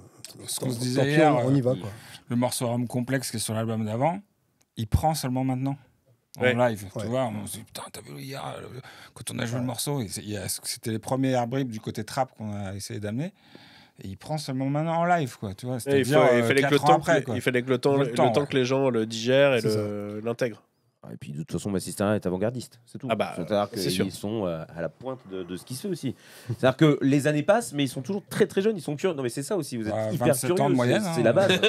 se disait on y va. Quoi. Le morceau Rome Complexe qui est sur l'album d'avant, il prend seulement maintenant en live. Tu vois, on se dit, putain, t'as vu hier, quand on a joué le morceau, c'était les premiers bribes du côté trap qu'on a essayé d'amener il prend seulement maintenant en live, quoi. Tu vois, il, il, euh, fallait que le temps, il fallait que le temps, que les gens le digèrent et l'intègrent. Ah, et puis de toute façon, sister est avant-gardiste, c'est tout. Ah bah, C'est-à-dire qu'ils sont euh, à la pointe de, ce qui se fait aussi. C'est-à-dire que les années passent, mais ils sont toujours très très jeunes, ils sont curieux. Non mais c'est ça aussi, vous êtes bah, hyper curieux. C'est hein. la base.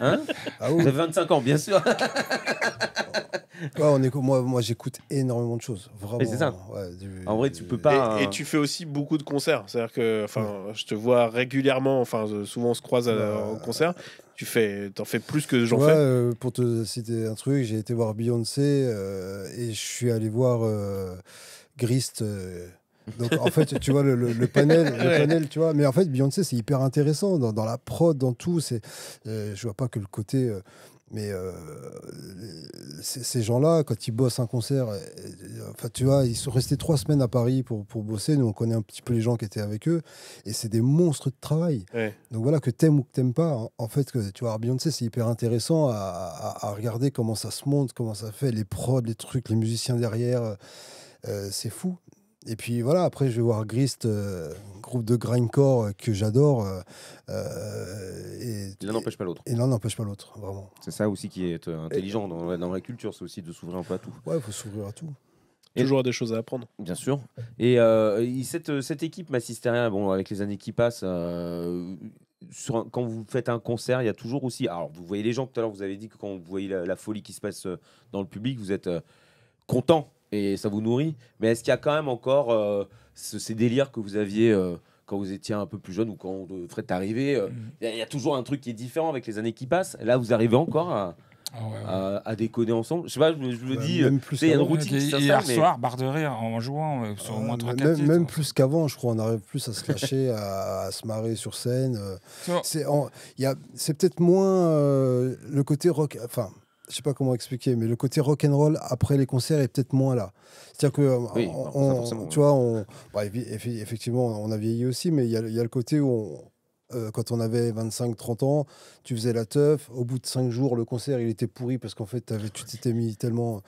Hein ah, vous avez 25 ans, bien sûr. on moi, j'écoute énormément de choses. Vraiment. en vrai, tu peux pas. Et, tu fais aussi beaucoup de concerts. C'est-à-dire que, je te vois régulièrement. Enfin, euh, souvent on se croise euh, bah, au concert. Tu fais, fais plus que j'en fais. Euh, pour te citer un truc, j'ai été voir Beyoncé et je suis allé voir Grist. Donc en fait, tu vois, le, panel, le panel, tu vois. Mais en fait, Beyoncé, c'est hyper intéressant dans, la prod, dans tout. C'est, je vois pas que le côté. Mais euh, ces gens-là, quand ils bossent un concert, euh, enfin, tu vois, ils sont restés trois semaines à Paris pour, pour bosser. Nous, on connaît un petit peu les gens qui étaient avec eux. Et c'est des monstres de travail. Donc voilà, que t'aimes ou que t'aimes pas, en, fait, que, tu vois, Beyoncé, c'est hyper intéressant à, à, regarder comment ça se monte, comment ça fait, les prods, les trucs, les musiciens derrière. Euh, c'est fou. Et puis voilà, après, je vais voir Grist groupe de grindcore euh, que j'adore. Euh, euh l'un n'empêche pas l'autre. Et l'un n'empêche pas l'autre, vraiment. C'est ça aussi qui est euh, intelligent dans, la, culture, c'est aussi de s'ouvrir un peu à tout. Ouais, il faut s'ouvrir à tout. Et toujours des choses à apprendre. Bien sûr. Et cette, cette équipe Massisteria, bon, avec les années qui passent, quand vous faites un concert, il y a toujours aussi. Alors, vous voyez les gens tout à l'heure, vous avez dit que quand vous voyez la, folie qui se passe dans le public, vous êtes content et ça vous nourrit. Mais est-ce qu'il y a quand même encore ces délires que vous aviez euh, quand vous étiez un peu plus jeune ou quand vous est arrivé. Euh, mm. Il y, a toujours un truc qui est différent avec les années qui passent. Là, vous arrivez encore à. Ah déconner ensemble. Je sais pas, je, je le bah, dis, il y a une routine. Hier soir, barre de rire en jouant euh, au moins Même, hein. plus qu'avant, je crois, on arrive plus à se lâcher, à, se marrer sur scène. C'est peut-être moins le côté rock. Enfin, je sais pas comment expliquer, mais le côté rock and roll après les concerts est peut-être moins là. C'est-à-dire que, euh, tu vois, bah, effectivement, on a vieilli aussi, mais il y, a le côté où euh, quand on avait 25-30 ans, tu faisais la teuf. Au bout de 5 jours, le concert, il était pourri parce qu'en fait, tu t'étais mis tellement.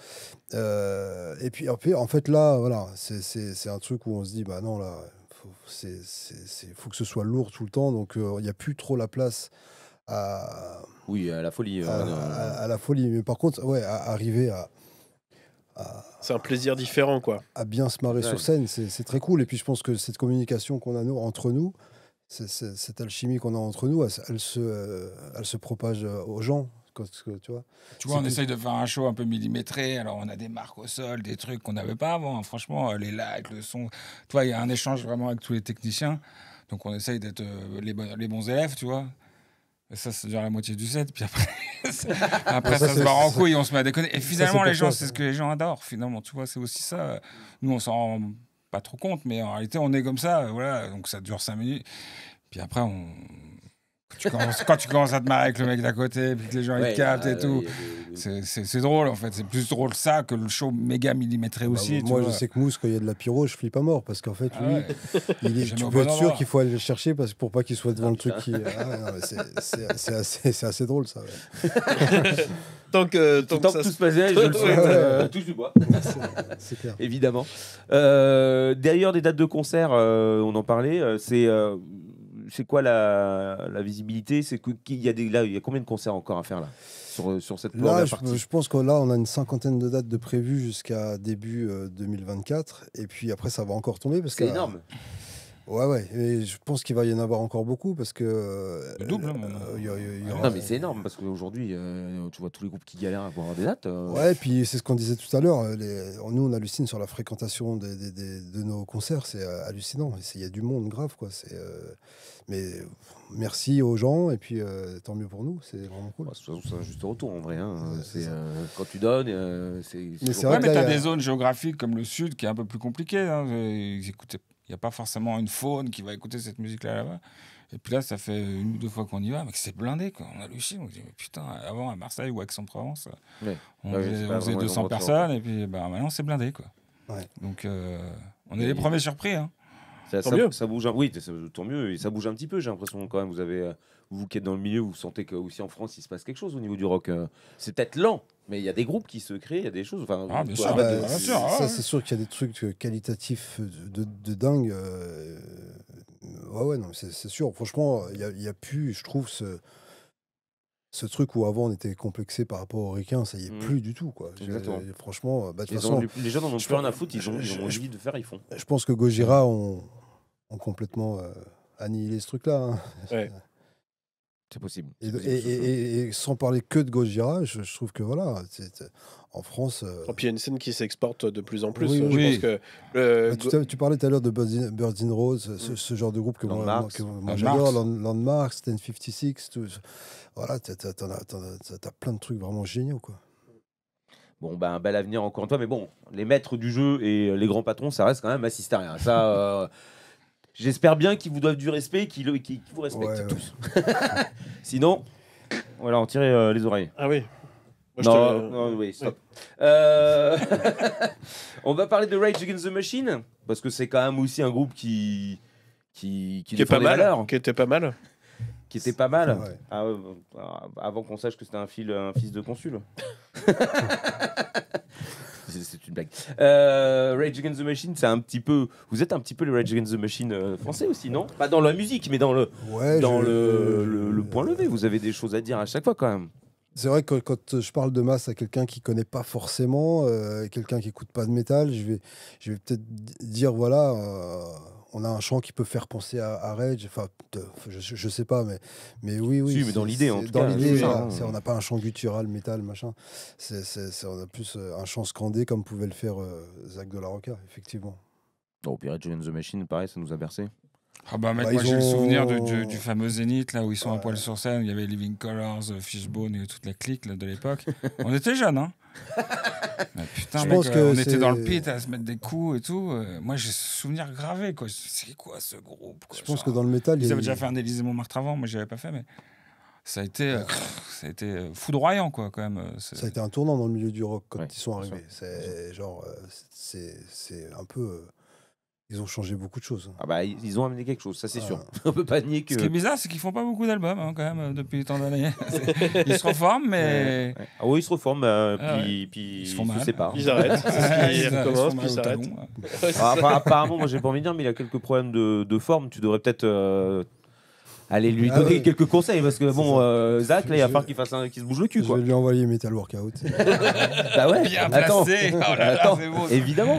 Euh, et puis, en fait, là, voilà, c'est un truc où on se dit, bah non, là, il faut, que ce soit lourd tout le temps. Donc, il y n'y a plus trop la place oui, à la folie. Euh, à, la folie. Mais par contre, ouais, arriver à. C'est un plaisir différent, quoi. À bien se marrer sur scène, c'est très cool. Et puis, je pense que cette communication qu'on a entre nous, cette alchimie qu'on a entre nous, elle, se, euh, elle se propage euh, aux gens. Tu vois, tu vois on essaye de faire un show un peu millimétré. Alors, on a des marques au sol, des trucs qu'on n'avait pas avant. Hein. Franchement, les likes, le son. Tu vois, il y a un échange vraiment avec tous les techniciens. Donc, on essaye d'être les bons élèves, tu vois. Et ça, ça dure la moitié du set, puis après, après ça, se barre en couille, on se met à déconner. Et finalement, les gens, c'est ce que les gens adorent, finalement, tu vois, c'est aussi ça. Nous, on s'en rend pas trop compte, mais en réalité, on est comme ça, voilà, donc ça dure 5 minutes. Puis après, on, quand tu commences à te marrer avec le mec d'à côté, puis que les gens ils te et tout. C'est drôle en fait, c'est plus drôle ça que le show méga millimétré aussi. Bah, moi je sais que Mousse, quand il y a de la pyro, je flippe pas mort parce qu'en fait, lui, il tu peux être sûr qu'il faut aller le chercher parce, pour pas qu'il soit devant le truc qui. c'est assez, drôle ça. tant que, euh, tout se passe bien, je le souhaite. du bois. C'est clair. Évidemment. D'ailleurs des dates de concert, euh, on en parlait, euh, c'est c'est quoi la, visibilité C'est qu'il y a là, il y a combien de concerts encore à faire là sur, euh, cette là, je, je, pense que là, on a une cinquantaine de dates de prévues jusqu'à début 2024, euh, et puis après, ça va encore tomber parce que. C'est énorme. Ouais, ouais. Et je pense qu'il va y en avoir encore beaucoup parce que. double, hein, euh, Non, mais c'est énorme parce qu'aujourd'hui, euh, tu vois tous les groupes qui galèrent à avoir des dates. Euh. Ouais, et puis c'est ce qu'on disait tout à l'heure. Nous, on hallucine sur la fréquentation de nos concerts. C'est hallucinant. Il y a du monde grave, quoi. C'est. Mais merci aux gens et puis tant mieux pour nous, c'est vraiment cool. c'est bah, un juste retour en vrai. Hein. c'est, quand tu donnes, c'est. Mais c'est ouais, mais t'as des zones géographiques comme le sud qui est un peu plus compliqué. Hein. Il n'y a pas forcément une faune qui va écouter cette musique-là là-bas. Et puis là, ça fait une ou deux fois qu'on y va, mais c'est blindé, quoi. On chien. On dit, putain, avant à Marseille ou Aix-en-Provence, on, faisait, 200 personnes, et puis bah, maintenant, c'est blindé, quoi. Donc, euh, on est les premiers surpris. Hein. Ça, mieux. ça, bouge, oui, tant mieux. Et ça bouge un petit peu, j'ai l'impression quand même. Vous avez, euh, vous qui êtes dans le milieu, vous sentez que aussi en France, il se passe quelque chose au niveau du rock. Euh. C'est peut-être lent, mais il y a des groupes qui se créent, il y a des choses. Enfin, ah, ah bah, Ça, c'est sûr qu'il y a des trucs euh, qualitatifs euh, de, de dingue. Euh, ouais, ouais, non, c'est sûr. Franchement, il n'y a, plus, je trouve, ce, ce truc où avant on était complexé par rapport aux Ricains, ça y est mmh. plus du tout. Quoi. Franchement, bah, les, façon, les gens n'en ont plus rien à foutre, ils ont, envie de faire, ils font. Je pense que Gojira ont, ont complètement annihilé ce truc-là. Hein. C'est possible. Et, sans parler que de Gojira, je, trouve que voilà, en France. Euh, oh, puis il y a une scène qui s'exporte de plus en plus. Oui, je Pense que, euh, tu, parlais tout à l'heure de Birds in Rose, ce, genre de groupe que moi j'adore, Landmark, 1056. Tout, voilà, t'as as, plein de trucs vraiment géniaux. quoi. Bon, ben, un bel avenir encore une fois, mais bon, les maîtres du jeu et les grands patrons, ça reste quand même assisté à rien. Ça. Euh, J'espère bien qu'ils vous doivent du respect et qu'ils vous respectent tous. Sinon, voilà, on tirait euh, les oreilles. Ah oui. non, euh, oui, stop. Euh, on va parler de Rage Against the Machine, parce que c'est quand même aussi un groupe qui. qui, qui pas mal. Qui était pas mal. qui était pas mal. Ah, avant qu'on sache que c'était un, un fils de consul. Euh, Rage Against the Machine, c'est un petit peu. Vous êtes un petit peu le Rage Against the Machine euh, français aussi, non Pas dans la musique, mais dans le dans le, point levé. Vous avez des choses à dire à chaque fois quand même. C'est vrai que quand je parle de masse à quelqu'un qui connaît pas forcément, euh, quelqu'un qui écoute pas de métal, je vais, je vais peut-être dire voilà on a un chant qui peut faire penser à, Rage. Enfin, je, sais pas, mais, mais oui, oui. Si, mais dans l'idée, en tout dans l'idée, on n'a pas un chant guttural, métal, machin. C on a plus euh, un chant scandé comme pouvait le faire euh, Zach de la Roca, effectivement. Oh, pire, Rage the Machine, pareil, ça nous a bercé. Ah bah, bah moi j'ai le souvenir du, fameux Zénith là où ils sont un à poil sur scène, il y avait Living Colors, euh, Fishbone et toute la clique de l'époque. on était jeunes, hein. Ah, putain, pense on était dans le pit à se mettre des coups et tout. Euh, moi, j'ai ce souvenir gravé. C'est quoi ce groupe Je pense que dans le métal. Ils avaient déjà fait un Élysée Montmartre avant. Moi, je l'avais pas fait, mais ça a été, euh, ça a été euh, foudroyant, quoi, quand même. Ça a été un tournant dans le milieu du rock quand ils sont arrivés. C'est genre, c'est un peu ils ont changé beaucoup de choses. Hein. Ah bah, ils ont amené quelque chose, ça c'est ah. sûr. On peut pas nier que. Ce qui est bizarre, c'est qu'ils font pas beaucoup d'albums hein, quand même euh, depuis tant d'années. ils se reforment, mais. Ah oui, ils se reforment, bah, ah puis, puis, ils se, font ils séparent. Ils arrêtent. ils puis ils s'arrêtent. Ah, apparemment, moi j'ai pas envie de dire, mais il y a quelques problèmes de, de forme. Tu devrais peut-être euh, allez lui ah donner quelques conseils parce que bon, euh, Zach, là, il va falloir qu'il fasse qu'il se bouge le cul. Je vais lui envoyer Metal Workout. bah ouais. Bien placé. Oh là là, c'est Beau, Évidemment,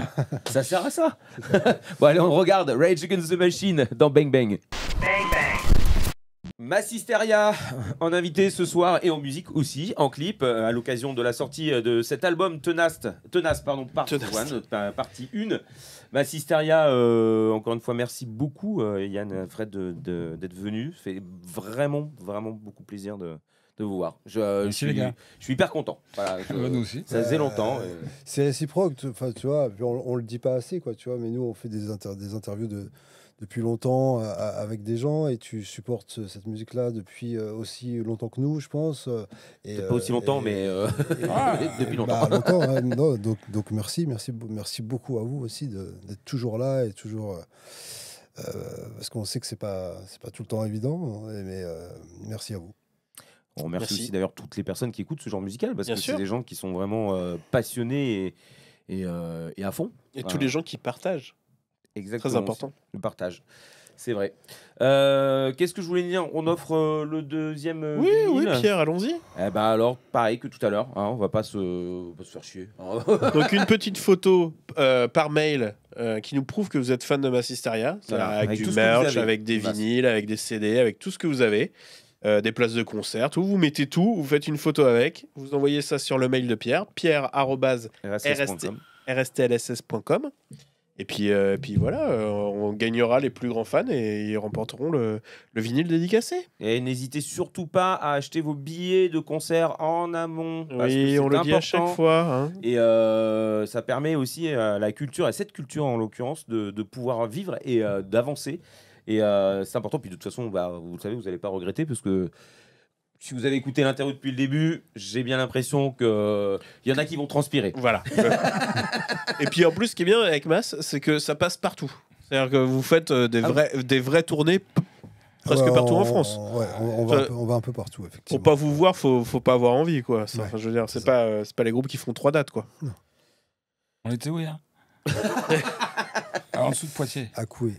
ça sert à ça. bon allez, on regarde Rage Against the Machine dans Bang Bang. Bang, bang. Massisteria en invité ce soir et en musique aussi, en clip, euh, à l'occasion de la sortie euh, de cet album Tenaste, Tenace, pardon, part 1, partie 1. Massisteria, euh, encore une fois, merci beaucoup Yann, Fred, d'être venu. fait vraiment, vraiment beaucoup plaisir de, vous voir. Je, les je, suis, je suis, hyper content. Nous aussi. Ça faisait longtemps. C'est réciproque, tu, tu vois, on, on, le dit pas assez, quoi, tu vois, mais nous, on fait des, des interviews de depuis longtemps euh, avec des gens et tu supportes cette musique-là depuis euh, aussi longtemps que nous, je pense. Euh, et pas aussi longtemps, mais depuis longtemps. donc, donc, merci, merci, beaucoup à vous aussi d'être toujours là et toujours. parce qu'on sait que c'est pas c'est pas tout le temps évident, hein, mais merci à vous. On remercie aussi d'ailleurs toutes les personnes qui écoutent ce genre musical parce que c'est des gens qui sont vraiment passionnés et, à fond. Et tous les gens qui partagent Exactement. Très important. Le partage. C'est vrai. Euh, qu'est-ce que je voulais dire On offre euh, le deuxième. Euh, oui, oui, Pierre, allons-y. Eh ben alors, pareil que tout à l'heure, hein, on va pas se, va pas se faire chier. Donc une petite photo par mail qui nous prouve que vous êtes fan de Massisteria, avec, du merch, avec des vinyles, avec des CD, avec tout ce que vous avez. des places de concert, où vous mettez tout, vous faites une photo avec, vous envoyez ça sur le mail de Pierre, rstlss.com et puis, euh, puis voilà, euh, on gagnera les plus grands fans et ils remporteront le, le vinyle dédicacé. Et n'hésitez surtout pas à acheter vos billets de concert en amont. oui, on le dit à chaque fois. Hein. Et euh, ça permet aussi à la culture, et cette culture en l'occurrence, de, de, pouvoir vivre et d'avancer. Et c'est important. Puis de toute façon, bah, vous savez, vous n'allez pas regretter parce que si vous avez écouté l'interview depuis le début, j'ai bien l'impression que il y en a qui vont transpirer. Voilà. et puis en plus, ce qui est bien avec Mass, c'est que ça passe partout. C'est-à-dire que vous faites euh, des, ah vrais, des vraies tournées presque partout en France. Ouais, on, va un peu, partout, effectivement. Pour pas vous voir, faut, faut pas avoir envie, quoi. je veux dire, c'est pas, euh, pas les groupes qui font trois dates, quoi. On était où, hein En dessous de Poitiers. À Coué.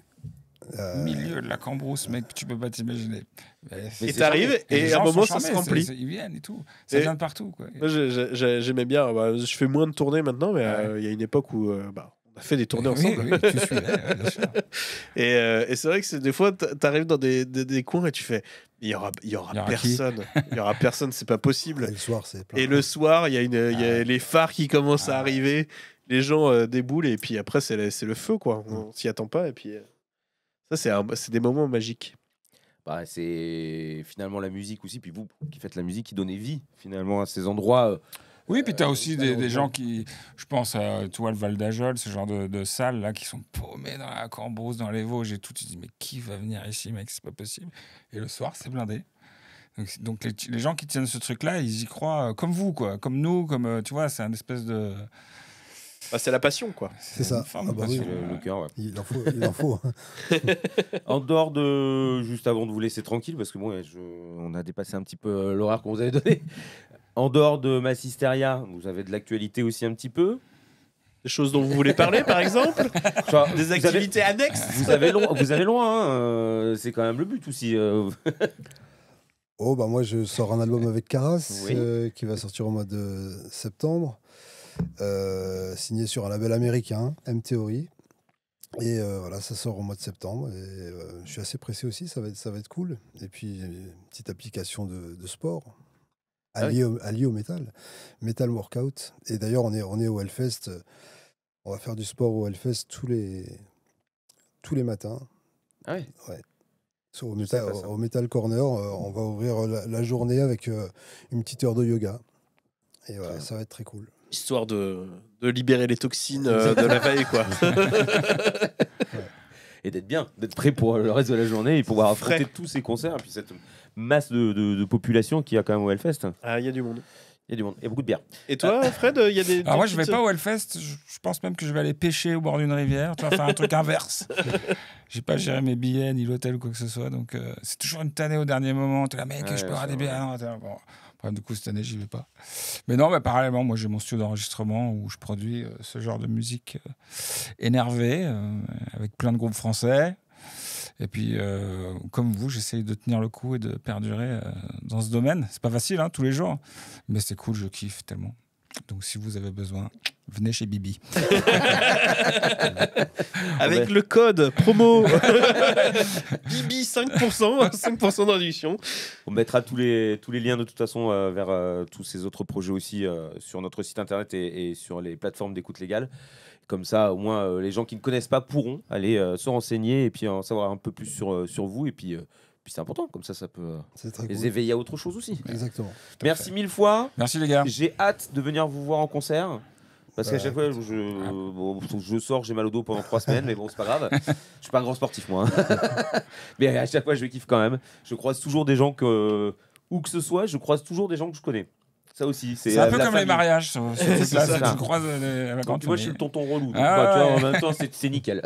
Euh, Milieu de la cambrousse, mec, tu peux pas t'imaginer. Et t'arrives, et à un moment, ça se remplit. Ils viennent et tout. Ça vient de partout. Quoi. Moi, j'aimais bien. Bah, je fais moins de tournées maintenant, mais euh, il y a une époque où. Euh, bah, on a fait des tournées ensemble. Et, c'est vrai que des fois, t'arrives dans des, coins et tu fais il y aura, il y aura, personne. il y aura personne, c'est pas possible. Et le soir, Et le soir, il y a, ah les phares qui commencent à ah arriver, les gens déboulent, et puis après, c'est le, feu, quoi. On s'y attend pas, et puis. Ça, c'est, des moments magiques. Bah, c'est finalement la musique aussi, puis vous qui faites la musique, qui donnez vie finalement à ces endroits. Euh, oui, puis tu as euh, aussi des, gens qui, je pense, à, toi, le Val d'Ajol, ce genre de, salle salles là, qui sont paumées dans la cambrousse, dans les Vosges et tout. Tu te dis, mais qui va venir ici, mec C'est pas possible. Et le soir, c'est blindé. Donc, les, gens qui tiennent ce truc-là, ils y croient euh, comme vous, quoi, comme nous, comme, tu vois, c'est un espèce de. Bah, c'est la passion, quoi. C'est ça. Ah, bah le, cœur, ouais. Il en faut. Hein. en, dehors de. Juste avant de vous laisser tranquille, parce que bon, on a dépassé un petit peu euh, l'horaire qu'on vous avait donné. En dehors de Massisteria, vous avez de l'actualité aussi un petit peu des choses dont vous voulez parler, par exemple Des activités annexes Vous avez, vous avez loin, hein, euh, c'est quand même le but aussi. Euh. oh, bah moi, je sors un album avec Caras qui va sortir au mois de septembre. Euh, signé sur un label américain, M-Theory. Et euh, voilà, ça sort au mois de septembre. Euh, je suis assez pressé aussi, ça va être, ça va être cool. Et puis, une petite application de, sport ah alliée, au, allié au, métal, Metal Workout. Et d'ailleurs, on est, on est au Hellfest. On va faire du sport au Hellfest tous les, tous les matins. Ah oui. ouais. Au, Metal Corner, on va ouvrir la, la journée avec une petite heure de yoga. Et voilà, ça va être très cool histoire de, de libérer les toxines euh, de la veille, quoi. et d'être bien, d'être prêt pour le reste de la journée et pouvoir tous ces concerts, puis cette masse de, de, population qui a quand même au Hellfest. Ah, il y a du monde. Il y a du monde, il y a beaucoup de bière. Et toi, ah. Fred, il y a des. Alors, moi, je je vais pas au Hellfest, je, pense même que je vais aller pêcher au bord d'une rivière, tu vas faire un truc inverse. J'ai pas géré mes billets, ni l'hôtel, ou quoi que ce soit, donc euh, c'est toujours une tannée au dernier moment. Tu es là, mec, je peux avoir des du coup, cette année, j'y vais pas. Mais non, mais parallèlement, moi, j'ai mon studio d'enregistrement où je produis euh, ce genre de musique euh, énervée, euh, avec plein de groupes français. Et puis, comme vous, j'essaye de tenir le coup et de perdurer dans ce domaine. C'est pas facile, hein, tous les jours, hein. mais c'est cool, je kiffe tellement. Donc si vous avez besoin, venez chez Bibi. Avec le code promo Bibi 5%, 5% d'induction. On mettra tous les, tous les liens de toute façon euh, vers euh, tous ces autres projets aussi euh, sur notre site internet et, sur les plateformes d'écoute légale. Comme ça, au moins, les gens qui ne connaissent pas pourront aller se renseigner et puis en savoir un peu plus sur, sur vous et puis c'est important, comme ça, ça peut euh, les éveiller à autre chose aussi. Exactement. Merci mille fois. Merci les gars. J'ai hâte de venir vous voir en concert. Parce qu'à chaque fois, je, je sors, j'ai mal au dos pendant trois semaines, mais bon, c'est pas grave. Je suis pas un grand sportif, moi. Hein. mais à chaque fois, je kiffe quand même. Je croise toujours des gens que. Où que ce soit, je croise toujours des gens que je connais. Ça aussi, c'est un euh, peu comme les mariages. Tu croises euh, je suis le tonton relou. Ah, bah, en même temps, c'est nickel.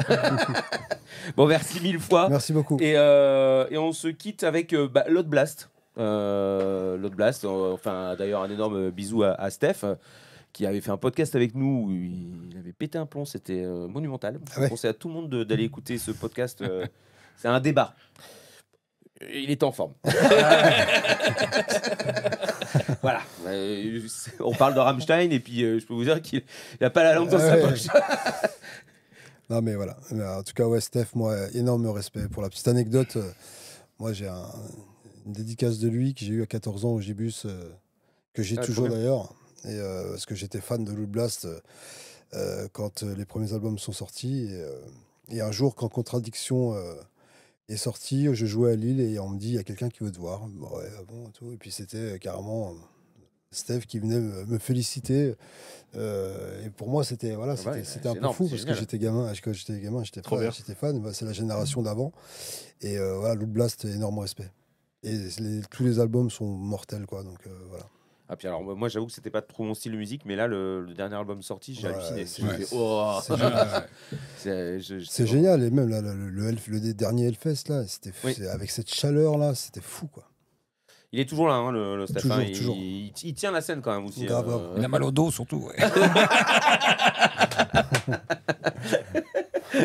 bon, merci mille fois. Merci beaucoup. Et, euh, et on se quitte avec bah, l'autre blast. l'autre blast. enfin, d'ailleurs, un énorme bisou à, Steph qui avait fait un podcast avec nous il avait pété un plomb, c'était monumental. Je ah conseille à tout le monde d'aller écouter ce podcast. c'est un débat. Il est en forme. Voilà. Bah, euh, on parle de Rammstein et puis euh, je peux vous dire qu'il n'a pas la langue dans sa poche. non, mais voilà. Euh, en tout cas, ouais, Steph, moi, énorme respect. Pour la petite anecdote, moi, j'ai une dédicace de lui que j'ai eu à 14 ans au Gibus, que j'ai ah, toujours d'ailleurs, parce que j'étais fan de Lou Blast quand les premiers albums sont sortis. Et, un jour, qu'en Contradiction est sorti, je jouais à Lille et on me dit il y a quelqu'un qui veut te voir. Ah et puis c'était carrément Steph qui venait me, féliciter. et pour moi, c'était voilà, ah bah un peu fou parce que j'étais gamin, j'étais gamin, j'étais fan. Bah, c'est la mmh. génération d'avant. Et voilà, Loot Blast, énorme respect. Et tous les albums sont mortels, quoi. Donc voilà. Ah, puis alors, moi, j'avoue que c'était pas trop mon style de musique, mais là, le, dernier album sorti, j'ai halluciné. C'est génial. Et même là, le, dernier Hellfest, là, c'était avec cette chaleur là, c'était fou quoi. Il est toujours là, hein, le, il, tient la scène quand même aussi. Euh. Il a mal au dos surtout.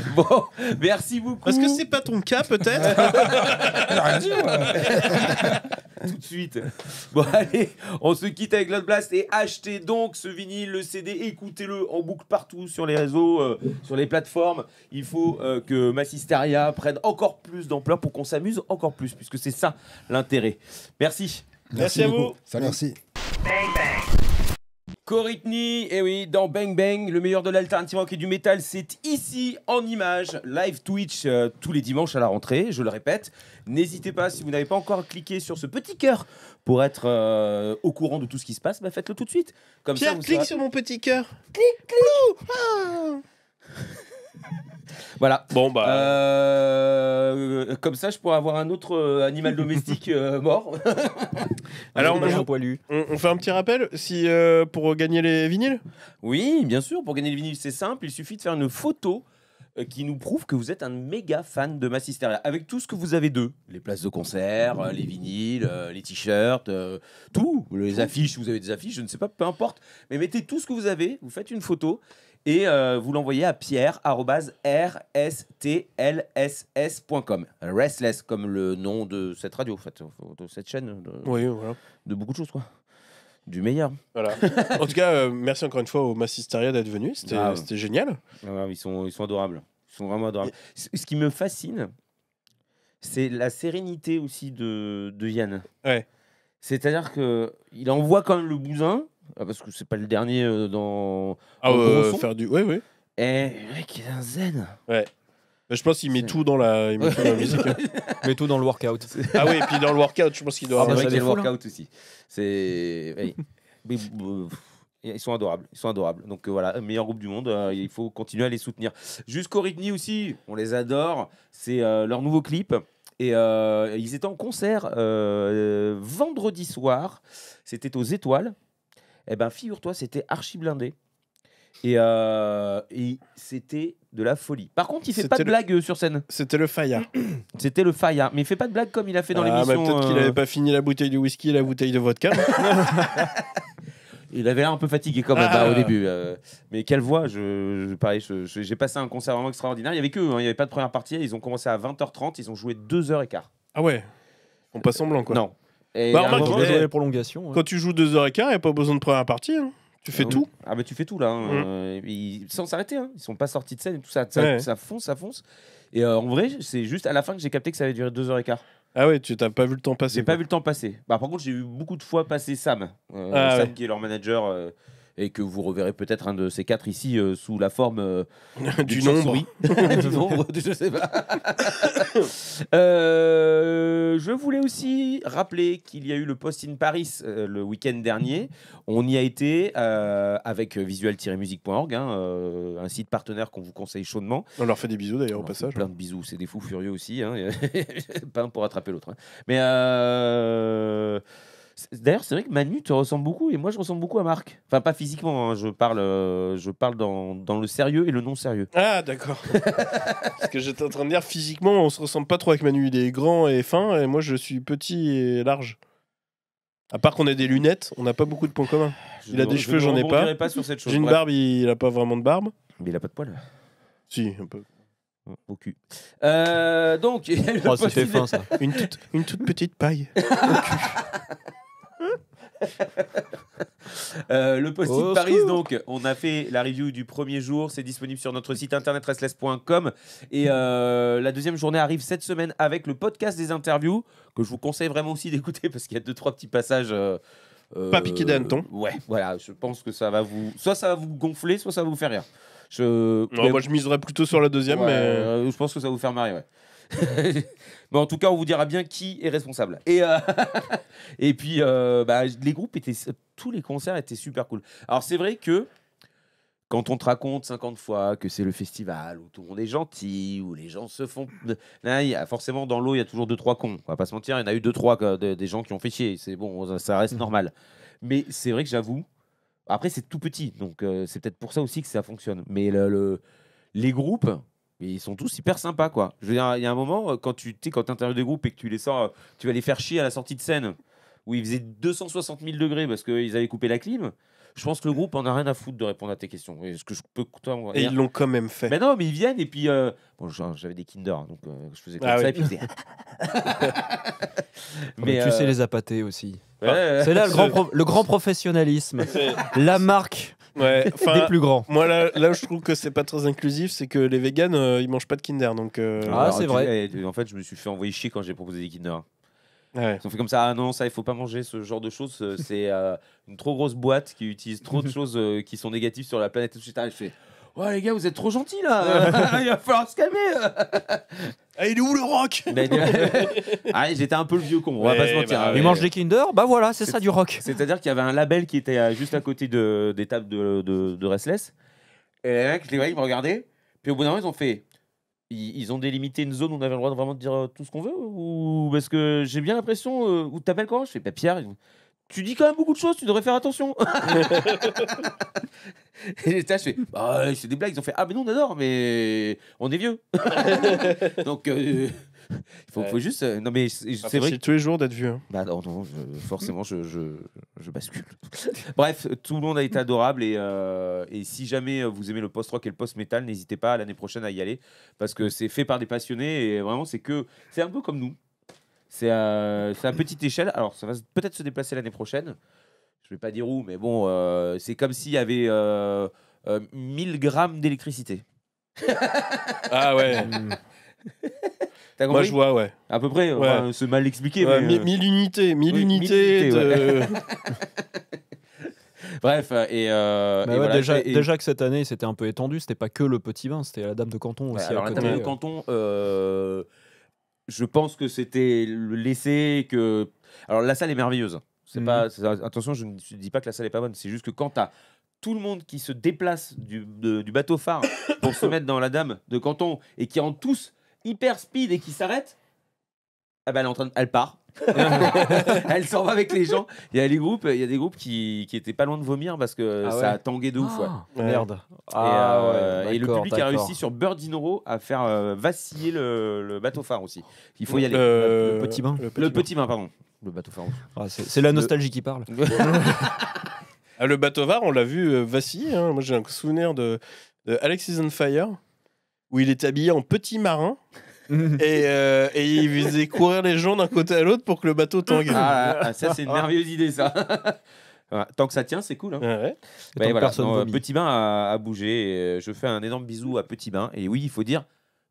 Bon, merci beaucoup. Parce que c'est pas ton cas, peut-être Tout de suite. Bon, allez, on se quitte avec Loud Blast et achetez donc ce vinyle, le CD, écoutez-le en boucle partout sur les réseaux, euh, sur les plateformes. Il faut euh, que Massisteria prenne encore plus d'ampleur pour qu'on s'amuse encore plus, puisque c'est ça l'intérêt. Merci. Merci, à vous. ça Merci. Coritney, et eh oui, dans Bang Bang, le meilleur de l'alternative rock et du métal, c'est ici en image, live Twitch euh, tous les dimanches à la rentrée, je le répète. N'hésitez pas, si vous n'avez pas encore cliqué sur ce petit cœur pour être euh, au courant de tout ce qui se passe, bah, faites-le tout de suite. Comme Pierre, ça, clique sur mon petit cœur. Clique, clou voilà. Bon, bah. Euh, comme ça, je pourrais avoir un autre euh, animal domestique euh, mort. Alors, on, poilu. On, fait un petit rappel si, pour gagner les vinyles Oui, bien sûr. Pour gagner les vinyles, c'est simple. Il suffit de faire une photo qui nous prouve que vous êtes un méga fan de Massisteria, avec tout ce que vous avez d'eux. Les places de concert, les vinyles, les t-shirts, tout. Les affiches, vous avez des affiches, je ne sais pas, peu importe. Mais mettez tout ce que vous avez, vous faites une photo, et euh, vous l'envoyez à pierre.rstlss.com. Restless, comme le nom de cette radio, en fait, de cette chaîne, de, oui, voilà. de beaucoup de choses, quoi. Du meilleur. Voilà. en tout cas, euh, merci encore une fois au Massisteria d'être venu. C'était génial. Ah ils, sont, ils sont adorables. Ils sont vraiment adorables. Ce qui me fascine, c'est la sérénité aussi de, de Yann. Ouais. C'est-à-dire qu'il envoie quand même le bousin ah, parce que c'est pas le dernier euh, dans. Ah, euh, faire du. Ouais, ouais. Et eh, le mec, il est un zen. Ouais. Bah, je pense qu'il met tout dans la, il met tout dans la musique. Hein. il met tout dans le workout. Ah oui, et puis dans le workout, je pense qu'il doit ah, avoir. Bah, le workout aussi. C'est. Oui. Ils sont adorables, ils sont adorables. Donc euh, voilà, meilleur groupe du monde, euh, il faut continuer à les soutenir. Jusqu'au Ritney aussi, on les adore. C'est leur nouveau clip. Et ils étaient en concert vendredi soir. C'était aux Étoiles. Eh ben, figure-toi, c'était archi blindé. Euh, et, c'était de la folie. Par contre, il fait pas de blague euh, sur scène. C'était le Faya. C'était le Faya. Mais il fait pas de blague comme il a fait dans ah, l'émission. peut-être qu'il euh. avait pas fini la bouteille de whisky et la bouteille de vodka. il avait l'air un peu fatigué comme ah. bah, au début. mais quelle voix je, Pareil, j'ai passé un concert vraiment extraordinaire. Il y avait que, hein, il n'y avait pas de première partie. Ils ont commencé à 20h30. Ils ont joué 2h15. Ah ouais en passe semblant, quoi. Non quand- bah, prolongation. Quand tu joues 2h15, il n'y a pas besoin de première partie. hein. Tu fais ah, tout. Ah, mais bah, tu fais tout là. ils hein. mm. sont sans s'arrêter. hein. Ils sont pas sortis de scène tout. Ça, ça, fonce, ça fonce. Et euh, en vrai, c'est juste à la fin que j'ai capté que ça allait durer 2h15. Ah ouais, tu t'as pas vu le temps passer. J'ai pas vu le temps passer. Bah, par contre, j'ai vu beaucoup de fois passer Sam. Euh, ah Sam qui est leur manager. Euh, et que vous reverrez peut-être un de ces quatre ici euh, sous la forme euh, du, nombre. du nombre, je sais pas. Euh, je voulais aussi rappeler qu'il y a eu le Post in Paris euh, le week-end dernier. On y a été avec visuel musiqueorg hein, un site partenaire qu'on vous conseille chaudement. On leur fait des bisous d'ailleurs au passage. Plein de bisous, c'est des fous furieux aussi. Hein. pas un pour attraper l'autre. Hein. Mais D'ailleurs, c'est vrai que Manu te ressemble beaucoup et moi je ressemble beaucoup à Marc. Enfin, pas physiquement, hein, je parle, euh, je parle dans, le sérieux et le non sérieux. Ah, d'accord. Parce que j'étais en train de dire physiquement, on se ressemble pas trop avec Manu. Il est grand et fin et moi je suis petit et large. À part qu'on ait des lunettes, on n'a pas beaucoup de points communs. il a des cheveux, j'en ai pas. sur J'ai une barbe, il a pas vraiment de barbe. Mais il a pas de poils. Si, un peu. Au cul. Euh, donc, oh, fin, ça. Une, toute, une toute petite paille au Euh, le post-it de Paris, donc, on a fait la review du premier jour. C'est disponible sur notre site internet restless.com. Et euh, la deuxième journée arrive cette semaine avec le podcast des interviews, que je vous conseille vraiment aussi d'écouter parce qu'il y a deux, trois petits passages. Euh, Pas piqué d'un Ouais, voilà, je pense que ça va vous. Soit ça va vous gonfler, soit ça va vous faire rire. Je... moi, je miserais plutôt sur la deuxième, mais. je pense que ça va vous faire marrer, ouais. Mais en tout cas, on vous dira bien qui est responsable. Et, euh, et puis, euh, bah, les groupes étaient. Tous les concerts étaient super cool. Alors, c'est vrai que quand on te raconte 50 fois que c'est le festival où tout le monde est gentil, où les gens se font. Là, a, forcément, dans l'eau, il y a toujours deux, trois cons. On va pas se mentir, il y en a eu deux, trois des gens qui ont fait chier. C'est bon, ça reste mm. normal. Mais c'est vrai que j'avoue. Après, c'est tout petit, donc euh, c'est peut-être pour ça aussi que ça fonctionne. Mais les groupes, mais ils sont tous hyper sympas, quoi. Je veux dire, il y a un moment, euh, quand tu quand interviews des groupes et que tu les sors, euh, tu vas les faire chier à la sortie de scène, où ils faisaient 260 000 degrés parce qu'ils avaient coupé la clim. Je pense que le groupe en a rien à foutre de répondre à tes questions. est ce que je peux, toi, et ils l'ont quand même fait. Mais non, mais ils viennent et puis. Euh, bon, j'avais des Kinder, donc je faisais comme ah ça et puis mais, tu sais les apatés aussi. c'est là le grand, le grand professionnalisme. La marque Ouais, des plus grands. Moi, là, là je trouve que c'est pas très inclusif, c'est que les végans euh, ils mangent pas de Kinder. Donc, euh, Ah, c'est vrai. Eh, en fait, je me suis fait envoyer chier quand j'ai proposé des Kinder. Ouais. Ils ont fait comme ça, ah non, ça, il faut pas manger ce genre de choses. Euh, c'est une trop grosse boîte qui utilise trop de choses qui sont négatives sur la planète. Et tout, ah, je fais, ouais, les gars, vous êtes trop gentils là. il va falloir se calmer. Eh, il est où le rock euh, ah, J'étais un peu le vieux con, on va pas se mentir. Bah, hein. Il mange des Kinder Bah voilà, c'est ça du rock. C'est-à-dire qu'il y avait un label qui était euh, juste à côté de, des tables de, de, Restless. Et les mecs, les ils me regardaient. Puis au bout d'un moment, ils ont fait. Ils, ont délimité une zone où on avait le droit de vraiment dire euh, tout ce qu'on veut Ou parce que j'ai bien l'impression. euh, Ou t'appelles comment Je fais pas bah, Pierre tu dis quand même beaucoup de choses, tu devrais faire attention. et les tâches bah, c'est des blagues. Ils ont fait, ah, mais nous, on adore, mais on est vieux. Donc, euh, il faut, juste. Euh, non, mais c'est vrai. C'est tous les jours d'être vieux. Hein. Bah, non, forcément, je, je, bascule. Bref, tout le monde a été adorable. Et, euh, et si jamais vous aimez le post-rock et le post-metal, n'hésitez pas l'année prochaine à y aller. Parce que c'est fait par des passionnés. Et vraiment, c'est que. C'est un peu comme nous. C'est à, à petite échelle. Alors, ça va peut-être se déplacer l'année prochaine. Je ne vais pas dire où, mais bon, euh, c'est comme s'il y avait 1000 euh, euh, grammes d'électricité. ah ouais. Hmm. Moi, je vois, ouais. À peu près, ouais. c'est mal expliqué. 1000 unités, 1000 unités. de... Bref, et, déjà, que cette année c'était un peu étendu, c'était pas que le petit vin, c'était la Dame de Canton aussi. Alors, la Dame de Canton, je pense que c'était le laisser, que. Alors la salle est merveilleuse. C'est pas mhm. attention, je ne dis pas que la salle est pas bonne. C'est juste que quand t'as tout le monde qui se déplace du, bateau phare pour se mettre dans la dame de Canton et qui rentre tous hyper speed et qui s'arrête, eh ben elle, elle part elle s'en va avec les gens. Il y a les groupes, il y a des groupes qui, étaient pas loin de vomir parce que ah ça a tangué de ouf. Oh, merde. Ah euh, et, le public a réussi sur Birdinoro à faire euh, vaciller le, bateau phare aussi. Il faut y aller. Le, petit bain. Le petit, bain. pardon. Le bateau phare. Ah, c'est la nostalgie qui parle. le bateau phare, on l'a vu euh, vaciller. Hein. Moi, j'ai un souvenir de, Alex Alexis on Fire où il est habillé en petit marin. et, euh, et il faisait courir les gens d'un côté à l'autre pour que le bateau tangue. Ah, ah, ah ça, c'est une merveilleuse idée, ça. Tant que ça tient, c'est cool. Hein. Petit Bain a, bougé. Et euh, je fais un énorme bisou à Petit Bain. Et oui, il faut dire,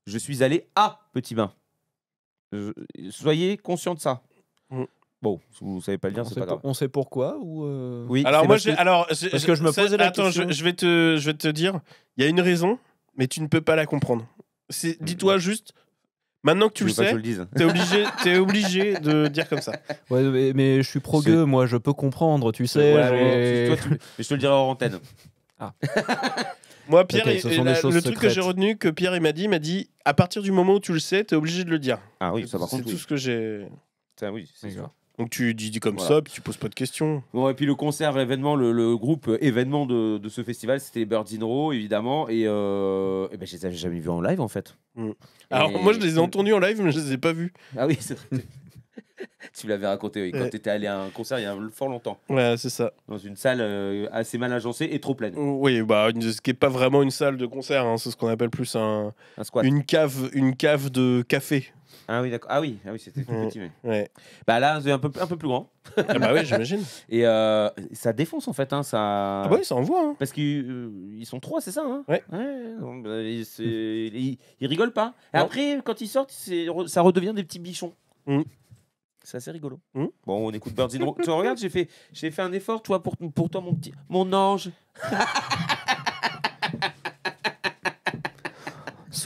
je suis allé à Petit Bain. Soyez conscient de ça. Mm. Bon, vous vous savez pas le dire, c'est pas grave. On sait pourquoi ou euh, Oui. Alors moi, alors que je me posais la Attends, question. Je, vais te, je vais te dire, il y a une raison, mais tu ne peux pas la comprendre. Mm. Dis-toi juste, Maintenant que tu le sais, t'es obligé, es obligé de dire comme ça. Ouais, mais, je suis progueux, moi, je peux comprendre, tu sais. mais... tu... je te le dirai hors antenne. Ah. moi, Pierre, le truc que j'ai retenu que Pierre m'a dit, m'a dit, à partir du moment où tu le sais, t'es obligé de le dire. Ah oui, ça par C'est tout ce que j'ai. Ah oui, c'est ça. Donc tu dis, dis comme ça, puis tu poses pas de questions. Bon, et puis le concert, événement le, groupe euh, événement de, de ce festival, c'était les Birds in Row, évidemment. Et, euh, et ben, je les avais jamais vus en live, en fait. Mm. Alors moi, je les ai entendus en live, mais je les ai pas vus. Ah oui, c'est tu l'avais raconté oui, quand tu étais allé à un concert il y a fort longtemps. Ouais, c'est ça. Dans une salle euh, assez mal agencée et trop pleine. Oui, bah, ce qui n'est pas vraiment une salle de concert, hein, c'est ce qu'on appelle plus un, Une, cave, une cave de café. Ah oui, d'accord. Ah oui, ah oui c'était tout petit. mais- Bah là, c'est un peu, un peu plus grand. Ah bah oui, j'imagine. Et euh, ça défonce en fait. Hein, ça... Ah bah oui, ça envoie. Hein. Parce qu'ils euh, sont trois, c'est ça hein Ouais. Bah, mmh. ils, rigolent pas. Et après, quand ils sortent, ça redevient des petits bichons. Mmh. C'est assez rigolo. Mmh. Bon, on écoute Birdie. tu regardes, j'ai fait, j'ai fait un effort, toi, pour, pour toi, mon petit, mon ange.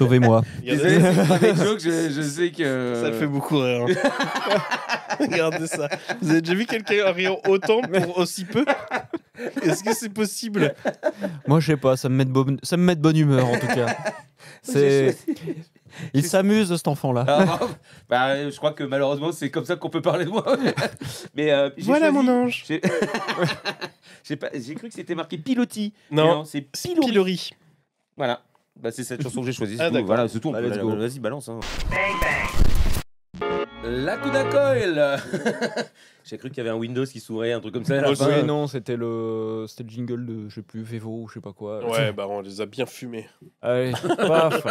Sauvez-moi. je, sais que. Ça le fait beaucoup rire. Hein. Regardez ça. Vous avez déjà vu quelqu'un rire autant pour aussi peu Est-ce que c'est possible Moi, je sais pas, ça me met de bonne, ça me met de bonne humeur en tout cas. C'est. Il s'amuse cet enfant-là. Ah, bah, je crois que malheureusement c'est comme ça qu'on peut parler de moi. Mais euh, voilà mon ange. J'ai cru que c'était marqué piloti. Non, c'est pilori. pilori. Voilà. Bah, c'est cette chanson que j'ai choisie. Ah, voilà, c'est tout. Bah, Vas-y, balance. Hein. La Kuna Coil J'ai cru qu'il y avait un Windows qui s'ouvrait, un truc comme ça. Oh, non, c'était le, le jingle de, je sais plus, Vevo ou je sais pas quoi. Ouais, bah on les a bien fumés. Allez, paf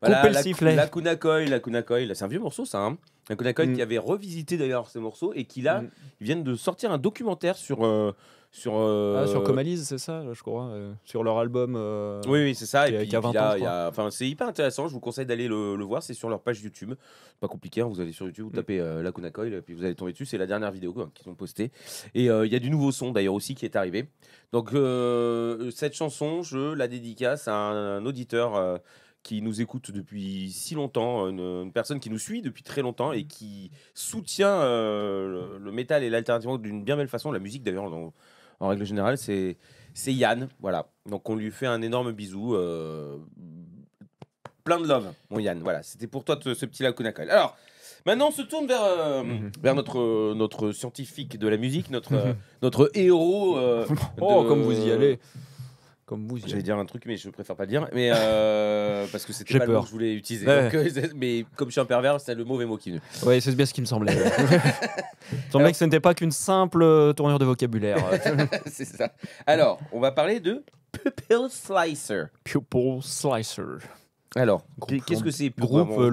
voilà, le sifflet. La Kuna Coil, la Coil, c'est un vieux morceau ça. Hein la Kuna Coil mm. qui avait revisité d'ailleurs ces morceaux et qui là, mm. ils viennent de sortir un documentaire sur. Euh, sur ah, sur euh, Comalise c'est ça je crois euh, sur leur album euh, oui oui c'est ça et, enfin c'est hyper intéressant je vous conseille d'aller le, voir c'est sur leur page YouTube pas compliqué hein, vous allez sur YouTube vous mm. tapez la Lacuna Coil puis vous allez tomber dessus c'est la dernière vidéo hein, qu'ils ont postée et il y a du nouveau son d'ailleurs aussi qui est arrivé donc cette chanson je la dédicace à un, auditeur qui nous écoute depuis si longtemps, une, personne qui nous suit depuis très longtemps et qui soutient le, métal et l'alternative d'une bien belle façon, la musique d'ailleurs, en règle générale, c'est Yann. Voilà. Donc on lui fait un énorme bisou. Euh, plein de love, mon Yann. Voilà, c'était pour toi ce petit lakunakal. Alors, maintenant on se tourne vers, euh, mm-hmm. vers notre, euh, notre scientifique de la musique, notre, mm-hmm. notre héros. oh, comme vous y allez comme vous. J'allais dire un truc, mais je préfère pas le dire. Mais euh, parce que c'était pas le mot que je voulais utiliser. Euh, mais comme je suis un pervers, c'est le mauvais mot qui nous Ouais, Oui, c'est bien ce qui me semblait. Il semblait que ce n'était pas qu'une simple euh, tournure de vocabulaire. c'est ça. Alors, on va parler de Pupil Slicer. Pupil Slicer. Alors, qu'est-ce que c'est Groupe, euh,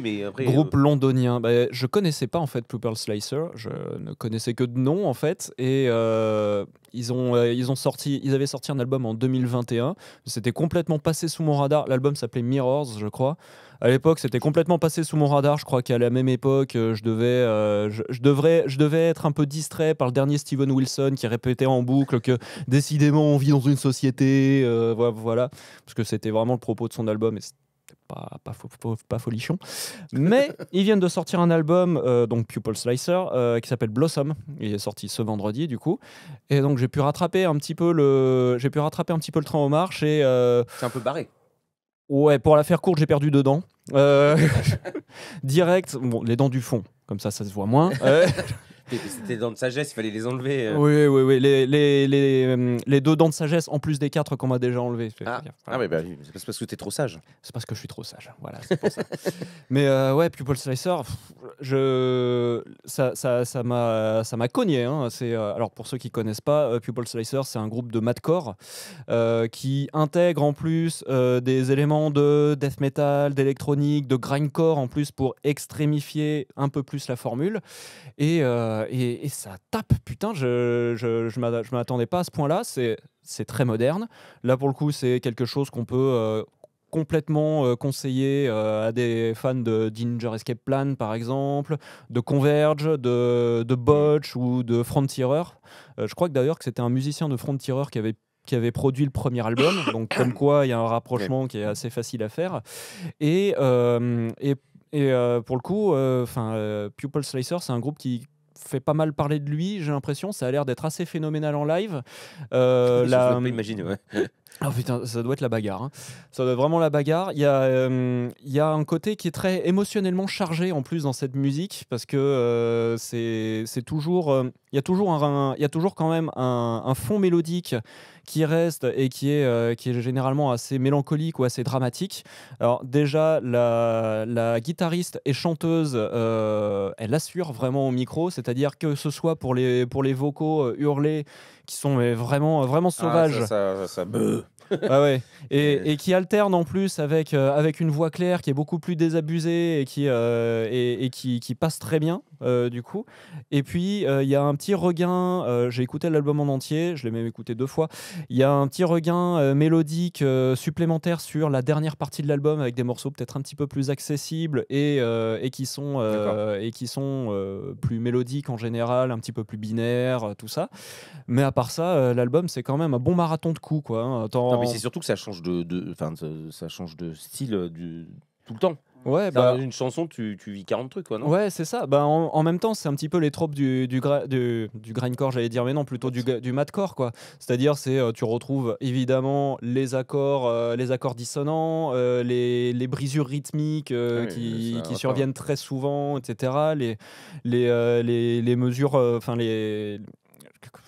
mais euh, groupe londonien. Bah, je connaissais pas en fait Purple Slicer, je ne connaissais que de nom en fait, et euh, ils ont ils ont sorti, ils avaient sorti un album en 2021. C'était complètement passé sous mon radar. L'album s'appelait Mirrors, je crois. À l'époque, c'était complètement passé sous mon radar. Je crois qu'à la même époque, euh, je devais, euh, je, devrais, je devais être un peu distrait par le dernier Steven Wilson qui répétait en boucle que décidément on vit dans une société, euh, voilà, parce que c'était vraiment le propos de son album et pas, pas, pas, folichon. Mais ils viennent de sortir un album, donc Pupil Slicer, qui s'appelle Blossom. Il est sorti ce vendredi, du coup. Et donc j'ai pu rattraper un petit peu le, j'ai pu rattraper un petit peu le train aux marches C'est un peu barré. Ouais, pour la faire courte, j'ai perdu deux dents. Euh, direct, bon, les dents du fond, comme ça, ça se voit moins. Euh, c'était dents de sagesse, il fallait les enlever. Euh. Oui, oui, oui. Les, les, les, euh, les, deux dents de sagesse en plus des quatre qu'on m'a déjà enlevé Ah, ah bah, c'est parce que tu es trop sage. C'est parce que je suis trop sage. Voilà, c'est pour ça. Mais euh, ouais, Pupil Slicer, je... ça m'a ça, ça, m'a, cogné. Hein. C'est, euh, alors, pour ceux qui connaissent pas, euh, Slicer, c'est un groupe de madcore qui intègre en plus des éléments de death metal, d'électronique, de grindcore en plus pour extrémifier un peu plus la formule. Et. Euh, euh, et, ça tape, putain, je, je, m'attendais pas à ce point-là. C'est très moderne. Là, pour le coup, c'est quelque chose qu'on peut euh, complètement euh, conseiller à des fans de Dinger Escape Plan, par exemple, de Converge, de, de Botch ou de front je crois que d'ailleurs que c'était un musicien de Frontierer qui avait qui avait produit le premier album, donc comme quoi il y a un rapprochement qui est assez facile à faire. Et, et, et pour le coup, enfin Pupil Slicer, c'est un groupe qui fait pas mal parler de lui, j'ai l'impression. Ça a l'air d'être assez phénoménal en live. Euh, ouais. Oh putain, ça doit être la bagarre. Hein. Ça doit être vraiment la bagarre. Il y, a, euh, il y a un côté qui est très émotionnellement chargé en plus dans cette musique parce que euh, c'est toujours. Euh, il, y a toujours il y a toujours quand même un, un fond mélodique qui reste et qui est, euh, qui est généralement assez mélancolique ou assez dramatique. Alors déjà, la, guitariste et chanteuse, euh, elle assure vraiment au micro, c'est-à-dire que ce soit pour les, pour les vocaux euh, hurlés qui sont vraiment, vraiment ah, sauvages. ça, ça, Ah ouais. et, et, qui alterne en plus avec, euh, avec une voix claire qui est beaucoup plus désabusée et qui, euh, et, qui, passe très bien, euh, du coup. Et puis, il y a un petit regain, j'ai écouté l'album en entier, je l'ai même écouté deux fois, il y a un petit regain mélodique supplémentaire sur la dernière partie de l'album avec des morceaux peut-être un petit peu plus accessibles et, et qui sont, et qui sont plus mélodiques en général, un petit peu plus binaires, tout ça. Mais à part ça, l'album, c'est quand même un bon marathon de coups, quoi. Hein mais c'est surtout que ça change de, de ça change de style euh, tout le temps. Ouais, bah, une chanson, tu, vis 40 trucs, quoi, Ouais, c'est ça. Bah, en, même temps, c'est un petit peu les tropes du, du, du, grindcore, j'allais dire, mais non, plutôt du, du madcore, quoi. C'est-à-dire, c'est euh, tu retrouves évidemment les accords, euh, les accords dissonants, les, brisures rythmiques qui, surviennent très souvent, etc. Les, les, les, les mesures, enfin, les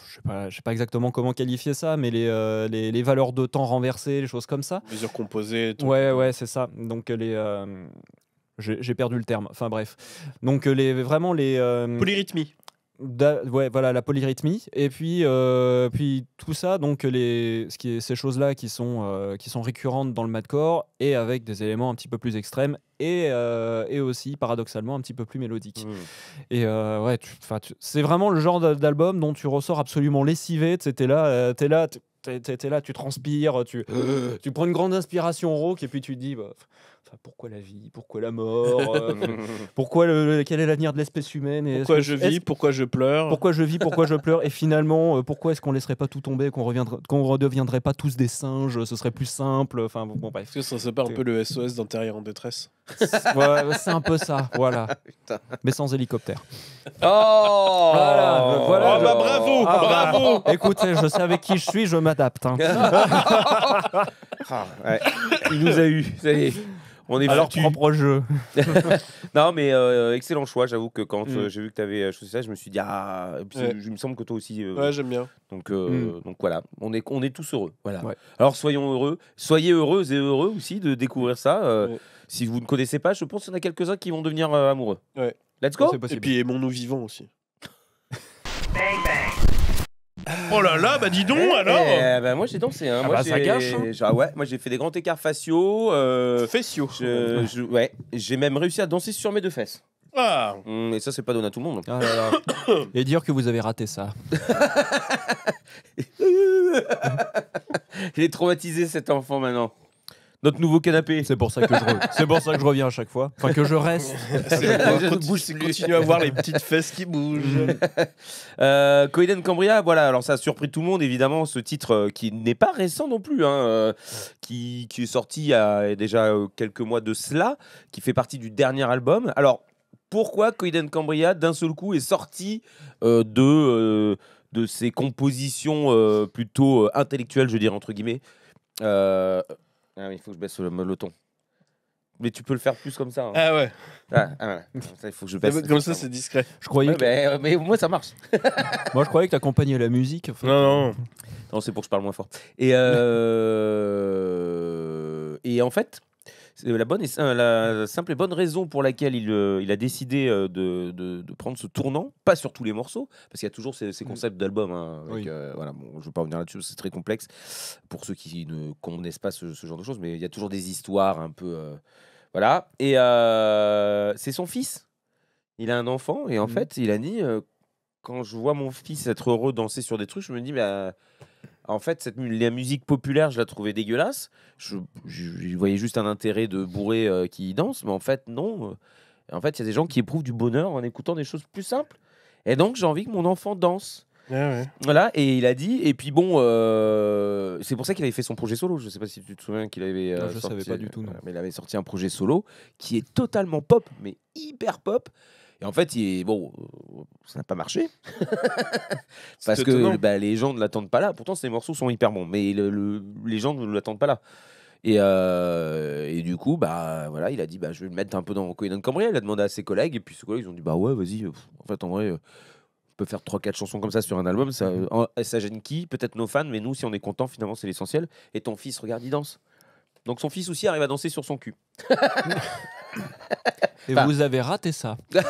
je sais pas, sais pas exactement comment qualifier ça, mais euh, les, les, valeurs de temps renversées, les choses comme ça. Mesures composées. Tout ouais, ouais, c'est ça. Donc les, euh, j'ai perdu le terme. Enfin bref. Donc les, vraiment les. Euh, Polyrythmie ouais, voilà, la polyrythmie. Et puis, euh, puis tout ça, donc les, ce qui ces choses-là qui, sont euh, qui sont récurrentes dans le madcore et avec des éléments un petit peu plus extrêmes et, euh, et aussi paradoxalement un petit peu plus mélodiques. Mmh. Et ouais, c'est vraiment le genre d'album dont tu ressors absolument lessivé. Tu là, es là, là, tu transpires, tu, tu prends une grande inspiration rock et puis tu te dis. Bah, Enfin, pourquoi la vie Pourquoi la mort euh, Pourquoi le, quel est l'avenir de l'espèce humaine et Pourquoi je vis Pourquoi je pleure Pourquoi je vis Pourquoi je pleure Et finalement, euh, pourquoi est-ce qu'on laisserait pas tout tomber, qu'on qu'on redeviendrait pas tous des singes Ce serait plus simple. Enfin, bon, bref. Est-ce que ça c'est pas un peu le SOS d'intérieur en détresse C'est un peu ça, voilà. Mais sans hélicoptère. Oh Voilà. Oh, bah, ah, bravo, bravo. écoutez, je sais avec qui je suis, je m'adapte. Hein. Ah, Il nous a eu, ça y on est Alors, ah, propre jeu. non, mais euh, excellent choix. J'avoue que quand mm. euh, j'ai vu que tu avais euh, choisi ça, je me suis dit, ah, il me semble que toi aussi. ouais, j'aime bien. Donc, mm. donc voilà, on est, on est tous heureux. Voilà. Alors, soyons heureux. Soyez heureux et heureux aussi de découvrir ça. Si vous ne connaissez pas, je pense qu'il y en a quelques-uns qui vont devenir amoureux. Let's go. Et puis, aimons-nous vivants aussi. Oh là là, bah dis donc eh, eh, alors bah, moi j'ai dansé. Hein. Ah moi, bah, ça gâche, hein. ah ouais, moi j'ai fait des grands écarts faciaux. euh, ouais, j'ai même réussi à danser sur mes deux fesses. Ah hum, ça, c'est pas donné à tout le monde. Ah et dire que vous avez raté ça. Il est traumatisé cet enfant maintenant notre nouveau canapé. C'est pour ça que je c'est pour ça que je reviens à chaque fois. Enfin que je reste. je continue à voir les petites fesses qui bougent. euh, Cambria, voilà. Alors ça a surpris tout le monde évidemment ce titre euh, qui n'est pas récent non plus, hein, euh, qui, qui est sorti il y a déjà euh, quelques mois de cela, qui fait partie du dernier album. Alors pourquoi Coïden Cambria d'un seul coup est sorti de de ses compositions plutôt intellectuelles, je dirais entre guillemets, ah il faut que je baisse le, le ton. Mais tu peux le faire plus comme ça. Hein. Ah ouais. Ah, ah, ça, il faut que je baisse. Comme ça, c'est discret. Je croyais mais, euh, moi, ça marche. Moi, je croyais que t'accompagnais la musique. Non, non. Non, c'est pour que je parle moins fort. Et, euh, et en fait, euh, la, bonne et, euh, la simple et bonne raison pour laquelle il, euh, il a décidé de, de, prendre ce tournant, pas sur tous les morceaux, parce qu'il y a toujours ces, mm. concepts d'album. Hein, voilà, bon, je ne veux pas revenir là-dessus, c'est très complexe pour ceux qui ne connaissent pas ce, genre de choses, mais il y a toujours des histoires un peu. voilà. Et c'est son fils. Il a un enfant, et en mm. fait, il a dit quand je vois mon fils être heureux danser sur des trucs, je me dis, bah, en fait, cette, la musique populaire, je la trouvais dégueulasse. Je, voyais juste un intérêt de bourré euh, qui danse, mais en fait, non. Euh. En fait, il y a des gens qui éprouvent du bonheur en écoutant des choses plus simples. Et donc, j'ai envie que mon enfant danse. Ah voilà, et il a dit, et puis bon, euh, c'est pour ça qu'il avait fait son projet solo. Je ne sais pas si tu te souviens qu'il avait. Ah, pas du tout. mais il avait sorti un projet solo qui est totalement pop, mais hyper pop. Et en fait, il, bon, euh, ça n'a pas marché. Parce que bah, les gens ne l'attendent pas là. Pourtant, ces morceaux sont hyper bons, mais les gens ne l'attendent pas là. Euh, et, du coup, bah, voilà, il a dit bah, je vais le mettre un peu dans coin de Il a demandé à ses collègues, et puis ses collègues ils ont dit bah ouais, vas-y. Euh, en fait, en vrai, on peut faire 3-4 chansons comme ça sur un album. Ça, mhm. ça gêne qui Peut-être nos fans, mais nous, si on est content, finalement, c'est l'essentiel. Et ton fils, regarde, il danse. Donc son fils aussi arrive à danser sur son cul. Et vous avez raté ça.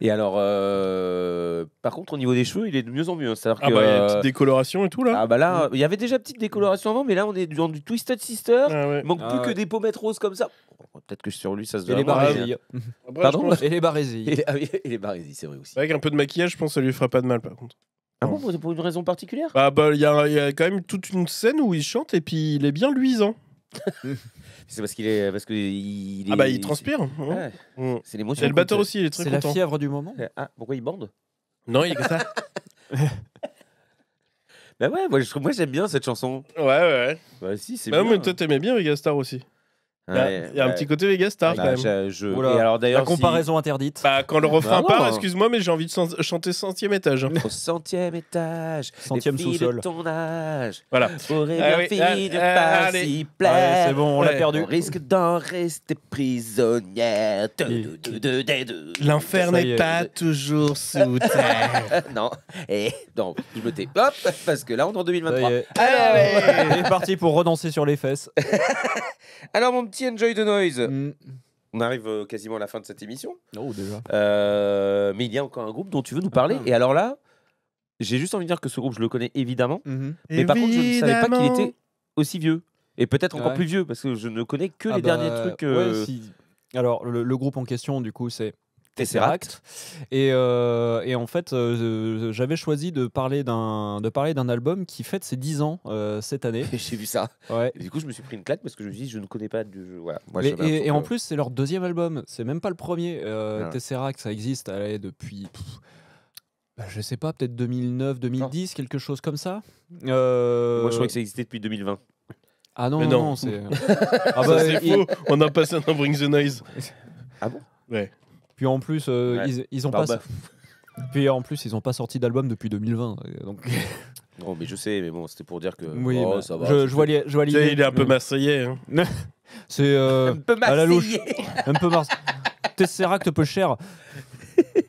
et alors, euh, par contre, au niveau des cheveux, il est de mieux en mieux. Hein. C'est-à-dire ah bah, il y a une euh, petite décoloration et tout là. Ah bah là, mm. il y avait déjà petite décoloration avant, mais là, on est dans du Twisted Sister. Ah il manque plus ah que des pommettes roses comme ça. Peut-être que sur lui, ça se voit. Ah et les barésilles. Pardon Et les barésilles. Et, les barésilles, c'est vrai aussi. Avec un peu de maquillage, je pense que ça lui fera pas de mal, par contre. Ah bon, pour une raison particulière Bah, bah il y, a quand même toute une scène où il chante et puis il est bien luisant c'est parce qu'il est parce que il, ah bah il transpire. C'est hein. mmh. l'émotion. Et le batteur aussi, il est très C'est la fièvre du moment. Euh, ah, pourquoi il bande Non, il est comme ça. bah ouais, moi, je, moi j'aime bien cette chanson. Ouais, ouais. Bah si, c'est. Bah bien, mais toi t'aimais bien Megastar aussi. Bah, il y, a, un petit côté Vegas Star quand bah, même. Et alors, la comparaison interdite. Bah, quand le refrain part, excuse-moi, mais j'ai envie de chanter centième étage. Hein. Au centième étage, centième sous-sol. ton âge. Voilà. Aurait ah, ah, de ah, pas ah plaire C'est bon, on l'a perdu. On risque d'en rester prisonnière. L'enfer n'est pas toujours sous terre. non. Et donc, je me tais. Hop, parce que là, on est en 2023. Ah, allez, est parti pour redanser sur les fesses. Alors, mon petit Enjoy the Noise. Mm. On arrive euh, quasiment à la fin de cette émission. Oh, déjà. Euh, mais il y a encore un groupe dont tu veux nous parler. Ah. Et alors là, j'ai juste envie de dire que ce groupe, je le connais évidemment. Mm-hmm. Mais par contre, je ne savais pas qu'il était aussi vieux. Et peut-être encore plus vieux, parce que je ne connais que ah les bah, derniers trucs. Euh, alors, le, groupe en question, du coup, c'est Tesseract. Et, euh, et, en fait, euh, j'avais choisi de parler d'un de parler d'un album qui fête ses 10 ans euh, cette année. J'ai vu ça. Ouais. du coup, je me suis pris une claque parce que je me suis dit, je ne connais pas du. jeu. Voilà. et, en plus, c'est leur deuxième album. C'est même pas le premier. Ah. Tesseract, ça existe depuis. je bah, je sais pas, peut-être 2009, 2010, quelque chose comme ça. Moi, je crois que ça existait depuis 2020. Ah non, non, c'est. ah bah, faux. On a passé un Bring the Noise. Ah bon Ouais. Puis en plus, euh, ils, ils, ont pas. Bah. Puis en plus, ils ont pas sorti d'album depuis 2020. Euh, donc. Non, mais je sais, mais bon, c'était pour dire que. Oui, oh, bah, ça va. Je, vois, l'idée. Il est un peu marseillais. Hein. C'est euh, un peu marseillais. un peu marseillais. Tesseract peu cher. à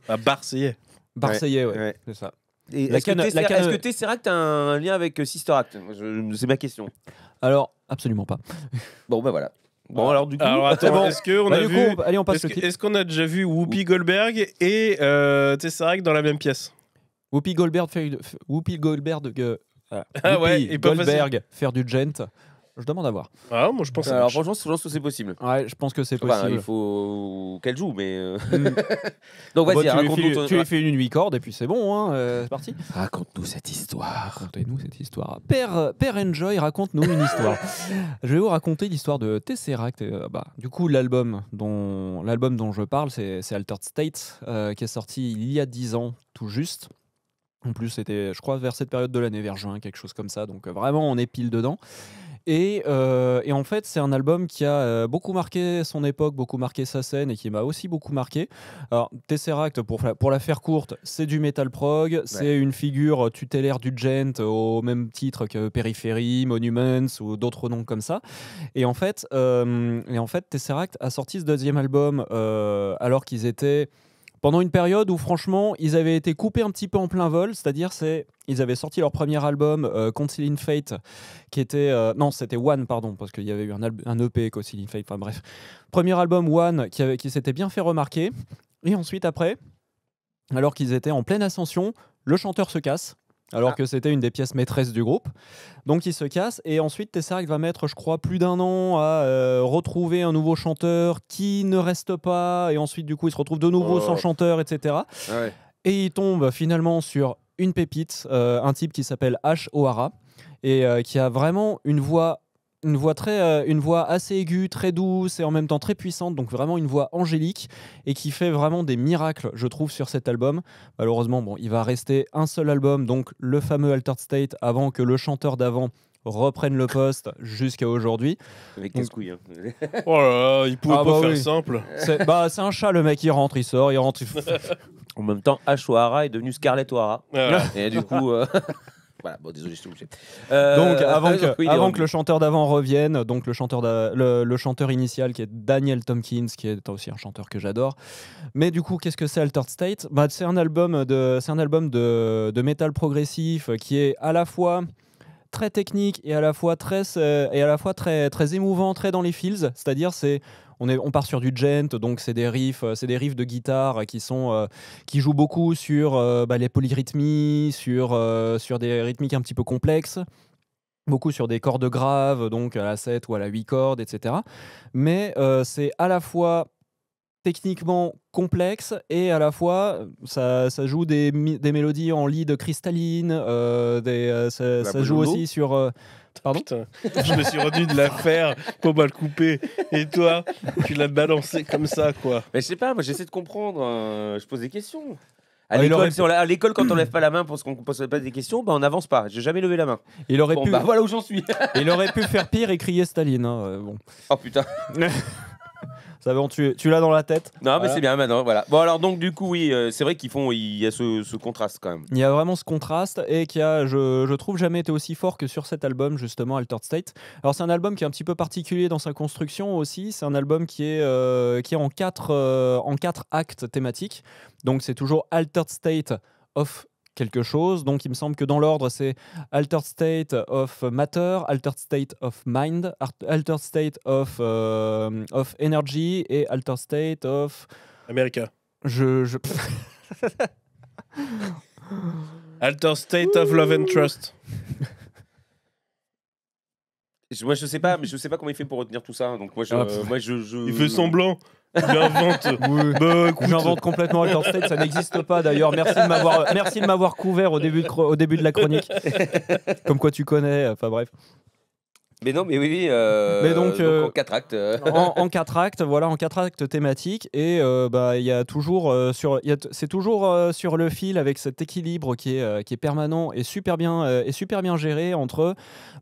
ah, Barseillais. Barseillais, ouais. C'est ça. Est-ce que, Tesseract, a un lien avec Sister Act C'est ma question. Alors, absolument pas. Bon, ben voilà. Bon, alors du coup, alors, attends, bon. est-ce qu'on bah, a, vu... on... Allez, on passe est-ce est-ce qu'on a déjà vu Whoopi Goldberg et euh, Tesseract dans la même pièce Whoopi Goldberg fait Whoopi Goldberg, euh, ah, Whoopi ouais, Goldberg faire du gent. Je demande à voir. Ah, moi je pense. Alors franchement, je pense que c'est possible. Ouais, je pense que c'est possible. il faut qu'elle joue, mais. Euh, mm. Donc bah, vas-y, raconte-nous. tu lui fais une nuit corde et puis c'est bon, hein, euh, c'est parti. Raconte-nous cette histoire. Racontez-nous cette histoire. Père, euh, Père Enjoy, raconte-nous une histoire. je vais vous raconter l'histoire de Tesseract. bah, du coup, l'album dont, l'album dont je parle, c'est, c'est Altered State, qui est sorti il y a 10 ans, tout juste. En plus, c'était, je crois, vers cette période de l'année, vers juin, quelque chose comme ça. Donc vraiment, on est pile dedans. Euh, et, en fait, c'est un album qui a euh, beaucoup marqué son époque, beaucoup marqué sa scène et qui m'a aussi beaucoup marqué. Alors, Tesseract, pour, la faire courte, c'est du metal prog, c'est une figure euh, tutélaire du gent au même titre que Periphery, Monuments ou d'autres noms comme ça. Et en fait, et en fait Tesseract a sorti ce deuxième album alors qu'ils étaient pendant une période où franchement ils avaient été coupés un petit peu en plein vol, c'est-à-dire c'est ils avaient sorti leur premier album euh, Concealing Fate qui était euh, non c'était One pardon parce qu'il y avait eu un, un EP in Fate, enfin bref premier album One qui s'était bien fait remarquer et ensuite après alors qu'ils étaient en pleine ascension le chanteur se casse alors ah. que c'était une des pièces maîtresses du groupe. Donc il se casse et ensuite Tesseract va mettre, je crois, plus d'un an à euh, retrouver un nouveau chanteur qui ne reste pas et ensuite du coup il se retrouve de nouveau sans oh. chanteur, etc. Ah et il tombe finalement sur une pépite, euh, un type qui s'appelle H. O'Hara et euh, qui a vraiment une voix une voix très euh, une voix assez aiguë, très douce et en même temps très puissante, donc vraiment une voix angélique et qui fait vraiment des miracles, je trouve sur cet album. Malheureusement, bon, il va rester un seul album, donc le fameux Altered State avant que le chanteur d'avant reprenne le poste jusqu'à aujourd'hui. Avec des couilles. Hein. oh il pouvait ah pas bah faire simple. Bah, c'est un chat, le mec, il rentre, il sort, il rentre. en même temps, Ashwara est devenu Scarlett O'Hara. Et du coup. Euh, Voilà, désolé, je suis obligé. Euh, donc, ah, avant, que, le chanteur d'avant revienne, donc le chanteur, le, chanteur initial qui est Daniel Tompkins, qui est aussi un chanteur que j'adore. Mais du coup, qu'est-ce que c'est Altered State bah, C'est un album, de, un album de, métal progressif qui est à la fois très technique et à la fois très, euh, et à la fois très, très émouvant, très dans les feels, c'est-à-dire c'est on, est, on part sur du gent, donc c'est des riffs, euh, c'est des riffs de guitare qui sont euh, qui jouent beaucoup sur euh, bah, les polyrythmies, sur sur des rythmiques un petit peu complexes, beaucoup sur des cordes graves, donc à la 7 ou à la 8 cordes, etc. Mais c'est à la fois techniquement complexe et à la fois ça, joue des, mélodies en lead cristalline, ça bah, joue aussi sur Pardon Je me suis rendu de la faire pour le couper. Et toi, tu l'as balancé comme ça, quoi. Mais je sais pas, moi j'essaie de comprendre. Euh, je pose des questions. À ah, l'école, on quand on lève pas la main parce qu'on ne pose pas des questions, bah, on n'avance pas. J'ai jamais levé la main. Il aurait, pu, bah, voilà où j'en suis. il aurait pu faire pire et crier Staline. Hein, euh, bon. oh putain. Ça tu, tu l'as dans la tête. Non, mais c'est bien maintenant. Voilà. Bon, alors, donc, du coup, oui, euh, c'est vrai qu'ils font. Il y a ce, contraste quand même. Il y a vraiment ce contraste et qui a, je, je, trouve, jamais été aussi fort que sur cet album, justement, Altered State. Alors, c'est un album qui est un petit peu particulier dans sa construction aussi. C'est un album qui est, euh, qui est en, quatre, euh, en quatre actes thématiques. Donc, c'est toujours Altered State of quelque chose. Donc il me semble que dans l'ordre, c'est Altered State of Matter, Altered State of Mind, Altered State of, euh, of Energy et Altered State of... America. Je... State of Love and Trust. moi, je sais pas, mais je sais pas comment il fait pour retenir tout ça. Donc moi, je, ah, je... il fait semblant j'invente bah, J'invente complètement State, ça n'existe pas d'ailleurs. Merci de m'avoir, merci de m'avoir couvert au début au début de la chronique. Comme quoi tu connais, enfin bref. Mais non, mais oui, oui euh, mais donc, en euh, quatre actes. Euh. en, quatre actes, voilà, en quatre actes thématiques, et bah il y a toujours sur, c'est toujours sur le fil avec cet équilibre qui est qui est permanent et super bien et super bien géré entre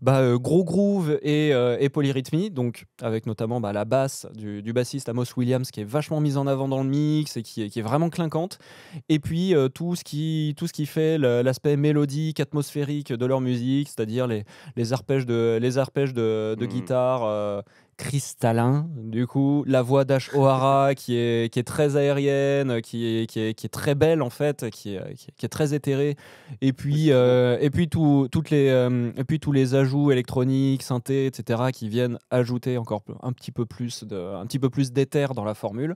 bah, gros groove et, et, polyrythmie, donc avec notamment bah, la basse du, du, bassiste Amos Williams qui est vachement mise en avant dans le mix et qui est, qui est vraiment clinquante, et puis tout ce qui tout ce qui fait l'aspect mélodique, atmosphérique de leur musique, c'est-à-dire les les arpèges de les arpèges de mmh. guitare. Euh, cristallin. Du coup, la voix d'Ash O'Hara qui est, qui est très aérienne, qui est, qui, est, qui est très belle en fait, qui est, qui est, très éthérée. Et puis, euh, et puis, tout, toutes les, euh, et puis tous les ajouts électroniques, synthés, etc. qui viennent ajouter encore un petit peu plus de, un petit peu plus d'éther dans la formule.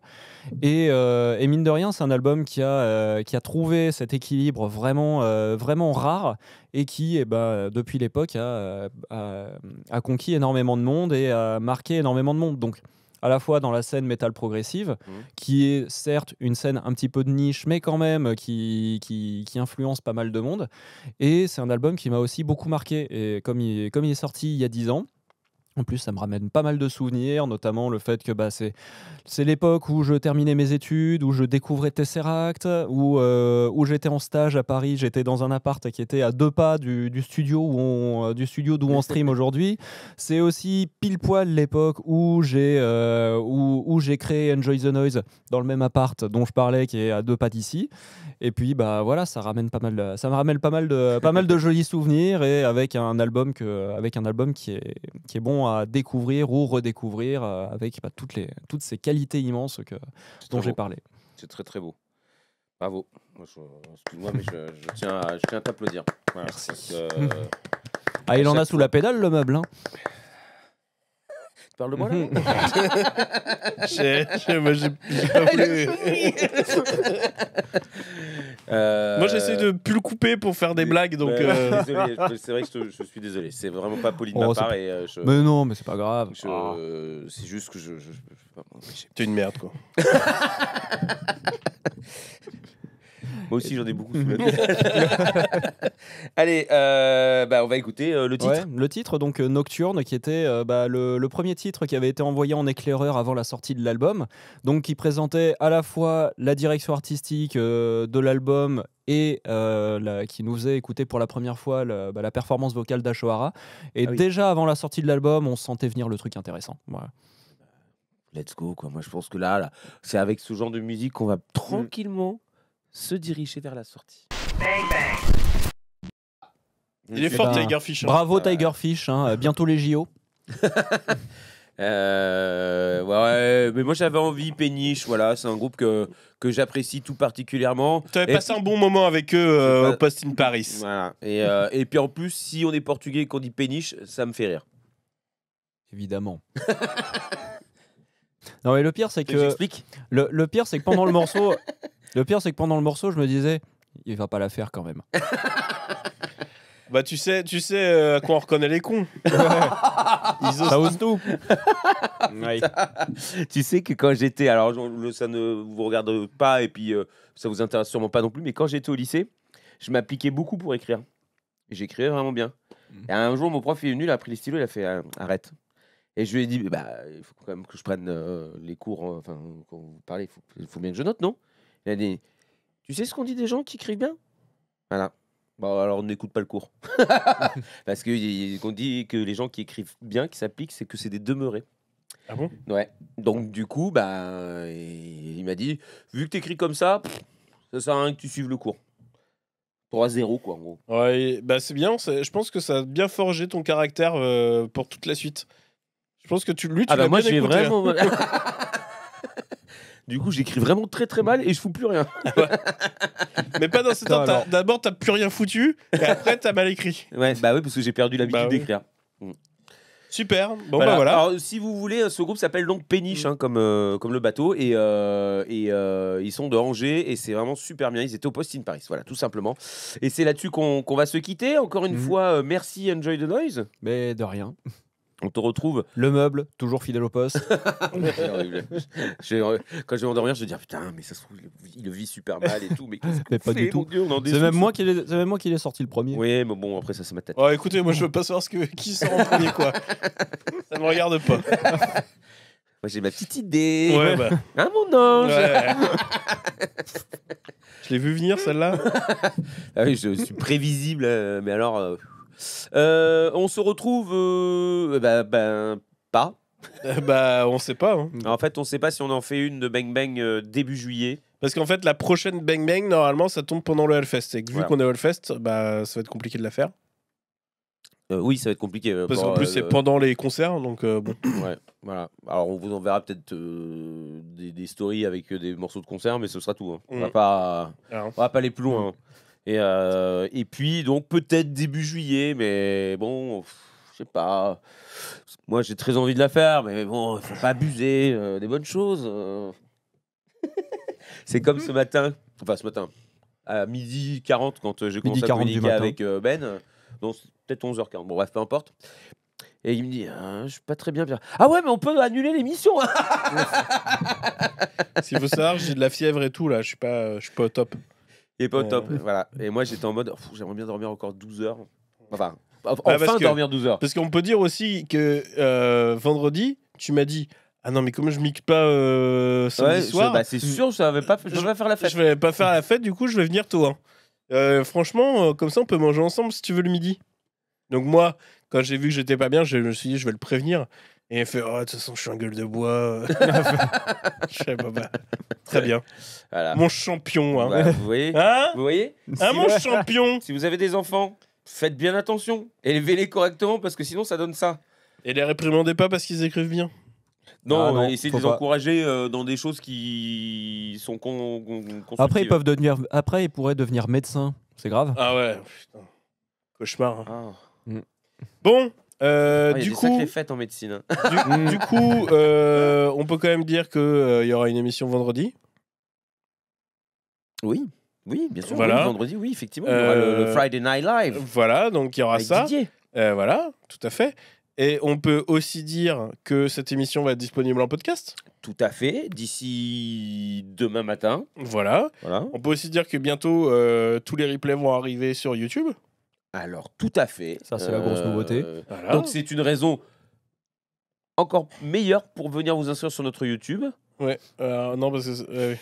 Et, euh, mine de rien, c'est un album qui a, qui a trouvé cet équilibre vraiment, vraiment rare et qui, eh ben, depuis l'époque, a, a conquis énormément de monde et a marqué énormément de monde. Donc, à la fois dans la scène métal progressive, mmh. qui est certes une scène un petit peu de niche, mais quand même euh, qui, influence pas mal de monde. Et c'est un album qui m'a aussi beaucoup marqué. Et comme il, comme il est sorti il y a 10 ans, en plus, ça me ramène pas mal de souvenirs, notamment le fait que bah, c'est, c'est l'époque où je terminais mes études, où je découvrais Tesseract, où, euh, où j'étais en stage à Paris, j'étais dans un appart qui était à deux pas du, du studio où on, euh, du studio d'où on stream aujourd'hui. C'est aussi pile poil l'époque où j'ai, euh, où, où j'ai créé Enjoy the Noise dans le même appart dont je parlais, qui est à deux pas d'ici. Et puis bah voilà, ça ramène pas mal, de, ça me ramène pas mal de, pas mal de jolis souvenirs et avec un album que, avec un album qui est, qui est bon. À à découvrir ou redécouvrir euh, avec bah, toutes, les, toutes ces qualités immenses dont j'ai parlé. C'est très très beau. Bravo. Excuse-moi, mais je, tiens à, t'applaudir. Merci. Euh, ah, il en a sous la pédale le meuble. Hein moi j'essaie de plus le couper pour faire des blagues donc. c'est vrai que je, suis désolé, c'est vraiment pas poli de ma part. Mais non, mais c'est pas grave. C'est juste que je. T'es une merde quoi. Moi aussi, j'en ai beaucoup Allez, euh, bah, on va écouter euh, le titre. le titre, donc euh, Nocturne, qui était bah, le, premier titre qui avait été envoyé en éclaireur avant la sortie de l'album. Donc, qui présentait à la fois la direction artistique de l'album et qui nous faisait écouter pour la première fois bah, la performance vocale d'Ashohara. Et ah déjà avant la sortie de l'album, on sentait venir le truc intéressant. Let's go, quoi. Moi, je pense que là c'est avec ce genre de musique qu'on va mm. tranquillement se diriger vers la sortie. Il est eh fort, Fish. Ben, bravo, Tiger Fish. Hein. Hein. Euh, bientôt les JO. Euh, ouais, mais moi j'avais envie Péniche, voilà, c'est un groupe que, que j'apprécie tout particulièrement. Tu avais passé un bon moment avec eux euh, au Post in Paris. Et, et, puis en plus, si on est portugais et qu'on dit Péniche, ça me fait rire. Évidemment. non mais le pire c'est que le, le pire c'est que pendant le morceau le pire, c'est que pendant le morceau, je me disais, il va pas la faire quand même. Bah tu sais, tu sais euh, on reconnaît les cons. Ça ose tout. Tu sais que quand j'étais, alors ça ne vous regarde pas et puis euh, ça vous intéresse sûrement pas non plus, mais quand j'étais au lycée, je m'appliquais beaucoup pour écrire. Et J'écrivais vraiment bien. Mm. Et un jour, mon prof est venu, il a pris les stylos, il a fait euh, arrête. Et je lui ai dit, bah, il faut quand même que je prenne les cours, enfin, quand vous parlez, il faut bien que je note, non il a Tu sais ce qu'on dit des gens qui écrivent bien Voilà. Bon, bah, alors on n'écoute pas le cours. Parce que qu'on dit que les gens qui écrivent bien, qui s'appliquent, c'est que c'est des demeurés. Ah bon Ouais. Donc du coup, bah, il m'a dit, vu que tu écris comme ça, ça sert à rien que tu suives le cours. 3-0 quoi en gros. Ouais, bah c'est bien, je pense que ça a bien forgé ton caractère euh, pour toute la suite. Je pense que tu lui tu ah bah moi j'ai hein. vraiment Du coup, j'écris vraiment très très mal et je fous plus rien. Ah Mais pas dans ce temps. D'abord, t'as plus rien foutu, et après, t'as mal écrit. bah oui, parce que j'ai perdu l'habitude bah d'écrire. Mm. Super. Bon, bah voilà. Alors, si vous voulez, ce groupe s'appelle donc Péniche, hein, comme, euh, comme le bateau, et, euh, et euh, ils sont de Angers, et c'est vraiment super bien. Ils étaient au Post in Paris, voilà, tout simplement. Et c'est là-dessus qu'on va se quitter. Encore une mm. fois, merci Enjoy the Noise. Mais de rien. On te retrouve. Le meuble, toujours fidèle au poste. quand je vais m'endormir, je vais dire putain, mais ça se trouve, il le vit super mal et tout. Mais, pas du tout. C'est même, moi qui l'ai sorti le premier. Oui, mais bon, après, ça, c'est ma tête. Oh, écoutez, moi, je veux pas savoir que, qui sort en premier, quoi. ça me regarde pas. Moi, j'ai ma petite idée. Ouais, bah. Hein, mon ange Je l'ai vu venir, celle-là. Ah je suis prévisible, euh, mais alors. Euh, euh, on se retrouve. Bah, pas. bah, on sait pas. Hein. En fait, on sait pas si on en fait une de Bang Bang euh, début juillet. Parce qu'en fait, la prochaine Bang Bang, normalement, ça tombe pendant le Hellfest. Et vu qu'on est au Hellfest, bah, ça va être compliqué de la faire. oui, ça va être compliqué. Parce qu'en plus, c'est pendant les concerts, donc bon. Ouais, voilà. Alors, on vous enverra peut-être des, stories avec des morceaux de concert, mais ce sera tout. Hein. On, va mm. pas, ah. on va pas aller plus loin. Hein. Et, euh, et puis, donc, peut-être début juillet, mais bon, je sais pas. Moi, j'ai très envie de la faire, mais bon, faut pas abuser euh, des bonnes choses. Euh. C'est comme ce matin, enfin, ce matin, à midi 40, quand j'ai commencé à avec Ben, donc peut-être 11h40, bon, bref, peu importe. Et il me dit, je ah, je suis pas très bien, bien. Ah ouais, mais on peut annuler l'émission. S'il faut savoir, j'ai de la fièvre et tout là, je suis pas, je suis pas au top. Et pas top. Voilà. Et moi, j'étais en mode, j'aimerais bien dormir encore 12 heures. Enfin, bah, enfin dormir 12 heures. Parce qu'on peut dire aussi que euh, vendredi, tu m'as dit. Ah non, mais comment je mixe pas euh, samedi soir bah, C'est sûr, je ne pas, vais pas faire la fête. Je vais pas faire la fête, du coup, je vais venir tôt. Hein. Euh, franchement, comme ça, on peut manger ensemble si tu veux le midi. Donc moi, quand j'ai vu que j'étais pas bien, je me suis dit, je vais le prévenir. Et elle fait Oh, de toute façon, je suis un gueule de bois. je sais bah, Très bien. Mon champion. Hein. Bah, vous voyez hein Vous voyez hein, mon champion Si vous avez des enfants, faites bien attention. Élevez-les correctement parce que sinon, ça donne ça. Et les réprimandez pas parce qu'ils écrivent bien. Non, ah, essayez de les encourager euh, dans des choses qui sont con, Après, ils peuvent devenir. Après, ils pourraient devenir médecins. C'est grave. Ah ouais. Putain. Cauchemar. Hein. Ah. Mm. Bon, euh, du, coup, en médecine. Du, coup, on peut quand même dire qu'il euh, il y aura une émission vendredi. Oui, oui, bien sûr. Voilà. vendredi, oui, effectivement. Il y aura le, euh, Friday Night Live. Voilà, donc il y aura ça. Didier. Euh, voilà, tout à fait. Et on peut aussi dire que cette émission va être disponible en podcast. Tout à fait, d'ici demain matin. Voilà. voilà. On peut aussi dire que bientôt, tous les replays vont arriver sur YouTube. Alors, tout à fait. Ça, c'est la grosse euh, nouveauté. Donc, c'est une raison encore meilleure pour venir vous inscrire sur notre YouTube. Ouais. Euh, non, parce que. Euh,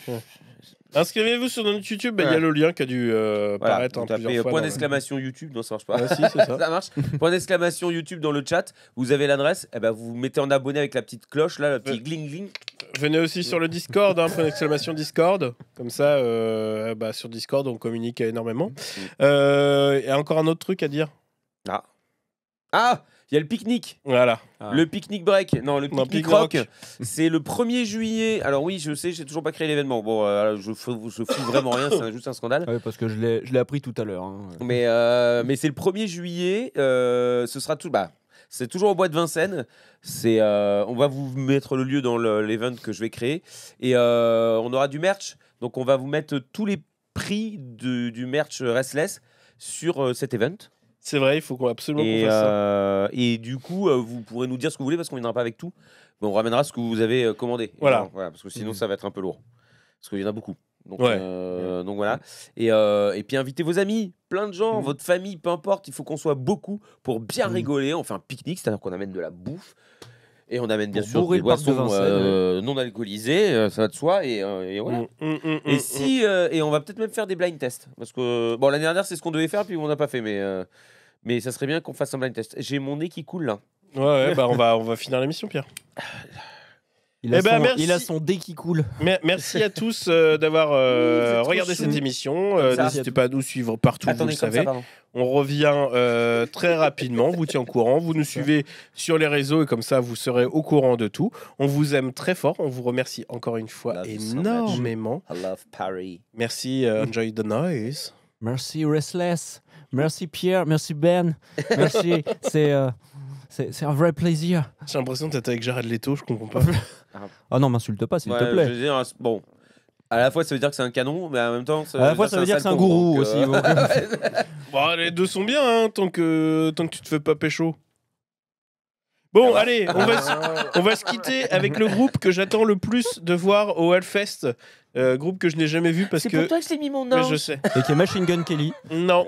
Inscrivez-vous sur notre YouTube, ben, il y a le lien qui a dû euh, paraître en plusieurs fois. point d'exclamation YouTube, non ça marche pas. Ah, si, c'est ça. ça marche. Point d'exclamation YouTube dans le chat, vous avez l'adresse, et eh ben vous vous mettez en abonné avec la petite cloche là, le petit gling gling. Venez aussi sur le Discord, hein, point d'exclamation Discord. Comme ça, bah, sur Discord, on communique énormément. Il y a encore un autre truc à dire. ah Ah il y a le pique-nique. Voilà. Ah. Le pique-nique break. Non, le pique-nique rock. C'est le 1er juillet. Alors oui, je sais, j'ai toujours pas créé l'événement. Bon, euh, je, vous je fous vraiment rien, c'est juste un scandale. Oui parce que je l'ai appris tout à l'heure. Hein. Mais, euh, mais c'est le 1er juillet. Euh, ce sera tout. Bah, c'est toujours au bois de Vincennes. C'est, on va vous mettre le lieu dans l'event que je vais créer. Et on aura du merch. Donc on va vous mettre tous les prix du merch Restless sur cet event. C'est vrai, il faut qu'on absolument et, qu'on fasse ça. Euh, et du coup, euh, vous pourrez nous dire ce que vous voulez parce qu'on viendra pas avec tout. Mais on ramènera ce que vous avez euh, commandé. Voilà. parce que sinon, mmh. ça va être un peu lourd. Parce qu'il y en a beaucoup. Donc, mmh. donc, voilà. Et, puis invitez vos amis, plein de gens, mmh. votre famille, peu importe. Il faut qu'on soit beaucoup pour bien rigoler. On fait un pique-nique, c'est-à-dire qu'on amène de la bouffe. Et on amène bien sûr des boissons non alcoolisées, ça va de soi. Et, voilà. et, si, et on va peut-être même faire des blind tests. Parce que, bon, l'année dernière, c'est ce qu'on devait faire, puis on n'a pas fait. Mais mais ça serait bien qu'on fasse un blind test. J'ai mon nez qui coule là. Ouais, bah, on va, on va finir l'émission, Pierre. Eh ben, il a, son, il dé qui coule. merci à tous euh, d'avoir euh, regardé cette émission. Euh, n'hésitez pas à nous suivre partout, vous le savez. on revient très rapidement, vous tient au courant. Vous nous suivez sur les réseaux et comme ça, vous serez au courant de tout. On vous aime très fort. On vous remercie encore une fois énormément. I love Paris. Merci, mm. Enjoy the Noise. Merci, Restless. Merci Pierre, merci Ben, merci. Euh, c'est, c'est, un vrai plaisir. J'ai l'impression d'être avec Jared Leto, je comprends pas. ah non, m'insulte pas, s'il te plaît. Je veux dire, bon, à la fois, ça veut dire que c'est un canon, mais en même temps, ça, à la fois, ça veut dire que c'est un gourou euh, aussi. bon, les deux sont bien, hein, tant que tant que tu te fais pas pécho. Bon, allez, ah on va, se, quitter avec le groupe que j'attends le plus de voir au Hellfest. Euh, groupe que je n'ai jamais vu parce que. C'est pour toi que je mis mon nom. je sais. Et qui est Machine Gun Kelly. Non.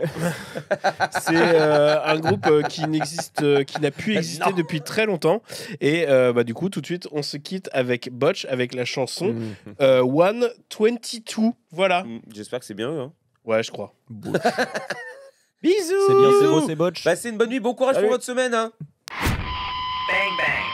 c'est euh, un groupe euh, qui n'existe, euh, qui n'a pu exister depuis très longtemps. Et bah, du coup, tout de suite, on se quitte avec Botch, avec la chanson mm. One Twenty Two. Voilà. Mm, j'espère que c'est bien eux. Hein. Ouais, je crois. Bisous. C'est bien, c'est beau, c'est Botch. Passez une bonne nuit, bon courage pour votre semaine. Hein. Bang Bang.